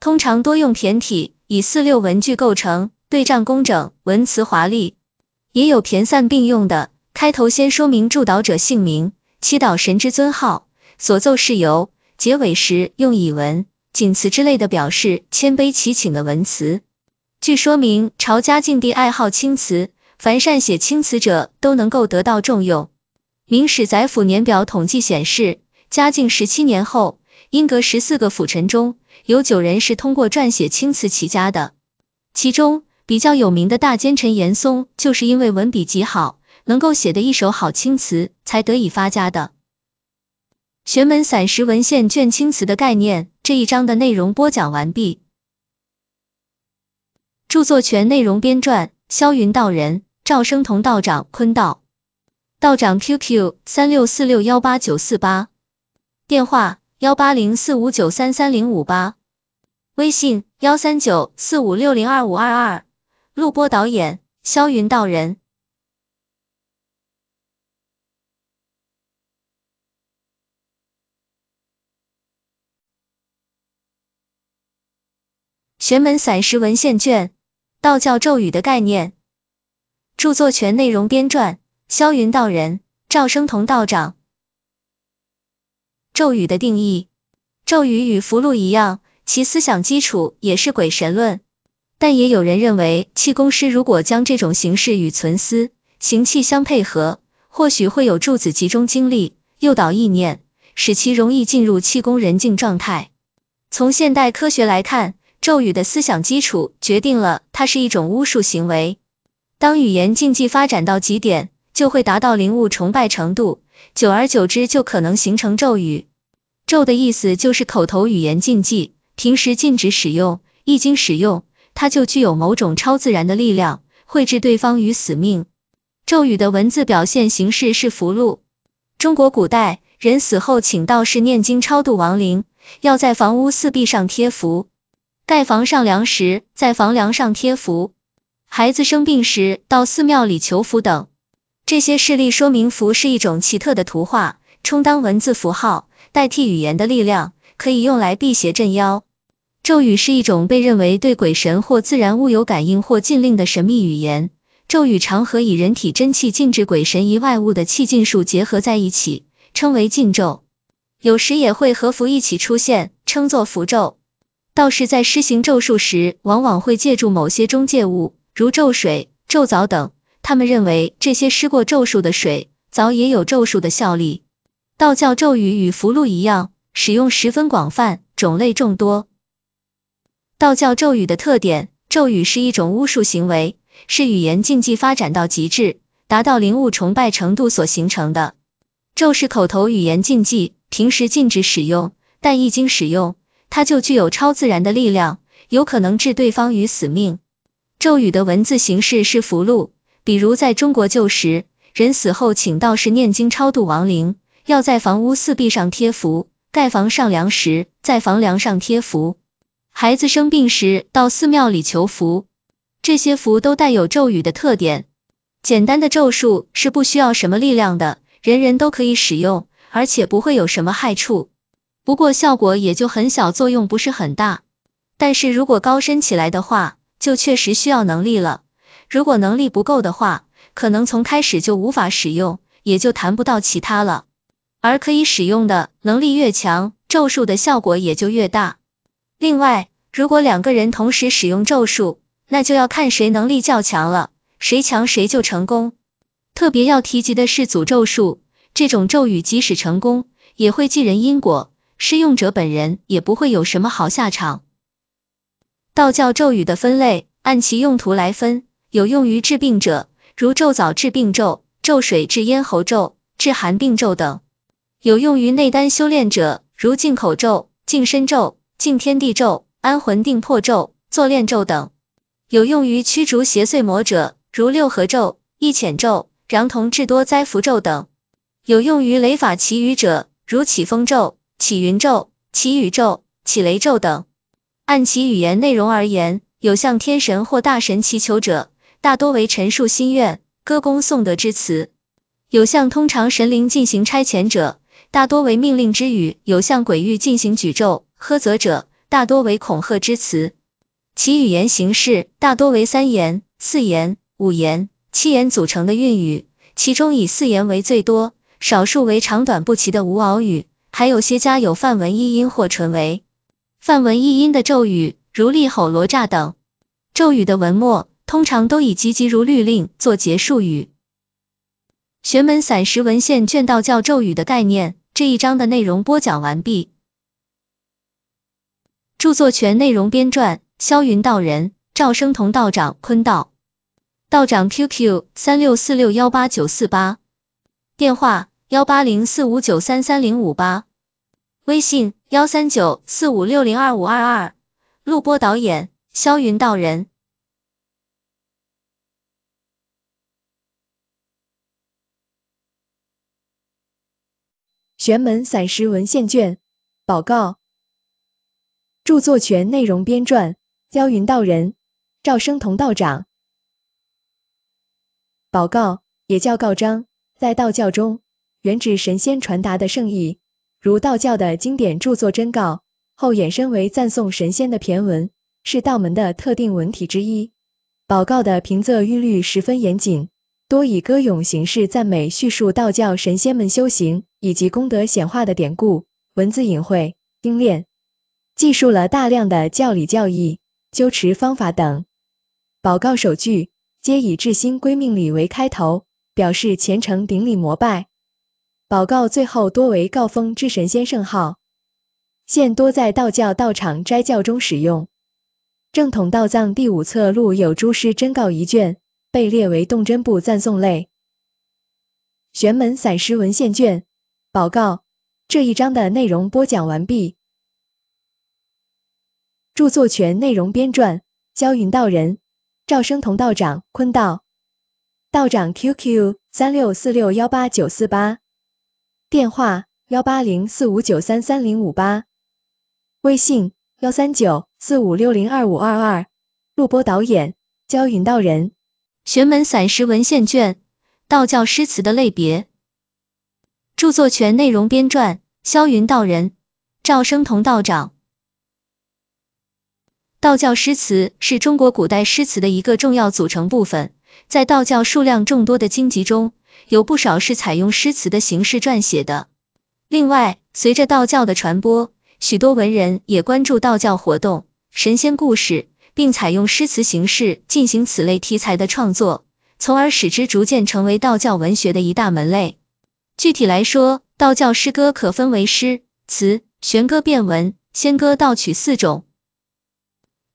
通常多用骈体，以四六文句构成，对仗工整，文辞华丽，也有骈散并用的。开头先说明祝祷者姓名。祈祷神之尊号，所奏是由，结尾时用以文、锦词之类的表示谦卑祈请的文词。据说明朝嘉靖帝爱好青词，凡善写青词者都能够得到重用。《明史宰辅年表》统计显示，嘉靖十七年后，英格十四个辅臣中有九人是通过撰写青词起家的。其中比较有名的大奸臣严嵩，就是因为文笔极好。能够写得一手好青词，才得以发家的。《玄门散石文献卷青词》的概念这一章的内容播讲完毕。著作权内容编撰：萧云道人、赵生同道长、坤道。道长 QQ 三六四六幺八九四八，电话幺八零四五九三三零五八，微信幺三九四五六零二五二二。录播导演：萧云道人。《玄门散石文献卷》道教咒语的概念，著作权内容编撰：萧云道人、赵生同道长。咒语的定义：咒语与符箓一样，其思想基础也是鬼神论。但也有人认为，气功师如果将这种形式与存思、行气相配合，或许会有助子集中精力，诱导意念，使其容易进入气功人静状态。从现代科学来看，咒语的思想基础决定了它是一种巫术行为。当语言禁忌发展到极点，就会达到灵物崇拜程度，久而久之就可能形成咒语。咒的意思就是口头语言禁忌，平时禁止使用，一经使用，它就具有某种超自然的力量，会置对方于死命。咒语的文字表现形式是符箓。中国古代人死后请道士念经超度亡灵，要在房屋四壁上贴符。盖房上梁时，在房梁上贴符；孩子生病时，到寺庙里求符等。这些事例说明符是一种奇特的图画，充当文字符号，代替语言的力量，可以用来辟邪镇妖。咒语是一种被认为对鬼神或自然物有感应或禁令的神秘语言。咒语常和以人体真气禁止鬼神以外物的气禁术结合在一起，称为禁咒。有时也会和符一起出现，称作符咒。道士在施行咒术时，往往会借助某些中介物，如咒水、咒枣等。他们认为，这些施过咒术的水、枣也有咒术的效力。道教咒语与符箓一样，使用十分广泛，种类众多。道教咒语的特点，咒语是一种巫术行为，是语言禁忌发展到极致，达到灵物崇拜程度所形成的。咒是口头语言禁忌，平时禁止使用，但一经使用。它就具有超自然的力量，有可能置对方于死命。咒语的文字形式是符箓，比如在中国旧时，人死后请道士念经超度亡灵，要在房屋四壁上贴符；盖房上梁时，在房梁上贴符；孩子生病时，到寺庙里求符。这些符都带有咒语的特点。简单的咒术是不需要什么力量的，人人都可以使用，而且不会有什么害处。不过效果也就很小，作用不是很大。但是如果高深起来的话，就确实需要能力了。如果能力不够的话，可能从开始就无法使用，也就谈不到其他了。而可以使用的，能力越强，咒术的效果也就越大。另外，如果两个人同时使用咒术，那就要看谁能力较强了，谁强谁就成功。特别要提及的是诅咒术，这种咒语即使成功，也会记人因果。施用者本人也不会有什么好下场。道教咒语的分类，按其用途来分，有用于治病者，如咒早治病咒、咒水治咽喉咒、治寒病咒等；有用于内丹修炼者，如净口咒、净身咒、净天地咒、安魂定魄咒、坐炼咒等；有用于驱逐邪祟魔者，如六合咒、一遣咒、禳童治多灾符咒等；有用于雷法祈雨者，如起风咒。起云咒、起宇宙、起雷咒等，按其语言内容而言，有向天神或大神祈求者，大多为陈述心愿、歌功颂德之词；有向通常神灵进行差遣者，大多为命令之语；有向鬼域进行举咒呵责者，大多为恐吓之词。其语言形式大多为三言、四言、五言、七言组成的韵语，其中以四言为最多，少数为长短不齐的无偶语。还有些家有梵文译音或纯为梵文译音的咒语，如力吼罗刹等咒语的文末，通常都以“急急如律令”做结束语。玄门散时文献卷道教咒语的概念这一章的内容播讲完毕。著作权内容编撰：萧云道人、赵生同道长、坤道道长 QQ 三六四六幺八九四八，电话。幺八零四五九三三零五八，微信幺三九四五六零二五二二，录播导演肖云道人，《玄门散失文献卷》报告，著作权内容编撰：肖云道人、赵生同道长。报告也叫告章，在道教中。原指神仙传达的圣意，如道教的经典著作真告》，后衍生为赞颂神仙的骈文，是道门的特定文体之一。宝诰的平仄韵律十分严谨，多以歌咏形式赞美、叙述道教神仙们修行以及功德显化的典故，文字隐晦精炼，记述了大量的教理教义、修持方法等。宝诰首句皆以至心归命礼为开头，表示虔诚顶礼膜拜。宝诰最后多为告封之神仙圣号，现多在道教道场斋教中使用。正统道藏第五册录有《诸师真诰》一卷，被列为动真部赞颂类。玄门散失文献卷宝诰这一章的内容播讲完毕。著作权内容编撰：焦云道人、赵生同道长、坤道。道长 QQ：三六四六幺八九四八。电话：幺八零四五九三三零五八，微信：幺三九四五六零二五二二，录播导演：焦云道人，《玄门散石文献卷》道教诗词的类别，著作权内容编撰：萧云道人、赵生同道长。道教诗词是中国古代诗词的一个重要组成部分，在道教数量众多的经籍中。有不少是采用诗词的形式撰写的。另外，随着道教的传播，许多文人也关注道教活动、神仙故事，并采用诗词形式进行此类题材的创作，从而使之逐渐成为道教文学的一大门类。具体来说，道教诗歌可分为诗、词、玄歌、变文、仙歌、道曲四种。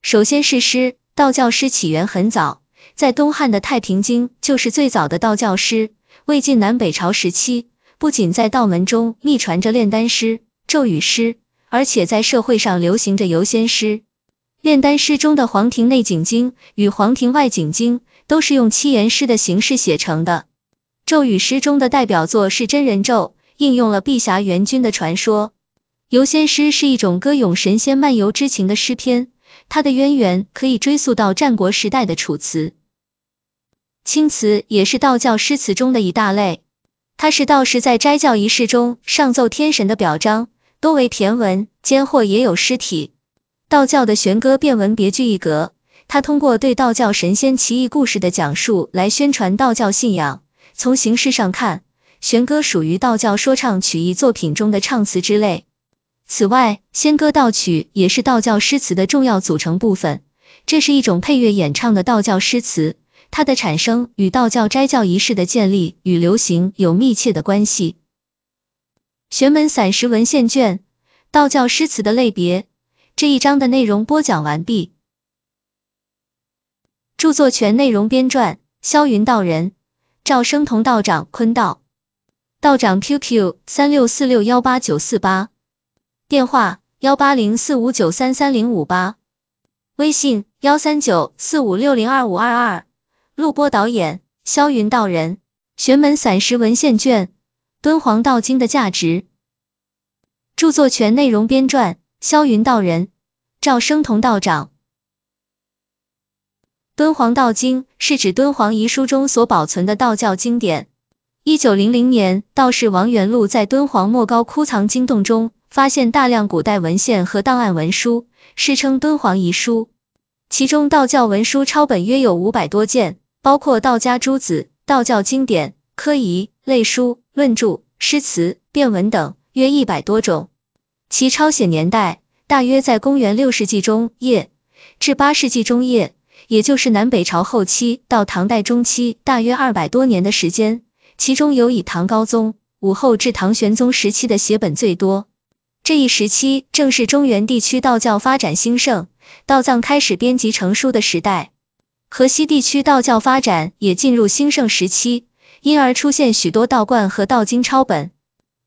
首先是诗，道教诗起源很早，在东汉的《太平经》就是最早的道教诗。魏晋南北朝时期，不仅在道门中秘传着炼丹师、咒语师，而且在社会上流行着游仙师。炼丹师中的《黄庭内景经》与《黄庭外景经》都是用七言诗的形式写成的。咒语诗中的代表作是《真人咒》，应用了碧霞元君的传说。游仙诗是一种歌咏神仙漫游之情的诗篇，它的渊源可以追溯到战国时代的《楚辞》。清词也是道教诗词中的一大类，它是道士在斋教仪式中上奏天神的表彰，多为骈文，间或也有诗体。道教的玄歌变文别具一格，他通过对道教神仙奇异故事的讲述来宣传道教信仰。从形式上看，玄歌属于道教说唱曲艺作品中的唱词之类。此外，仙歌道曲也是道教诗词的重要组成部分，这是一种配乐演唱的道教诗词。它的产生与道教斋教仪式的建立与流行有密切的关系。《玄门散石文献卷》道教诗词的类别这一章的内容播讲完毕。著作权内容编撰：萧云道人、赵生同道长、坤道。道长 QQ 三六四六幺八九四八，电话幺八零四五九三三零五八，微信幺三九四五六零二五二二。录播导演：萧云道人，《玄门散失文献卷》《敦煌道经》的价值。著作权内容编撰：萧云道人、赵生同道长。敦煌道经是指敦煌遗书中所保存的道教经典。一九零零年，道士王元禄在敦煌莫高窟藏经洞中发现大量古代文献和档案文书，世称敦煌遗书，其中道教文书抄本约有五百多件。包括道家诸子、道教经典、科仪类书、论著、诗词、变文等，约一百多种。其抄写年代大约在公元六世纪中叶至八世纪中叶，也就是南北朝后期到唐代中期，大约二百多年的时间。其中有以唐高宗、武后至唐玄宗时期的写本最多。这一时期正是中原地区道教发展兴盛、道藏开始编辑成书的时代。河西地区道教发展也进入兴盛时期，因而出现许多道观和道经抄本。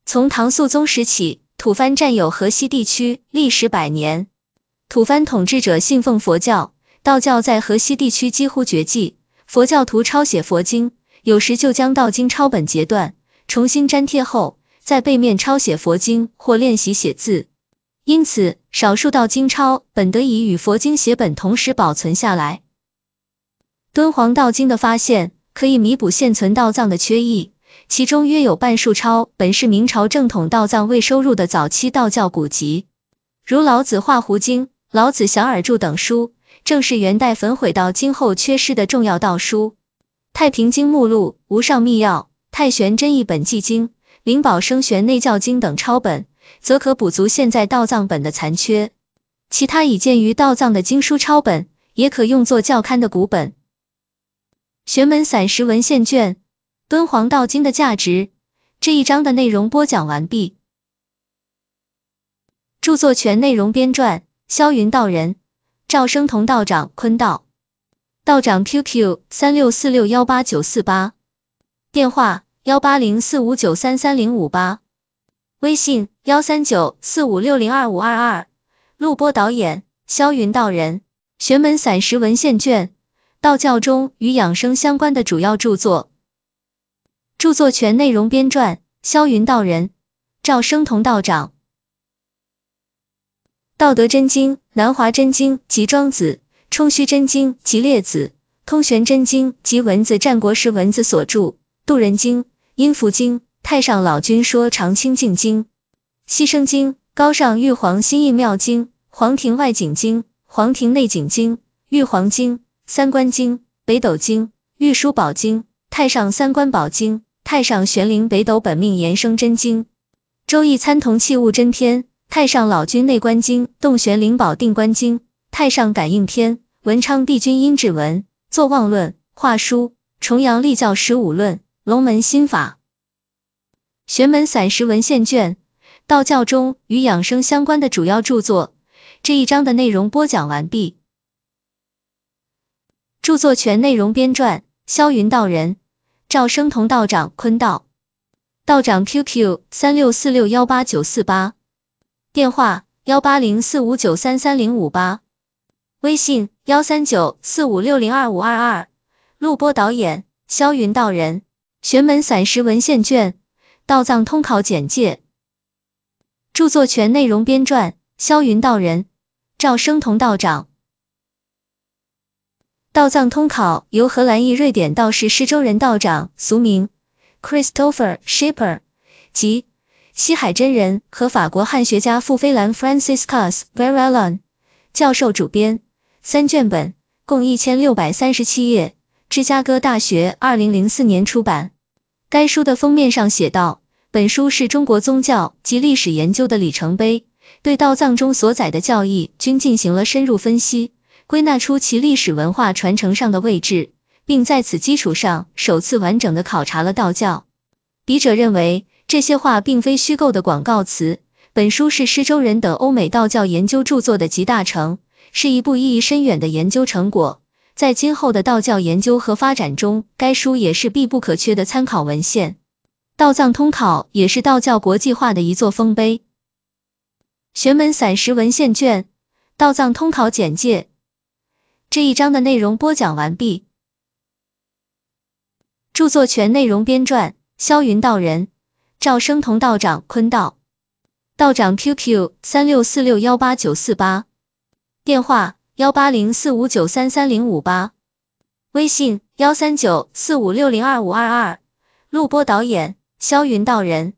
从唐肃宗时起，吐蕃占有河西地区，历时百年。吐蕃统治者信奉佛教，道教在河西地区几乎绝迹。佛教徒抄写佛经，有时就将道经抄本截断，重新粘贴后，在背面抄写佛经或练习写字。因此，少数道经抄本得以与佛经写本同时保存下来。敦煌道经的发现可以弥补现存道藏的缺佚，其中约有半数抄本是明朝正统道藏未收入的早期道教古籍，如《老子化胡经》《老子小耳注》等书，正是元代焚毁道经后缺失的重要道书。《太平经》目录、《无上秘钥、太玄真一本纪经》《灵宝生玄内教经》等抄本，则可补足现在道藏本的残缺。其他已见于道藏的经书抄本，也可用作教刊的古本。《玄门散石文献卷》敦煌道经的价值这一章的内容播讲完毕。著作权内容编撰：萧云道人、赵生同道长、坤道。道长 QQ 三六四六幺八九四八，电话幺八零四五九三三零五八，微信幺三九四五六零二五二二。录播导演：萧云道人，《玄门散石文献卷》。道教中与养生相关的主要著作，著作权内容编撰：萧云道人、赵生同道长。《道德真经》《南华真经》及《庄子》《冲虚真经》及《列子》《通玄真经》及《文字，战国时文字所著《渡人经》《阴符经》《太上老君说长清静经》《西升经》《高尚玉皇心印妙经》《黄庭外景经》《黄庭内景经》《玉皇经》。三观经、北斗经、玉书宝经、太上三观宝经、太上玄灵北斗本命延生真经、周易参同器物真篇、太上老君内观经、洞玄灵宝定观经、太上感应篇、文昌帝君阴指文、坐忘论、画书、重阳立教十五论、龙门心法、玄门散十文献卷，道教中与养生相关的主要著作。这一章的内容播讲完毕。著作权内容编撰：萧云道人、赵生同道长坤道。道长 QQ 三六四六幺八九四八，电话幺八零四五九三三零五八，微信幺三九四五六零二五二二。录播导演：萧云道人。《玄门散失文献卷·道藏通考简介》著作权内容编撰：萧云道人、赵生同道长。《道藏通考》由荷兰裔瑞典道士施州人道长（俗名 Christopher s h i p e r 及西海真人和法国汉学家傅菲兰 f r a n c i s c a v e r l o n 教授主编，三卷本，共一千六百三十七页，芝加哥大学二零零四年出版。该书的封面上写道：“本书是中国宗教及历史研究的里程碑，对道藏中所载的教义均进行了深入分析。”归纳出其历史文化传承上的位置，并在此基础上首次完整的考察了道教。笔者认为，这些话并非虚构的广告词。本书是施州人等欧美道教研究著作的集大成，是一部意义深远的研究成果。在今后的道教研究和发展中，该书也是必不可缺的参考文献。《道藏通考》也是道教国际化的一座丰碑。《玄门散石文献卷》《道藏通考》简介。这一章的内容播讲完毕。著作权内容编撰：萧云道人、赵生同道长、坤道。道长 QQ 三六四六幺八九四八，电话幺八零四五九三三零五八，微信幺三九四五六零二五二二。录播导演：萧云道人。